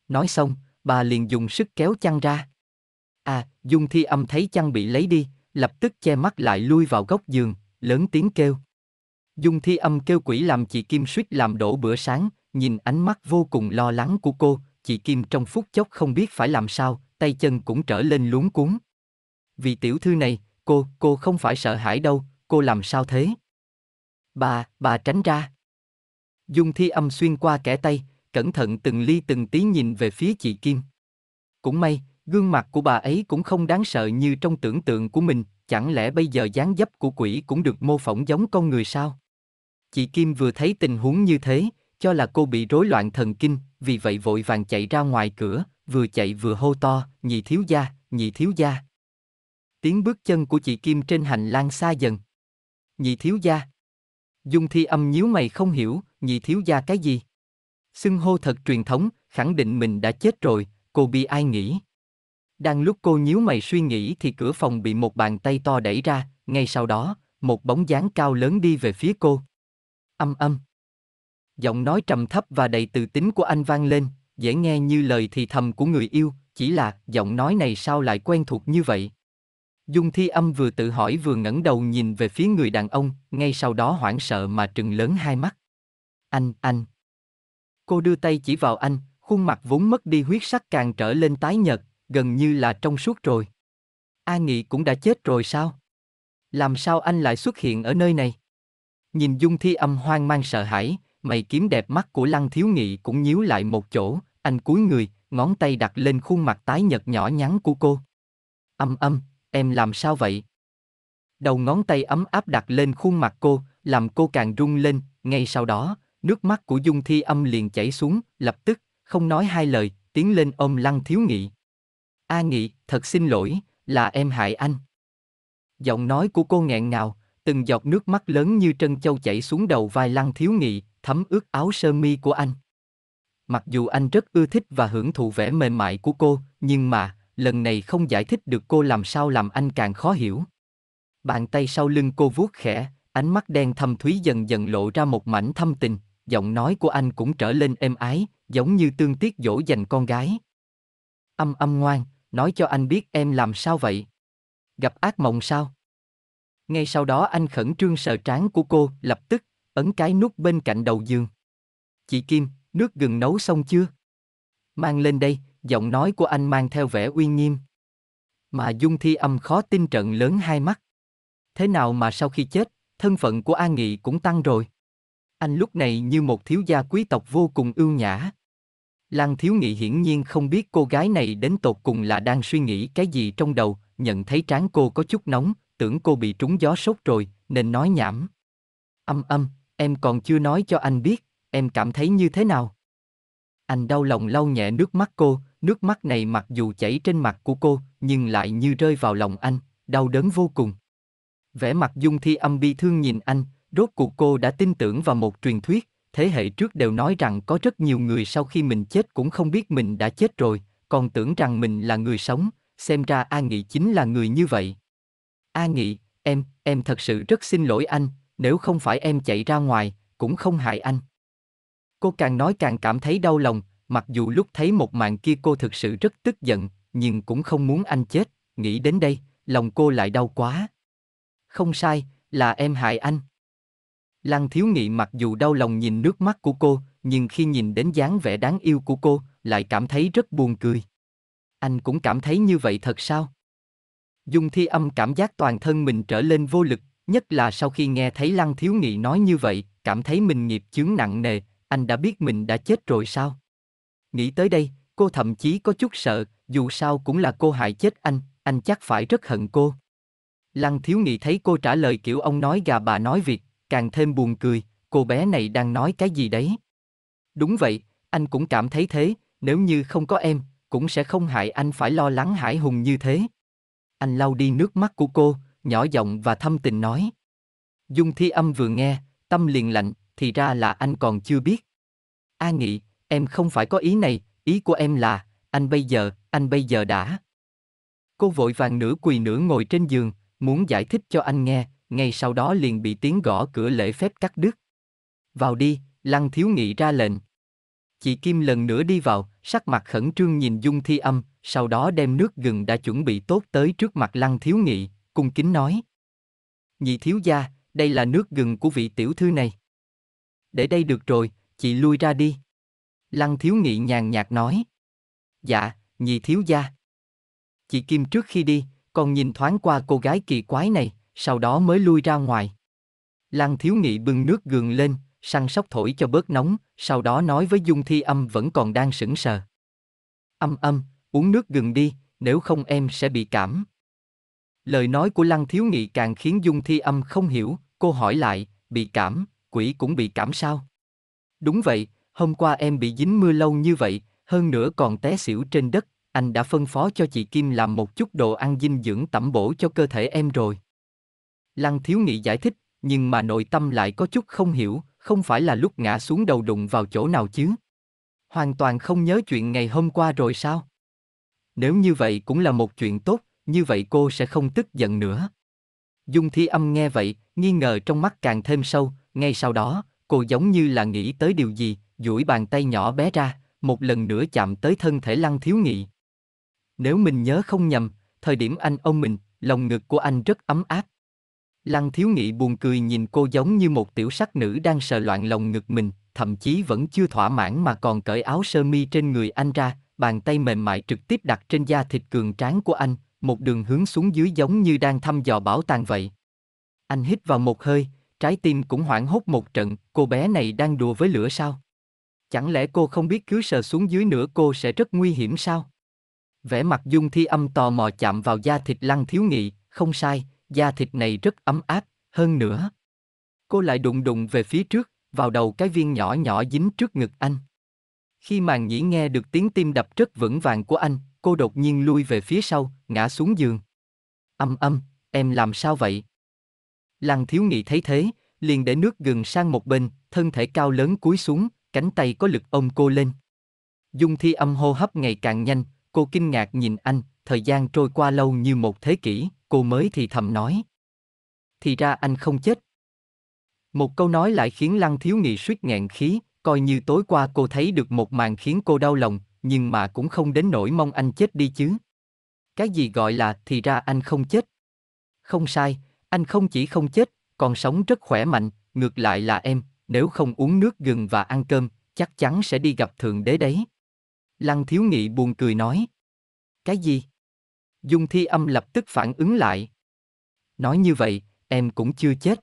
Nói xong, bà liền dùng sức kéo chăn ra. À, Dung Thi Âm thấy chăn bị lấy đi, lập tức che mắt lại lui vào góc giường, lớn tiếng kêu. Dung Thi Âm kêu quỷ làm chị Kim suýt làm đổ bữa sáng, nhìn ánh mắt vô cùng lo lắng của cô, chị Kim trong phút chốc không biết phải làm sao, tay chân cũng trở lên luống cuốn. Vì tiểu thư này, cô, cô không phải sợ hãi đâu, cô làm sao thế? Bà, bà tránh ra. Dung Thi Âm xuyên qua kẻ tay, cẩn thận từng ly từng tí nhìn về phía chị Kim. Cũng may, Gương mặt của bà ấy cũng không đáng sợ như trong tưởng tượng của mình, chẳng lẽ bây giờ dáng dấp của quỷ cũng được mô phỏng giống con người sao? Chị Kim vừa thấy tình huống như thế, cho là cô bị rối loạn thần kinh, vì vậy vội vàng chạy ra ngoài cửa, vừa chạy vừa hô to, nhị thiếu gia, nhị thiếu gia. Tiếng bước chân của chị Kim trên hành lang xa dần. Nhị thiếu gia. Dung thi âm nhíu mày không hiểu, nhị thiếu gia cái gì? Xưng hô thật truyền thống, khẳng định mình đã chết rồi, cô bị ai nghĩ. Đang lúc cô nhíu mày suy nghĩ thì cửa phòng bị một bàn tay to đẩy ra, ngay sau đó, một bóng dáng cao lớn đi về phía cô. Âm âm. Giọng nói trầm thấp và đầy từ tính của anh vang lên, dễ nghe như lời thì thầm của người yêu, chỉ là giọng nói này sao lại quen thuộc như vậy. Dung Thi Âm vừa tự hỏi vừa ngẩng đầu nhìn về phía người đàn ông, ngay sau đó hoảng sợ mà trừng lớn hai mắt. Anh, anh. Cô đưa tay chỉ vào anh, khuôn mặt vốn mất đi huyết sắc càng trở lên tái nhợt, gần như là trong suốt rồi. A Nghị cũng đã chết rồi sao? Làm sao anh lại xuất hiện ở nơi này? Nhìn Dung Thi âm hoang mang sợ hãi, mày kiếm đẹp mắt của Lăng Thiếu Nghị cũng nhíu lại một chỗ, anh cúi người, ngón tay đặt lên khuôn mặt tái nhợt nhỏ nhắn của cô. Âm âm, em làm sao vậy? Đầu ngón tay ấm áp đặt lên khuôn mặt cô, làm cô càng rung lên, ngay sau đó, nước mắt của Dung Thi âm liền chảy xuống, lập tức, không nói hai lời, tiến lên ôm Lăng Thiếu Nghị. A Nghị, thật xin lỗi, là em hại anh. Giọng nói của cô nghẹn ngào, từng giọt nước mắt lớn như trân châu chảy xuống đầu vai Lăng Thiếu Nghị, thấm ướt áo sơ mi của anh. Mặc dù anh rất ưa thích và hưởng thụ vẻ mềm mại của cô, nhưng mà, lần này không giải thích được cô làm sao làm anh càng khó hiểu. Bàn tay sau lưng cô vuốt khẽ, ánh mắt đen thâm thúy dần dần lộ ra một mảnh thâm tình, giọng nói của anh cũng trở lên êm ái, giống như tương tiếc dỗ dành con gái. Âm âm ngoan, nói cho anh biết em làm sao vậy. Gặp ác mộng sao? Ngay sau đó anh khẩn trương sờ trán của cô, lập tức, ấn cái nút bên cạnh đầu giường. Chị Kim, nước gừng nấu xong chưa? Mang lên đây, giọng nói của anh mang theo vẻ uy nghiêm. Mà Dung Thi âm khó tin trận lớn hai mắt. Thế nào mà sau khi chết, thân phận của An Nghị cũng tăng rồi. Anh lúc này như một thiếu gia quý tộc vô cùng ưu nhã. Lan Thiếu Nghị hiển nhiên không biết cô gái này đến tột cùng là đang suy nghĩ cái gì trong đầu, nhận thấy trán cô có chút nóng, tưởng cô bị trúng gió sốt rồi, nên nói nhảm. Âm âm, em còn chưa nói cho anh biết, em cảm thấy như thế nào? Anh đau lòng lau nhẹ nước mắt cô, nước mắt này mặc dù chảy trên mặt của cô, nhưng lại như rơi vào lòng anh, đau đớn vô cùng. Vẻ mặt dung thi âm bi thương nhìn anh, rốt cuộc cô đã tin tưởng vào một truyền thuyết, thế hệ trước đều nói rằng có rất nhiều người sau khi mình chết cũng không biết mình đã chết rồi, còn tưởng rằng mình là người sống, xem ra A Nghị chính là người như vậy. A Nghị, em, em thật sự rất xin lỗi anh, nếu không phải em chạy ra ngoài, cũng không hại anh. Cô càng nói càng cảm thấy đau lòng, mặc dù lúc thấy một mạng kia cô thực sự rất tức giận, nhưng cũng không muốn anh chết, nghĩ đến đây, lòng cô lại đau quá. Không sai, là em hại anh. Lăng thiếu nghị mặc dù đau lòng nhìn nước mắt của cô, nhưng khi nhìn đến dáng vẻ đáng yêu của cô, lại cảm thấy rất buồn cười. Anh cũng cảm thấy như vậy thật sao? Dung thi âm cảm giác toàn thân mình trở lên vô lực, nhất là sau khi nghe thấy Lăng Thiếu Nghị nói như vậy, cảm thấy mình nghiệp chướng nặng nề, anh đã biết mình đã chết rồi sao? Nghĩ tới đây, cô thậm chí có chút sợ, dù sao cũng là cô hại chết anh, anh chắc phải rất hận cô. Lăng Thiếu Nghị thấy cô trả lời kiểu ông nói gà bà nói việc, càng thêm buồn cười, cô bé này đang nói cái gì đấy? Đúng vậy, anh cũng cảm thấy thế, nếu như không có em, cũng sẽ không hại anh phải lo lắng hải hùng như thế. Anh lau đi nước mắt của cô, nhỏ giọng và thâm tình nói. Dung thi âm vừa nghe, tâm liền lạnh, thì ra là anh còn chưa biết. A Nghị, em không phải có ý này, ý của em là, anh bây giờ, anh bây giờ đã. Cô vội vàng nửa quỳ nửa ngồi trên giường, muốn giải thích cho anh nghe, ngay sau đó liền bị tiếng gõ cửa lễ phép cắt đứt. Vào đi, Lăng Thiếu Nghị ra lệnh. Chị Kim lần nữa đi vào, sắc mặt khẩn trương nhìn Dung Thi Âm, sau đó đem nước gừng đã chuẩn bị tốt tới trước mặt Lăng Thiếu Nghị, cung kính nói. Nhị thiếu gia, đây là nước gừng của vị tiểu thư này. Để đây được rồi, chị lui ra đi. Lăng Thiếu Nghị nhàn nhạt nói. Dạ, nhị thiếu gia. Chị Kim trước khi đi, còn nhìn thoáng qua cô gái kỳ quái này, sau đó mới lui ra ngoài. Lăng thiếu nghị bưng nước gường lên, săn sóc thổi cho bớt nóng, sau đó nói với Dung Thi Âm vẫn còn đang sững sờ. Âm âm, uống nước gừng đi, nếu không em sẽ bị cảm. Lời nói của Lăng Thiếu Nghị càng khiến Dung Thi Âm không hiểu, cô hỏi lại, bị cảm, quỷ cũng bị cảm sao? Đúng vậy, hôm qua em bị dính mưa lâu như vậy, hơn nữa còn té xỉu trên đất, anh đã phân phó cho chị Kim làm một chút đồ ăn dinh dưỡng tẩm bổ cho cơ thể em rồi. Lăng Thiếu Nghị giải thích, nhưng mà nội tâm lại có chút không hiểu, không phải là lúc ngã xuống đầu đụng vào chỗ nào chứ? Hoàn toàn không nhớ chuyện ngày hôm qua rồi sao? Nếu như vậy cũng là một chuyện tốt, như vậy cô sẽ không tức giận nữa. Dung Thi Âm nghe vậy, nghi ngờ trong mắt càng thêm sâu, ngay sau đó, cô giống như là nghĩ tới điều gì, duỗi bàn tay nhỏ bé ra, một lần nữa chạm tới thân thể Lăng Thiếu Nghị. Nếu mình nhớ không nhầm, thời điểm anh ôm mình, lòng ngực của anh rất ấm áp, Lăng thiếu nghị buồn cười nhìn cô giống như một tiểu sắc nữ đang sờ loạn lòng ngực mình, thậm chí vẫn chưa thỏa mãn mà còn cởi áo sơ mi trên người anh ra, bàn tay mềm mại trực tiếp đặt trên da thịt cường tráng của anh, một đường hướng xuống dưới giống như đang thăm dò bảo tàng vậy. Anh hít vào một hơi, trái tim cũng hoảng hốt một trận, cô bé này đang đùa với lửa sao? Chẳng lẽ cô không biết cứ sờ xuống dưới nữa cô sẽ rất nguy hiểm sao? Vẻ mặt dung thi âm tò mò chạm vào da thịt lăng thiếu nghị, không sai, da thịt này rất ấm áp, hơn nữa. Cô lại đụng đụng về phía trước, vào đầu cái viên nhỏ nhỏ dính trước ngực anh. Khi màn nhĩ nghe được tiếng tim đập rất vững vàng của anh, cô đột nhiên lui về phía sau, ngã xuống giường. Âm âm, em làm sao vậy? Lăng thiếu nghị thấy thế, liền để nước gừng sang một bên, thân thể cao lớn cúi xuống, cánh tay có lực ôm cô lên. Dung thi âm hô hấp ngày càng nhanh, cô kinh ngạc nhìn anh, thời gian trôi qua lâu như một thế kỷ, cô mới thì thầm nói. Thì ra anh không chết. Một câu nói lại khiến Lăng Thiếu Nghị suýt nghẹn khí, coi như tối qua cô thấy được một màn khiến cô đau lòng, nhưng mà cũng không đến nỗi mong anh chết đi chứ. Cái gì gọi là thì ra anh không chết? Không sai, anh không chỉ không chết, còn sống rất khỏe mạnh, ngược lại là em, nếu không uống nước gừng và ăn cơm, chắc chắn sẽ đi gặp Thượng Đế đấy. Lăng Thiếu Nghị buồn cười nói. Cái gì? Dung Thi Âm lập tức phản ứng lại. Nói như vậy, em cũng chưa chết.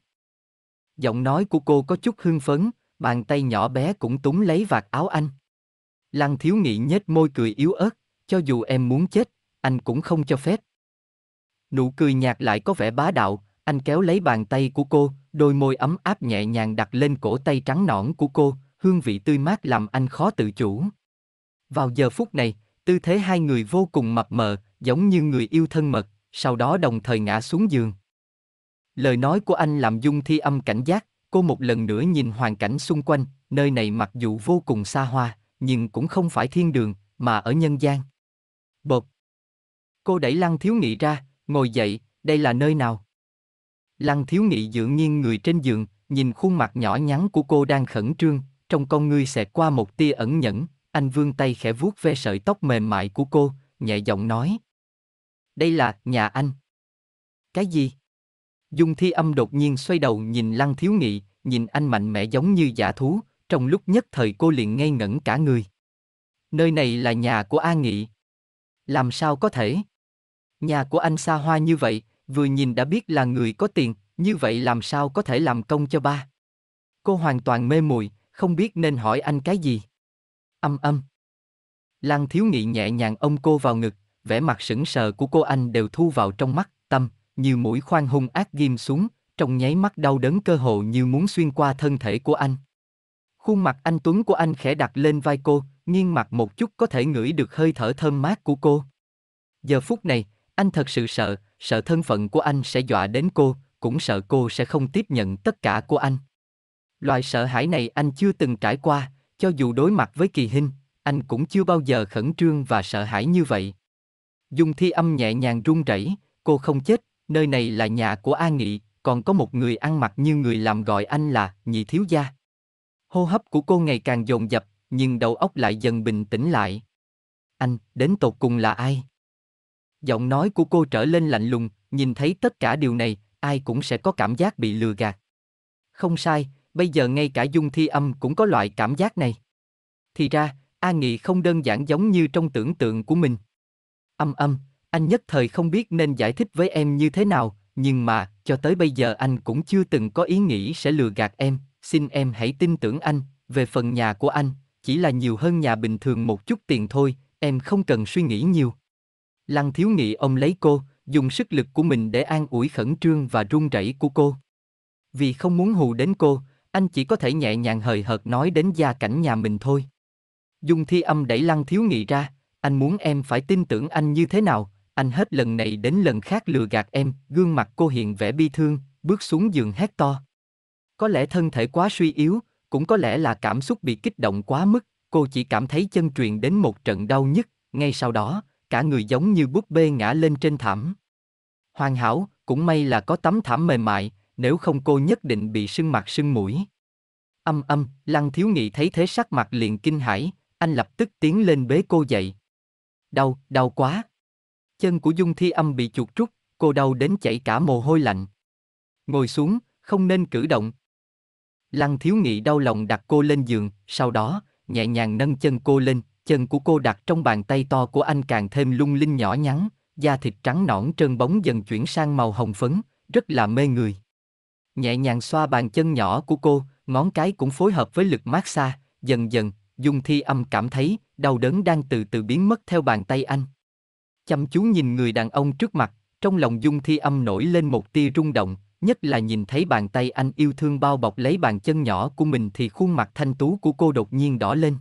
Giọng nói của cô có chút hưng phấn, bàn tay nhỏ bé cũng túng lấy vạt áo anh. Lăng thiếu nghị nhếch môi cười yếu ớt, cho dù em muốn chết, anh cũng không cho phép. Nụ cười nhạt lại có vẻ bá đạo, anh kéo lấy bàn tay của cô, đôi môi ấm áp nhẹ nhàng đặt lên cổ tay trắng nõn của cô, hương vị tươi mát làm anh khó tự chủ. Vào giờ phút này, tư thế hai người vô cùng mập mờ, giống như người yêu thân mật, sau đó đồng thời ngã xuống giường. Lời nói của anh làm Dung Thi âm cảnh giác, cô một lần nữa nhìn hoàn cảnh xung quanh, nơi này mặc dù vô cùng xa hoa, nhưng cũng không phải thiên đường, mà ở nhân gian. Bột. Cô đẩy Lăng Thiếu Nghị ra, ngồi dậy, đây là nơi nào? Lăng Thiếu Nghị dựa nghiêng người trên giường, nhìn khuôn mặt nhỏ nhắn của cô đang khẩn trương, trong con ngươi xẹt qua một tia ẩn nhẫn, anh vươn tay khẽ vuốt ve sợi tóc mềm mại của cô, nhẹ giọng nói. Đây là nhà anh. Cái gì? Dung thi âm đột nhiên xoay đầu nhìn lăng thiếu nghị, nhìn anh mạnh mẽ giống như giả thú, trong lúc nhất thời cô liền ngây ngẩn cả người. Nơi này là nhà của A Nghị. Làm sao có thể? Nhà của anh xa hoa như vậy, vừa nhìn đã biết là người có tiền, như vậy làm sao có thể làm công cho ba? Cô hoàn toàn mê muội, không biết nên hỏi anh cái gì. Âm âm. Lăng thiếu nghị nhẹ nhàng ôm cô vào ngực, vẻ mặt sững sờ của cô anh đều thu vào trong mắt, tâm, như mũi khoan hung ác ghim xuống, trong nháy mắt đau đớn cơ hồ như muốn xuyên qua thân thể của anh. Khuôn mặt anh Tuấn của anh khẽ đặt lên vai cô, nghiêng mặt một chút có thể ngửi được hơi thở thơm mát của cô. Giờ phút này, anh thật sự sợ, sợ thân phận của anh sẽ dọa đến cô, cũng sợ cô sẽ không tiếp nhận tất cả của anh. Loại sợ hãi này anh chưa từng trải qua, cho dù đối mặt với kỳ hình, anh cũng chưa bao giờ khẩn trương và sợ hãi như vậy. Dung thi âm nhẹ nhàng run rẩy, cô không chết, nơi này là nhà của A Nghị, còn có một người ăn mặc như người làm gọi anh là nhị thiếu gia. Hô hấp của cô ngày càng dồn dập, nhưng đầu óc lại dần bình tĩnh lại. Anh, đến tột cùng là ai? Giọng nói của cô trở lên lạnh lùng, nhìn thấy tất cả điều này, ai cũng sẽ có cảm giác bị lừa gạt. Không sai, bây giờ ngay cả dung thi âm cũng có loại cảm giác này. Thì ra, A Nghị không đơn giản giống như trong tưởng tượng của mình. Âm âm, anh nhất thời không biết nên giải thích với em như thế nào, nhưng mà, cho tới bây giờ anh cũng chưa từng có ý nghĩ sẽ lừa gạt em, xin em hãy tin tưởng anh, về phần nhà của anh, chỉ là nhiều hơn nhà bình thường một chút tiền thôi, em không cần suy nghĩ nhiều. Lăng thiếu nghị ông lấy cô, dùng sức lực của mình để an ủi khẩn trương và run rẩy của cô. Vì không muốn hù đến cô, anh chỉ có thể nhẹ nhàng hời hợt nói đến gia cảnh nhà mình thôi. Dung thi âm đẩy lăng thiếu nghị ra, anh muốn em phải tin tưởng anh như thế nào, anh hết lần này đến lần khác lừa gạt em, gương mặt cô hiện vẻ bi thương, bước xuống giường hét to. Có lẽ thân thể quá suy yếu, cũng có lẽ là cảm xúc bị kích động quá mức, cô chỉ cảm thấy chân truyền đến một trận đau nhức, ngay sau đó, cả người giống như búp bê ngã lên trên thảm. Hoàn hảo, cũng may là có tấm thảm mềm mại, nếu không cô nhất định bị sưng mặt sưng mũi. Âm âm, Lăng Thiếu Nghị thấy thế sắc mặt liền kinh hãi, anh lập tức tiến lên bế cô dậy. Đau, đau quá. Chân của Dung Thi Âm bị chuột rút, cô đau đến chảy cả mồ hôi lạnh. Ngồi xuống, không nên cử động. Lăng Thiếu Nghị đau lòng đặt cô lên giường, sau đó, nhẹ nhàng nâng chân cô lên, chân của cô đặt trong bàn tay to của anh càng thêm lung linh nhỏ nhắn, da thịt trắng nõn trơn bóng dần chuyển sang màu hồng phấn, rất là mê người nhẹ nhàng xoa bàn chân nhỏ của cô, ngón cái cũng phối hợp với lực mát xa, dần dần, Dung Thi Âm cảm thấy đau đớn đang từ từ biến mất theo bàn tay anh. Chăm chú nhìn người đàn ông trước mặt, trong lòng Dung Thi Âm nổi lên một tia rung động, nhất là nhìn thấy bàn tay anh yêu thương bao bọc lấy bàn chân nhỏ của mình thì khuôn mặt thanh tú của cô đột nhiên đỏ lên.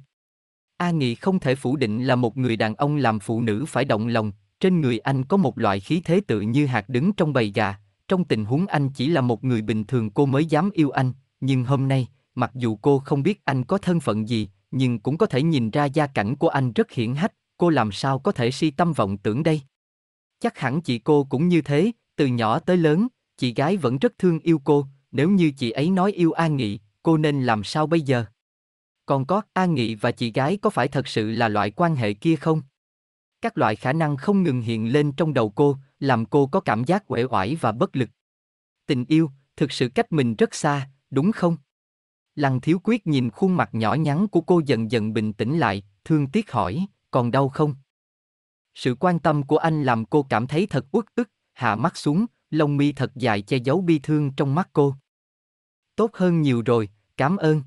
A Nghị không thể phủ định là một người đàn ông làm phụ nữ phải động lòng, trên người anh có một loại khí thế tự như hạt đứng trong bầy gà, trong tình huống anh chỉ là một người bình thường cô mới dám yêu anh, nhưng hôm nay, mặc dù cô không biết anh có thân phận gì, nhưng cũng có thể nhìn ra gia cảnh của anh rất hiển hách, cô làm sao có thể si tâm vọng tưởng đây. Chắc hẳn chị cô cũng như thế, từ nhỏ tới lớn, chị gái vẫn rất thương yêu cô, nếu như chị ấy nói yêu An Nghị, cô nên làm sao bây giờ? Còn có, An Nghị và chị gái có phải thật sự là loại quan hệ kia không? Các loại khả năng không ngừng hiện lên trong đầu cô, làm cô có cảm giác uể oải và bất lực. Tình yêu, thực sự cách mình rất xa, đúng không? Lăng thiếu quyết nhìn khuôn mặt nhỏ nhắn của cô dần dần bình tĩnh lại, thương tiếc hỏi, còn đau không? Sự quan tâm của anh làm cô cảm thấy thật uất ức, hạ mắt xuống, lông mi thật dài che giấu bi thương trong mắt cô. Tốt hơn nhiều rồi, cảm ơn.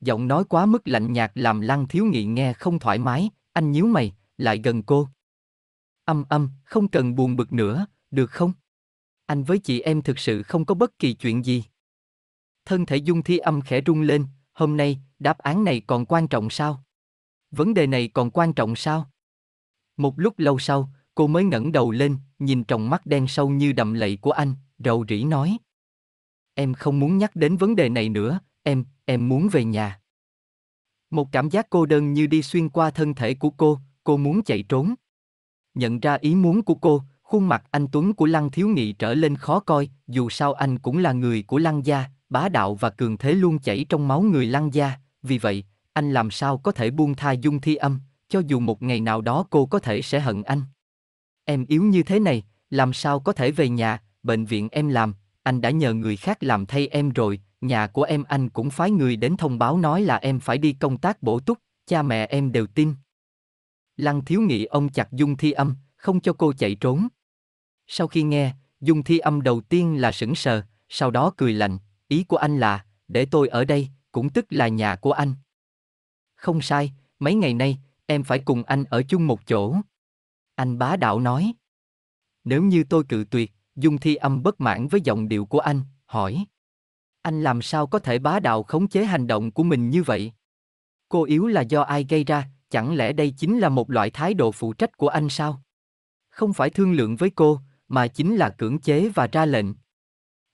Giọng nói quá mức lạnh nhạt làm lăng thiếu nghị nghe không thoải mái, anh nhíu mày, lại gần cô. Âm âm, không cần buồn bực nữa, được không? Anh với chị em thực sự không có bất kỳ chuyện gì. Thân thể dung thi âm khẽ rung lên, hôm nay, đáp án này còn quan trọng sao? Vấn đề này còn quan trọng sao? Một lúc lâu sau, cô mới ngẩng đầu lên, nhìn trong mắt đen sâu như đầm lầy của anh, rầu rĩ nói. Em không muốn nhắc đến vấn đề này nữa, em, em muốn về nhà. Một cảm giác cô đơn như đi xuyên qua thân thể của cô, cô muốn chạy trốn nhận ra ý muốn của cô, khuôn mặt anh Tuấn của Lăng Thiếu Nghị trở lên khó coi, dù sao anh cũng là người của Lăng Gia, bá đạo và cường thế luôn chảy trong máu người Lăng Gia, vì vậy, anh làm sao có thể buông tha dung thi âm, cho dù một ngày nào đó cô có thể sẽ hận anh. Em yếu như thế này, làm sao có thể về nhà, bệnh viện em làm, anh đã nhờ người khác làm thay em rồi, nhà của em anh cũng phái người đến thông báo nói là em phải đi công tác bổ túc, cha mẹ em đều tin. Lăng thiếu nghị ông chặt dung thi âm, không cho cô chạy trốn. Sau khi nghe, dung thi âm đầu tiên là sững sờ, sau đó cười lạnh, ý của anh là, để tôi ở đây, cũng tức là nhà của anh. Không sai, mấy ngày nay, em phải cùng anh ở chung một chỗ. Anh bá đạo nói. Nếu như tôi cự tuyệt, dung thi âm bất mãn với giọng điệu của anh, hỏi. Anh làm sao có thể bá đạo khống chế hành động của mình như vậy? Cô yếu là do ai gây ra, Chẳng lẽ đây chính là một loại thái độ phụ trách của anh sao? Không phải thương lượng với cô, mà chính là cưỡng chế và ra lệnh.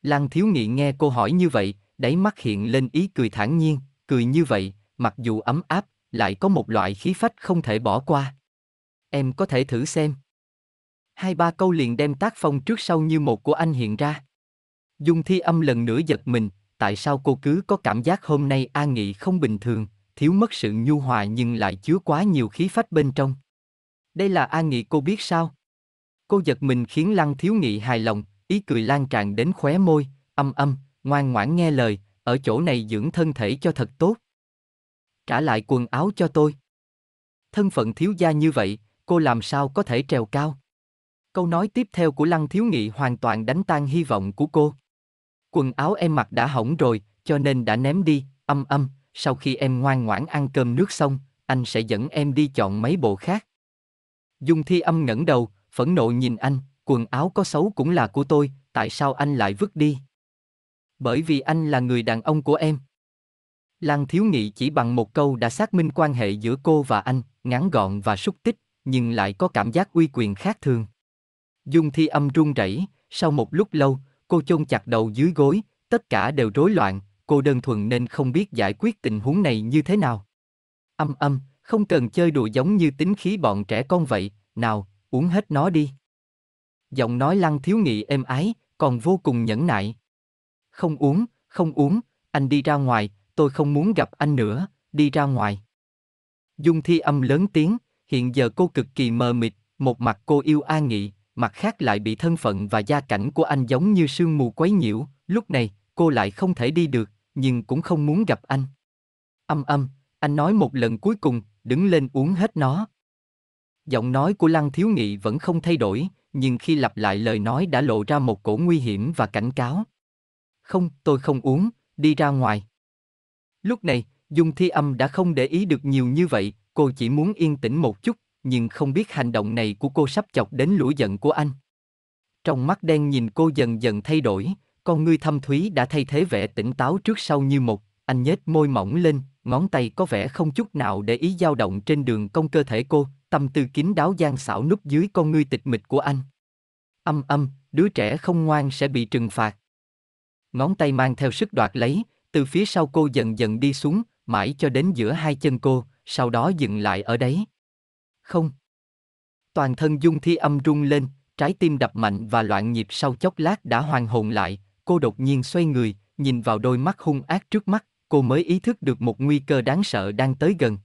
Lan Thiếu Nghị nghe cô hỏi như vậy, đáy mắt hiện lên ý cười thản nhiên, cười như vậy, mặc dù ấm áp, lại có một loại khí phách không thể bỏ qua. Em có thể thử xem. Hai ba câu liền đem tác phong trước sau như một của anh hiện ra. Dung thi âm lần nữa giật mình, tại sao cô cứ có cảm giác hôm nay A Nghị không bình thường, thiếu mất sự nhu hòa nhưng lại chứa quá nhiều khí phách bên trong. Đây là A Nghị cô biết sao? Cô giật mình khiến Lăng Thiếu Nghị hài lòng, ý cười lan tràn đến khóe môi, âm âm, ngoan ngoãn nghe lời, ở chỗ này dưỡng thân thể cho thật tốt. Trả lại quần áo cho tôi. Thân phận thiếu gia như vậy, cô làm sao có thể trèo cao? Câu nói tiếp theo của Lăng Thiếu Nghị hoàn toàn đánh tan hy vọng của cô. Quần áo em mặc đã hỏng rồi, cho nên đã ném đi, âm âm, sau khi em ngoan ngoãn ăn cơm nước xong, anh sẽ dẫn em đi chọn mấy bộ khác. Dung Thi âm ngẩng đầu, phẫn nộ nhìn anh, quần áo có xấu cũng là của tôi, tại sao anh lại vứt đi? Bởi vì anh là người đàn ông của em. Lan Thiếu Nghị chỉ bằng một câu đã xác minh quan hệ giữa cô và anh, ngắn gọn và súc tích, nhưng lại có cảm giác uy quyền khác thường. Dung Thi âm run rẩy, sau một lúc lâu, cô chôn chặt đầu dưới gối, tất cả đều rối loạn, cô đơn thuần nên không biết giải quyết tình huống này như thế nào. Âm âm, không cần chơi đùa giống như tính khí bọn trẻ con vậy, nào, uống hết nó đi. Giọng nói lăng thiếu nghị êm ái, còn vô cùng nhẫn nại. Không uống, không uống, anh đi ra ngoài, tôi không muốn gặp anh nữa, đi ra ngoài. Dung thi âm lớn tiếng, hiện giờ cô cực kỳ mờ mịt, một mặt cô yêu A Nghị, mặt khác lại bị thân phận và gia cảnh của anh giống như sương mù quấy nhiễu, lúc này, cô lại không thể đi được, nhưng cũng không muốn gặp anh. Âm âm, anh nói một lần cuối cùng, đứng lên uống hết nó. Giọng nói của Lăng Thiếu Nghị vẫn không thay đổi, nhưng khi lặp lại lời nói đã lộ ra một cổ nguy hiểm và cảnh cáo. Không, tôi không uống, đi ra ngoài. Lúc này, Dung Thi Âm đã không để ý được nhiều như vậy, cô chỉ muốn yên tĩnh một chút, nhưng không biết hành động này của cô sắp chọc đến lũ giận của anh. Trong mắt đen nhìn cô dần dần thay đổi, con ngươi thâm thúy đã thay thế vẻ tỉnh táo trước sau như một, anh nhếch môi mỏng lên, ngón tay có vẻ không chút nào để ý dao động trên đường công cơ thể cô, tâm tư kín đáo gian xảo núp dưới con ngươi tịch mịch của anh. Âm âm, đứa trẻ không ngoan sẽ bị trừng phạt. Ngón tay mang theo sức đoạt lấy, từ phía sau cô dần dần đi xuống, mãi cho đến giữa hai chân cô, sau đó dừng lại ở đấy. Không. Toàn thân Dung Thi âm rung lên, trái tim đập mạnh và loạn nhịp sau chốc lát đã hoàn hồn lại, cô đột nhiên xoay người, nhìn vào đôi mắt hung ác trước mắt, cô mới ý thức được một nguy cơ đáng sợ đang tới gần.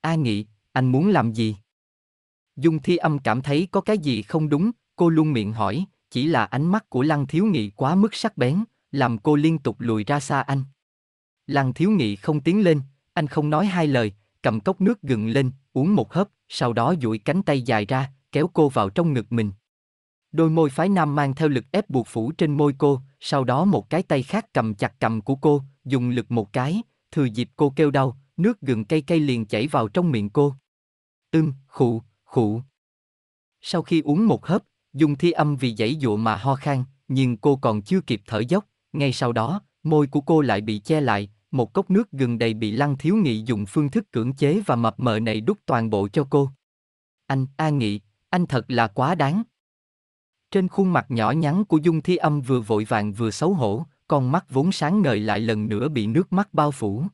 A Nghị, anh muốn làm gì? Dung Thi Âm cảm thấy có cái gì không đúng, cô luôn miệng hỏi, chỉ là ánh mắt của Lăng Thiếu Nghị quá mức sắc bén, làm cô liên tục lùi ra xa anh. Lăng Thiếu Nghị không tiến lên, anh không nói hai lời, cầm cốc nước gừng lên, uống một hớp, sau đó duỗi cánh tay dài ra, kéo cô vào trong ngực mình. Đôi môi phái nam mang theo lực ép buộc phủ trên môi cô, sau đó một cái tay khác cầm chặt cầm của cô, dùng lực một cái, thừa dịp cô kêu đau, nước gừng cây cây liền chảy vào trong miệng cô. Ưm, khụ, khụ. Sau khi uống một hớp, dùng thi âm vì dãy dụa mà ho khan, nhưng cô còn chưa kịp thở dốc, ngay sau đó, môi của cô lại bị che lại, một cốc nước gừng đầy bị lăng thiếu nghị dùng phương thức cưỡng chế và mập mờ này đút toàn bộ cho cô. Anh, A Nghị, anh thật là quá đáng. Trên khuôn mặt nhỏ nhắn của Dung Thi Âm vừa vội vàng vừa xấu hổ, con mắt vốn sáng ngời lại lần nữa bị nước mắt bao phủ.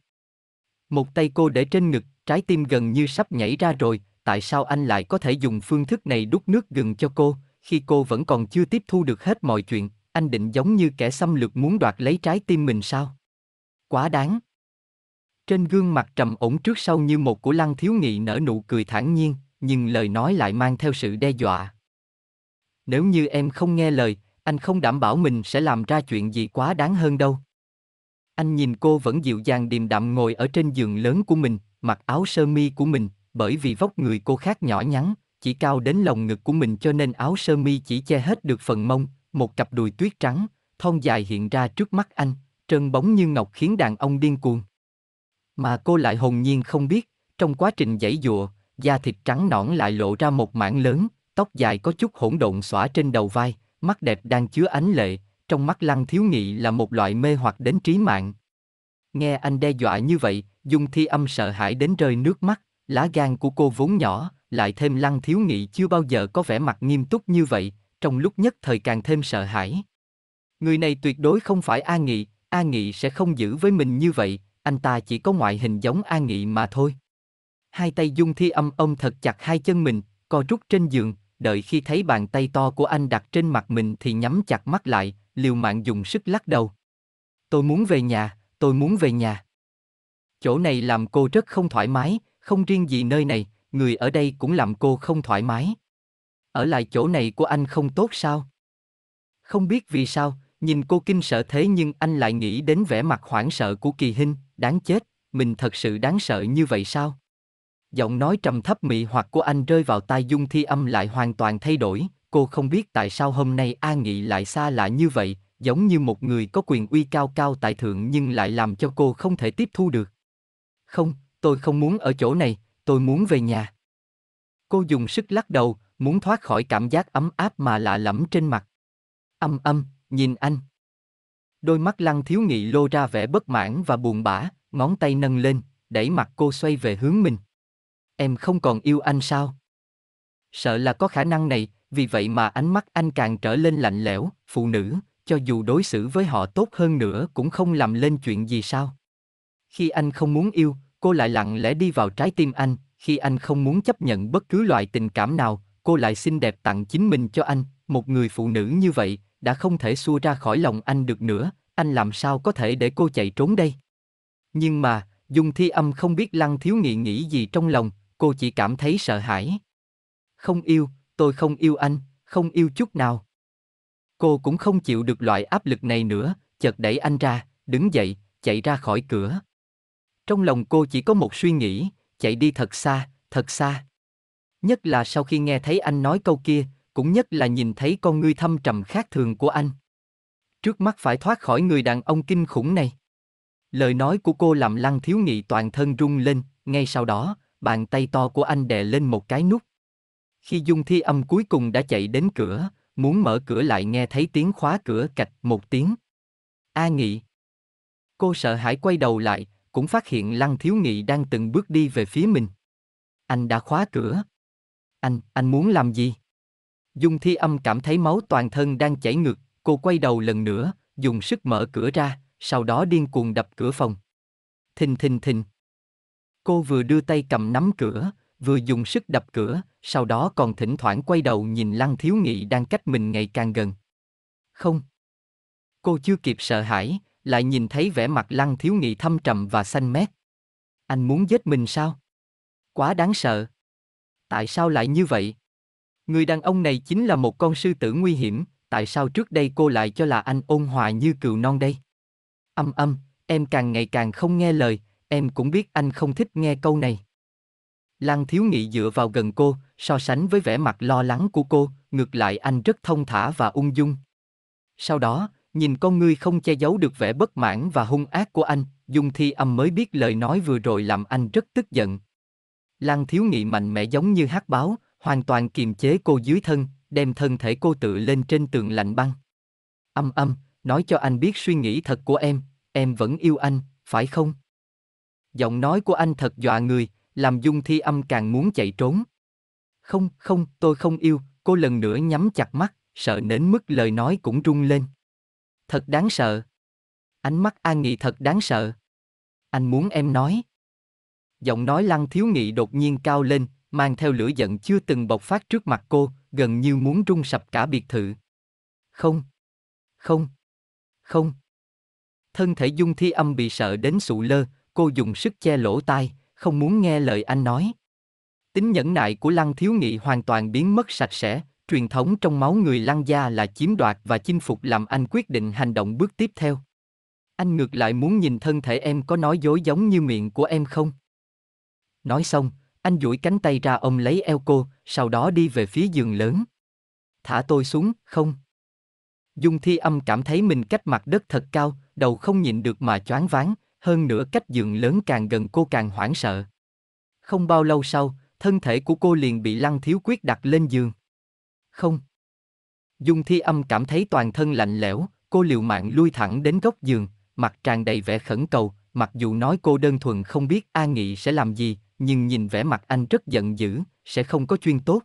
Một tay cô để trên ngực, trái tim gần như sắp nhảy ra rồi, tại sao anh lại có thể dùng phương thức này đút nước gừng cho cô, khi cô vẫn còn chưa tiếp thu được hết mọi chuyện, anh định giống như kẻ xâm lược muốn đoạt lấy trái tim mình sao? Quá đáng. Trên gương mặt trầm ổn trước sau như một của Lăng Thiếu Nghị nở nụ cười thản nhiên, nhưng lời nói lại mang theo sự đe dọa nếu như em không nghe lời, anh không đảm bảo mình sẽ làm ra chuyện gì quá đáng hơn đâu. Anh nhìn cô vẫn dịu dàng điềm đạm ngồi ở trên giường lớn của mình, mặc áo sơ mi của mình, bởi vì vóc người cô khác nhỏ nhắn, chỉ cao đến lồng ngực của mình cho nên áo sơ mi chỉ che hết được phần mông, một cặp đùi tuyết trắng, thon dài hiện ra trước mắt anh, trơn bóng như ngọc khiến đàn ông điên cuồng. Mà cô lại hồn nhiên không biết, trong quá trình giãy dụa, da thịt trắng nõn lại lộ ra một mảng lớn, tóc dài có chút hỗn độn xõa trên đầu vai, mắt đẹp đang chứa ánh lệ, trong mắt Lăng Thiếu Nghị là một loại mê hoặc đến trí mạng. Nghe anh đe dọa như vậy, Dung Thi Âm sợ hãi đến rơi nước mắt, lá gan của cô vốn nhỏ, lại thêm Lăng Thiếu Nghị chưa bao giờ có vẻ mặt nghiêm túc như vậy, trong lúc nhất thời càng thêm sợ hãi. Người này tuyệt đối không phải A Nghị, A Nghị sẽ không giữ với mình như vậy, anh ta chỉ có ngoại hình giống A Nghị mà thôi. Hai tay Dung Thi Âm ôm thật chặt hai chân mình, co rút trên giường, đợi khi thấy bàn tay to của anh đặt trên mặt mình thì nhắm chặt mắt lại, liều mạng dùng sức lắc đầu. Tôi muốn về nhà, tôi muốn về nhà. Chỗ này làm cô rất không thoải mái, không riêng gì nơi này, người ở đây cũng làm cô không thoải mái. Ở lại chỗ này của anh không tốt sao? Không biết vì sao, nhìn cô kinh sợ thế nhưng anh lại nghĩ đến vẻ mặt hoảng sợ của kỳ hình, đáng chết, mình thật sự đáng sợ như vậy sao? Giọng nói trầm thấp mị hoặc của anh rơi vào tai Dung Thi Âm lại hoàn toàn thay đổi, cô không biết tại sao hôm nay A Nghị lại xa lạ như vậy, giống như một người có quyền uy cao cao tại thượng nhưng lại làm cho cô không thể tiếp thu được. Không, tôi không muốn ở chỗ này, tôi muốn về nhà. Cô dùng sức lắc đầu, muốn thoát khỏi cảm giác ấm áp mà lạ lẫm trên mặt. Âm âm, nhìn anh. Đôi mắt lăng thiếu nghị lô ra vẻ bất mãn và buồn bã, ngón tay nâng lên, đẩy mặt cô xoay về hướng mình. Em không còn yêu anh sao? Sợ là có khả năng này, vì vậy mà ánh mắt anh càng trở lên lạnh lẽo, phụ nữ, cho dù đối xử với họ tốt hơn nữa cũng không làm lên chuyện gì sao? Khi anh không muốn yêu, cô lại lặng lẽ đi vào trái tim anh, khi anh không muốn chấp nhận bất cứ loại tình cảm nào, cô lại xinh đẹp tặng chính mình cho anh, một người phụ nữ như vậy, đã không thể xua ra khỏi lòng anh được nữa, anh làm sao có thể để cô chạy trốn đây? Nhưng mà, Dung Thi Âm không biết Lăng Thiếu Nghị nghĩ gì trong lòng, cô chỉ cảm thấy sợ hãi. Không yêu, tôi không yêu anh, không yêu chút nào. Cô cũng không chịu được loại áp lực này nữa, chợt đẩy anh ra, đứng dậy, chạy ra khỏi cửa. Trong lòng cô chỉ có một suy nghĩ, chạy đi thật xa, thật xa. Nhất là sau khi nghe thấy anh nói câu kia, cũng nhất là nhìn thấy con ngươi thâm trầm khác thường của anh. Trước mắt phải thoát khỏi người đàn ông kinh khủng này. Lời nói của cô làm lăng thiếu nghị toàn thân rung lên, ngay sau đó, bàn tay to của anh đè lên một cái nút. Khi Dung Thi Âm cuối cùng đã chạy đến cửa, muốn mở cửa lại nghe thấy tiếng khóa cửa cạch một tiếng. A Nghị. Cô sợ hãi quay đầu lại, cũng phát hiện Lăng Thiếu Nghị đang từng bước đi về phía mình. Anh đã khóa cửa. Anh, anh muốn làm gì? Dung Thi Âm cảm thấy máu toàn thân đang chảy ngược, cô quay đầu lần nữa, dùng sức mở cửa ra, sau đó điên cuồng đập cửa phòng. Thình thình thình. Cô vừa đưa tay cầm nắm cửa, vừa dùng sức đập cửa, sau đó còn thỉnh thoảng quay đầu nhìn Lăng Thiếu Nghị đang cách mình ngày càng gần. Không. Cô chưa kịp sợ hãi, lại nhìn thấy vẻ mặt Lăng Thiếu Nghị thâm trầm và xanh mét. Anh muốn giết mình sao? Quá đáng sợ. Tại sao lại như vậy? Người đàn ông này chính là một con sư tử nguy hiểm, tại sao trước đây cô lại cho là anh ôn hòa như cừu non đây? Âm âm, em càng ngày càng không nghe lời, em cũng biết anh không thích nghe câu này. Lăng Thiếu Nghị dựa vào gần cô, so sánh với vẻ mặt lo lắng của cô, ngược lại anh rất thông thả và ung dung. Sau đó, nhìn con ngươi không che giấu được vẻ bất mãn và hung ác của anh, Dung Thi Âm mới biết lời nói vừa rồi làm anh rất tức giận. Lăng Thiếu Nghị mạnh mẽ giống như hát báo, hoàn toàn kiềm chế cô dưới thân, đem thân thể cô tự lên trên tường lạnh băng. Âm âm, nói cho anh biết suy nghĩ thật của em, em vẫn yêu anh, phải không? giọng nói của anh thật dọa người, làm Dung Thi Âm càng muốn chạy trốn. Không, không, tôi không yêu, cô lần nữa nhắm chặt mắt, sợ đến mức lời nói cũng rung lên. Thật đáng sợ. Ánh mắt An Nghị thật đáng sợ. Anh muốn em nói. Giọng nói Lăng Thiếu Nghị đột nhiên cao lên, mang theo lửa giận chưa từng bộc phát trước mặt cô, gần như muốn rung sập cả biệt thự. Không. Không. Không. Thân thể Dung Thi Âm bị sợ đến sụ lơ, cô dùng sức che lỗ tai, không muốn nghe lời anh nói. Tính nhẫn nại của Lăng Thiếu Nghị hoàn toàn biến mất sạch sẽ, truyền thống trong máu người Lăng gia là chiếm đoạt và chinh phục làm anh quyết định hành động bước tiếp theo. Anh ngược lại muốn nhìn thân thể em có nói dối giống như miệng của em không? Nói xong, anh duỗi cánh tay ra ôm lấy eo cô, sau đó đi về phía giường lớn. Thả tôi xuống, không? Dung Thi Âm cảm thấy mình cách mặt đất thật cao, đầu không nhịn được mà choáng váng, hơn nữa cách giường lớn càng gần cô càng hoảng sợ. Không bao lâu sau, thân thể của cô liền bị Lăng Thiếu Quyết đặt lên giường. Không. Dung Thi Âm cảm thấy toàn thân lạnh lẽo, cô liều mạng lui thẳng đến góc giường, mặt tràn đầy vẻ khẩn cầu, mặc dù nói cô đơn thuần không biết a Nghị sẽ làm gì, nhưng nhìn vẻ mặt anh rất giận dữ, sẽ không có chuyên tốt.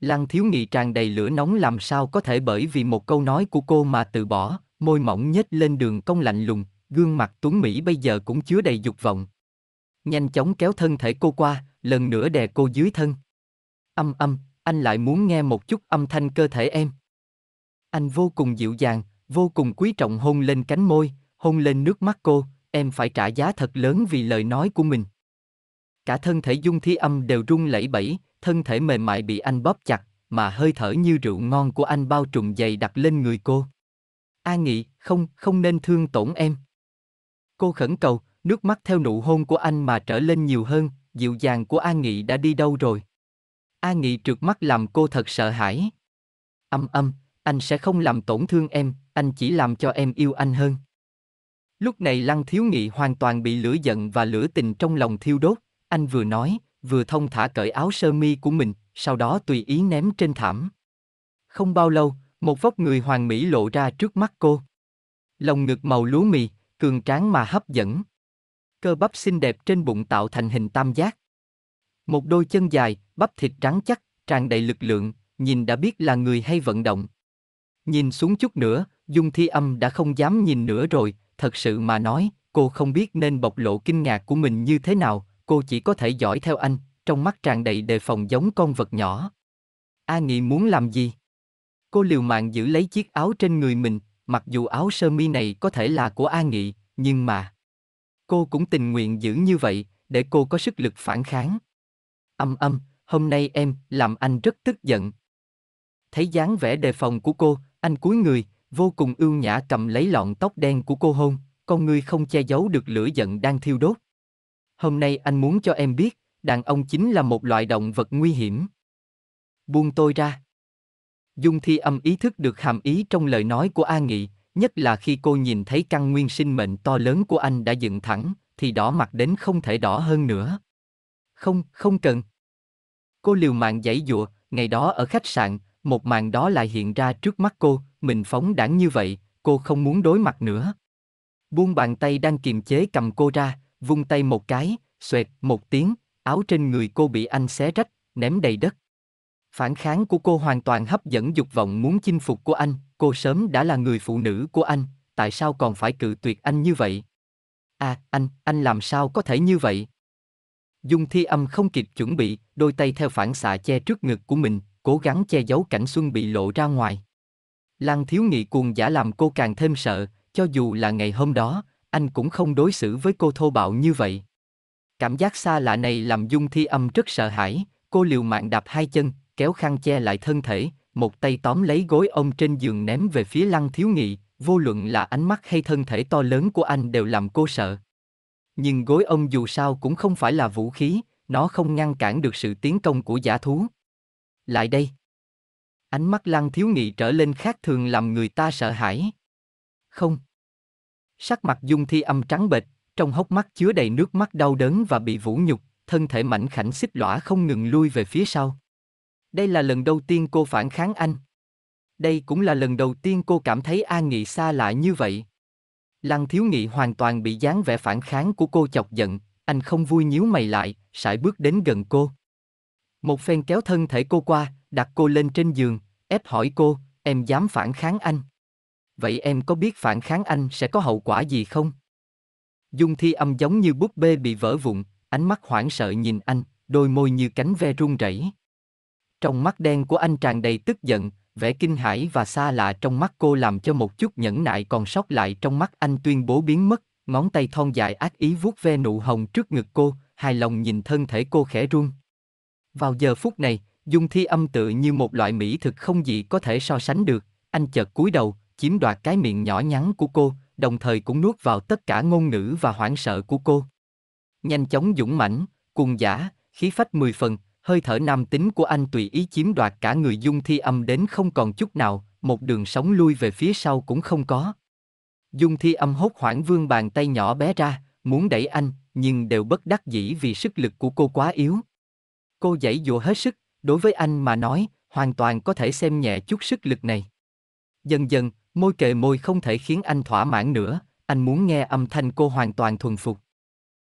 Lăng Thiếu Nghị tràn đầy lửa nóng làm sao có thể bởi vì một câu nói của cô mà từ bỏ, môi mỏng nhếch lên đường cong lạnh lùng, gương mặt tuấn Mỹ bây giờ cũng chứa đầy dục vọng. Nhanh chóng kéo thân thể cô qua, lần nữa đè cô dưới thân. Âm âm, anh lại muốn nghe một chút âm thanh cơ thể em. Anh vô cùng dịu dàng, vô cùng quý trọng hôn lên cánh môi, hôn lên nước mắt cô, em phải trả giá thật lớn vì lời nói của mình. Cả thân thể dung thi âm đều rung lẩy bẩy, thân thể mềm mại bị anh bóp chặt, mà hơi thở như rượu ngon của anh bao trùm dày đặt lên người cô. A Nghị, không, không nên thương tổn em. Cô khẩn cầu, nước mắt theo nụ hôn của anh mà trở lên nhiều hơn, dịu dàng của An Nghị đã đi đâu rồi? An Nghị trượt mắt làm cô thật sợ hãi. Âm âm, anh sẽ không làm tổn thương em, anh chỉ làm cho em yêu anh hơn. Lúc này Lăng Thiếu Nghị hoàn toàn bị lửa giận và lửa tình trong lòng thiêu đốt, anh vừa nói, vừa thông thả cởi áo sơ mi của mình, sau đó tùy ý ném trên thảm. Không bao lâu, một vóc người hoàng mỹ lộ ra trước mắt cô. lòng ngực màu lúa mì, cường tráng mà hấp dẫn. Cơ bắp xinh đẹp trên bụng tạo thành hình tam giác. Một đôi chân dài, bắp thịt trắng chắc, tràn đầy lực lượng, nhìn đã biết là người hay vận động. Nhìn xuống chút nữa, Dung Thi Âm đã không dám nhìn nữa rồi, thật sự mà nói, cô không biết nên bộc lộ kinh ngạc của mình như thế nào, cô chỉ có thể dõi theo anh, trong mắt tràn đầy đề phòng giống con vật nhỏ. A Nghị muốn làm gì? Cô liều mạng giữ lấy chiếc áo trên người mình, mặc dù áo sơ mi này có thể là của A Nghị, nhưng mà cô cũng tình nguyện giữ như vậy, để cô có sức lực phản kháng. Âm âm, hôm nay em làm anh rất tức giận. Thấy dáng vẻ đề phòng của cô, anh cúi người, vô cùng ưu nhã cầm lấy lọn tóc đen của cô hôn, con ngươi không che giấu được lửa giận đang thiêu đốt. Hôm nay anh muốn cho em biết, đàn ông chính là một loại động vật nguy hiểm. Buông tôi ra. Dung Thi Âm ý thức được hàm ý trong lời nói của A Nghị, nhất là khi cô nhìn thấy căn nguyên sinh mệnh to lớn của anh đã dựng thẳng, thì đỏ mặt đến không thể đỏ hơn nữa. Không, không cần. Cô liều mạng giãy dụa, ngày đó ở khách sạn, một màn đó lại hiện ra trước mắt cô, mình phóng đảng như vậy, cô không muốn đối mặt nữa. Buông bàn tay đang kiềm chế cầm cô ra, vung tay một cái, xoẹt, một tiếng, áo trên người cô bị anh xé rách, ném đầy đất. Phản kháng của cô hoàn toàn hấp dẫn dục vọng muốn chinh phục của anh, cô sớm đã là người phụ nữ của anh, tại sao còn phải cự tuyệt anh như vậy? À, anh, anh làm sao có thể như vậy? Dung thi âm không kịp chuẩn bị, đôi tay theo phản xạ che trước ngực của mình, cố gắng che giấu cảnh xuân bị lộ ra ngoài. Lan thiếu nghị cuồng giả làm cô càng thêm sợ, cho dù là ngày hôm đó, anh cũng không đối xử với cô thô bạo như vậy. Cảm giác xa lạ này làm Dung Thi Âm rất sợ hãi, cô liều mạng đạp hai chân, kéo khăn che lại thân thể, một tay tóm lấy gối ông trên giường ném về phía lăng thiếu nghị, vô luận là ánh mắt hay thân thể to lớn của anh đều làm cô sợ. Nhưng gối ông dù sao cũng không phải là vũ khí, nó không ngăn cản được sự tiến công của giả thú. Lại đây. Ánh mắt lăng thiếu nghị trở lên khác thường làm người ta sợ hãi. Không. Sắc mặt dung thi âm trắng bệch, trong hốc mắt chứa đầy nước mắt đau đớn và bị vũ nhục, thân thể mảnh khảnh xích lõa không ngừng lui về phía sau. Đây là lần đầu tiên cô phản kháng anh. Đây cũng là lần đầu tiên cô cảm thấy An Nghị xa lạ như vậy. Lăng Thiếu Nghị hoàn toàn bị dáng vẻ phản kháng của cô chọc giận, anh không vui nhíu mày lại, sải bước đến gần cô. Một phen kéo thân thể cô qua, đặt cô lên trên giường, ép hỏi cô, em dám phản kháng anh. Vậy em có biết phản kháng anh sẽ có hậu quả gì không? Dung thi âm giống như búp bê bị vỡ vụn, ánh mắt hoảng sợ nhìn anh, đôi môi như cánh ve run rẩy. Trong mắt đen của anh tràn đầy tức giận, vẻ kinh hãi và xa lạ trong mắt cô làm cho một chút nhẫn nại còn sót lại trong mắt anh tuyên bố biến mất, ngón tay thon dài ác ý vuốt ve nụ hồng trước ngực cô, hài lòng nhìn thân thể cô khẽ run. Vào giờ phút này, dung thi âm tự như một loại mỹ thực không gì có thể so sánh được, anh chợt cúi đầu, chiếm đoạt cái miệng nhỏ nhắn của cô, đồng thời cũng nuốt vào tất cả ngôn ngữ và hoảng sợ của cô. Nhanh chóng dũng mãnh, cuồng giả, khí phách mười phần, hơi thở nam tính của anh tùy ý chiếm đoạt cả người dung thi âm đến không còn chút nào, một đường sóng lui về phía sau cũng không có. Dung thi âm hốt hoảng vương bàn tay nhỏ bé ra, muốn đẩy anh, nhưng đều bất đắc dĩ vì sức lực của cô quá yếu. Cô giãy dụa hết sức, đối với anh mà nói, hoàn toàn có thể xem nhẹ chút sức lực này. Dần dần, môi kề môi không thể khiến anh thỏa mãn nữa, anh muốn nghe âm thanh cô hoàn toàn thuần phục.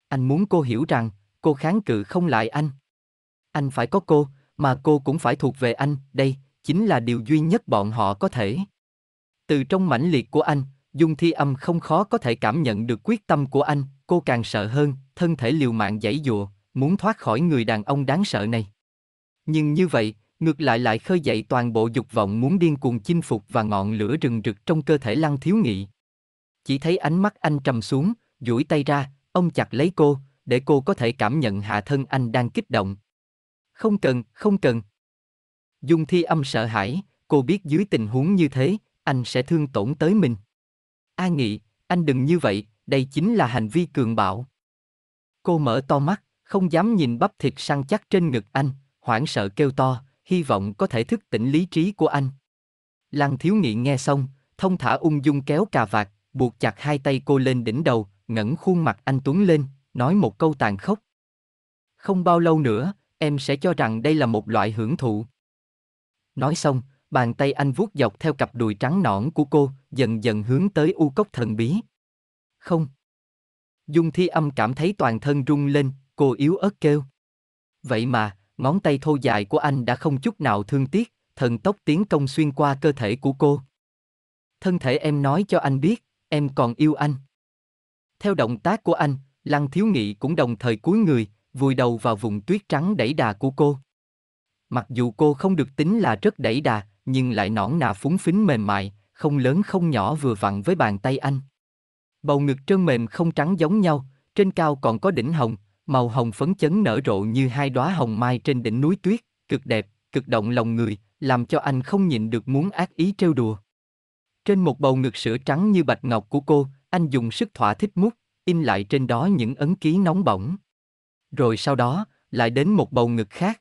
Anh muốn cô hiểu rằng, cô kháng cự không lại anh. Anh phải có cô, mà cô cũng phải thuộc về anh, đây, chính là điều duy nhất bọn họ có thể. Từ trong mãnh liệt của anh, Dung Thi Âm không khó có thể cảm nhận được quyết tâm của anh, cô càng sợ hơn, thân thể liều mạng giãy dụa, muốn thoát khỏi người đàn ông đáng sợ này. Nhưng như vậy, ngược lại lại khơi dậy toàn bộ dục vọng muốn điên cuồng chinh phục và ngọn lửa rừng rực trong cơ thể Lăng Thiếu Nghị. Chỉ thấy ánh mắt anh trầm xuống, duỗi tay ra, ông chặt lấy cô, để cô có thể cảm nhận hạ thân anh đang kích động, không cần, không cần. Dung Thi âm sợ hãi, cô biết dưới tình huống như thế, anh sẽ thương tổn tới mình. A Nghị, anh đừng như vậy, đây chính là hành vi cường bạo. Cô mở to mắt, không dám nhìn bắp thịt săn chắc trên ngực anh, hoảng sợ kêu to, hy vọng có thể thức tỉnh lý trí của anh. Lăng thiếu nghị nghe xong, thông thả ung dung kéo cà vạt, buộc chặt hai tay cô lên đỉnh đầu, ngẩng khuôn mặt anh Tuấn lên, nói một câu tàn khốc. Không bao lâu nữa, em sẽ cho rằng đây là một loại hưởng thụ. Nói xong, bàn tay anh vuốt dọc theo cặp đùi trắng nõn của cô, dần dần hướng tới u cốc thần bí. Không. Dung thi âm cảm thấy toàn thân rung lên, cô yếu ớt kêu. Vậy mà, ngón tay thô dài của anh đã không chút nào thương tiếc, thần tốc tiến công xuyên qua cơ thể của cô. Thân thể em nói cho anh biết, em còn yêu anh. Theo động tác của anh, Lăng Thiếu Nghị cũng đồng thời cúi người, vùi đầu vào vùng tuyết trắng đẩy đà của cô. Mặc dù cô không được tính là rất đẩy đà, nhưng lại nõn nà phúng phính mềm mại, không lớn không nhỏ vừa vặn với bàn tay anh. Bầu ngực trơn mềm không trắng giống nhau, trên cao còn có đỉnh hồng, màu hồng phấn chấn nở rộ như hai đóa hồng mai trên đỉnh núi tuyết, cực đẹp, cực động lòng người, làm cho anh không nhịn được muốn ác ý trêu đùa. Trên một bầu ngực sữa trắng như bạch ngọc của cô, anh dùng sức thỏa thích mút, in lại trên đó những ấn ký nóng bỏng rồi sau đó lại đến một bầu ngực khác.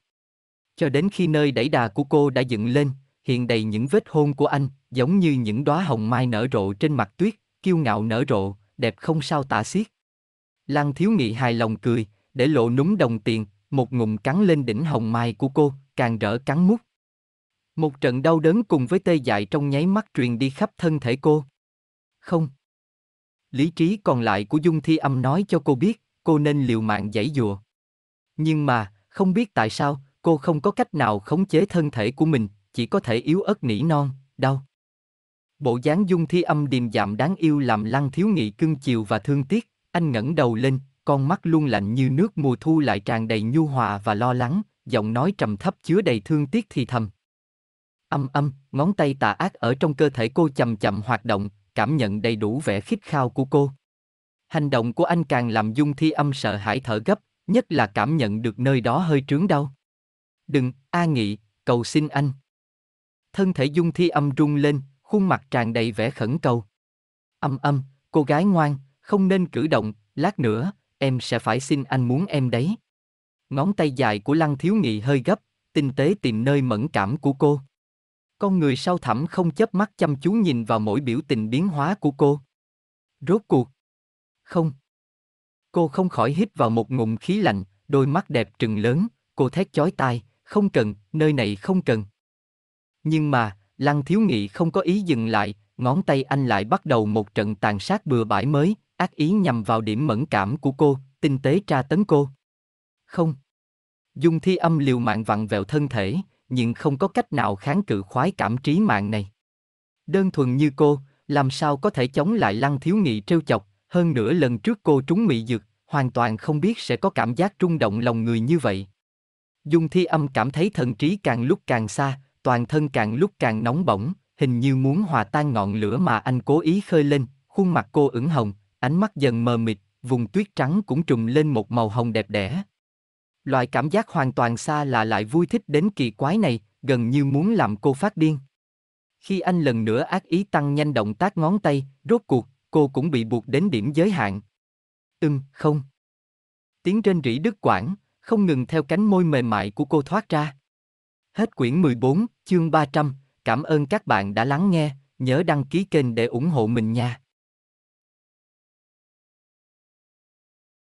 Cho đến khi nơi đẩy đà của cô đã dựng lên, hiện đầy những vết hôn của anh, giống như những đóa hồng mai nở rộ trên mặt tuyết, kiêu ngạo nở rộ, đẹp không sao tả xiết. Lăng thiếu nghị hài lòng cười, để lộ núm đồng tiền, một ngụm cắn lên đỉnh hồng mai của cô, càng rỡ cắn mút. Một trận đau đớn cùng với tê dại trong nháy mắt truyền đi khắp thân thể cô. Không. Lý trí còn lại của Dung Thi Âm nói cho cô biết, cô nên liều mạng giãy dùa. Nhưng mà, không biết tại sao, cô không có cách nào khống chế thân thể của mình, chỉ có thể yếu ớt nỉ non, đau. Bộ dáng dung thi âm điềm đạm đáng yêu làm lăng thiếu nghị cưng chiều và thương tiếc, anh ngẩng đầu lên, con mắt luôn lạnh như nước mùa thu lại tràn đầy nhu hòa và lo lắng, giọng nói trầm thấp chứa đầy thương tiếc thì thầm. Âm âm, ngón tay tà ác ở trong cơ thể cô chậm chậm hoạt động, cảm nhận đầy đủ vẻ khích khao của cô. Hành động của anh càng làm Dung Thi Âm sợ hãi thở gấp, nhất là cảm nhận được nơi đó hơi trướng đau. Đừng, A Nghị, cầu xin anh. Thân thể Dung Thi Âm rung lên, khuôn mặt tràn đầy vẻ khẩn cầu. Âm âm, cô gái ngoan, không nên cử động, lát nữa, em sẽ phải xin anh muốn em đấy. Ngón tay dài của Lăng Thiếu Nghị hơi gấp, tinh tế tìm nơi mẫn cảm của cô. Con người sau thẳm không chớp mắt chăm chú nhìn vào mỗi biểu tình biến hóa của cô. Rốt cuộc, không? Cô không khỏi hít vào một ngụm khí lạnh, đôi mắt đẹp trừng lớn, cô thét chói tai, không cần, nơi này không cần. Nhưng mà, Lăng Thiếu Nghị không có ý dừng lại, ngón tay anh lại bắt đầu một trận tàn sát bừa bãi mới, ác ý nhằm vào điểm mẫn cảm của cô, tinh tế tra tấn cô. Không. Dung thi âm liều mạng vặn vẹo thân thể, nhưng không có cách nào kháng cự khoái cảm trí mạng này. Đơn thuần như cô, làm sao có thể chống lại Lăng Thiếu Nghị trêu chọc, hơn nữa lần trước cô trúng mị dược, hoàn toàn không biết sẽ có cảm giác rung động lòng người như vậy. Dung Thi Âm cảm thấy thần trí càng lúc càng xa, toàn thân càng lúc càng nóng bỏng, hình như muốn hòa tan ngọn lửa mà anh cố ý khơi lên, khuôn mặt cô ửng hồng, ánh mắt dần mờ mịt, vùng tuyết trắng cũng trùm lên một màu hồng đẹp đẽ. Loại cảm giác hoàn toàn xa lạ lại vui thích đến kỳ quái này, gần như muốn làm cô phát điên. Khi anh lần nữa ác ý tăng nhanh động tác ngón tay, rốt cuộc, cô cũng bị buộc đến điểm giới hạn. Ừm, không. Tiếng trên rỉ đứt quãng, không ngừng theo cánh môi mềm mại của cô thoát ra. Hết quyển 14, chương 300, cảm ơn các bạn đã lắng nghe, nhớ đăng ký kênh để ủng hộ mình nha.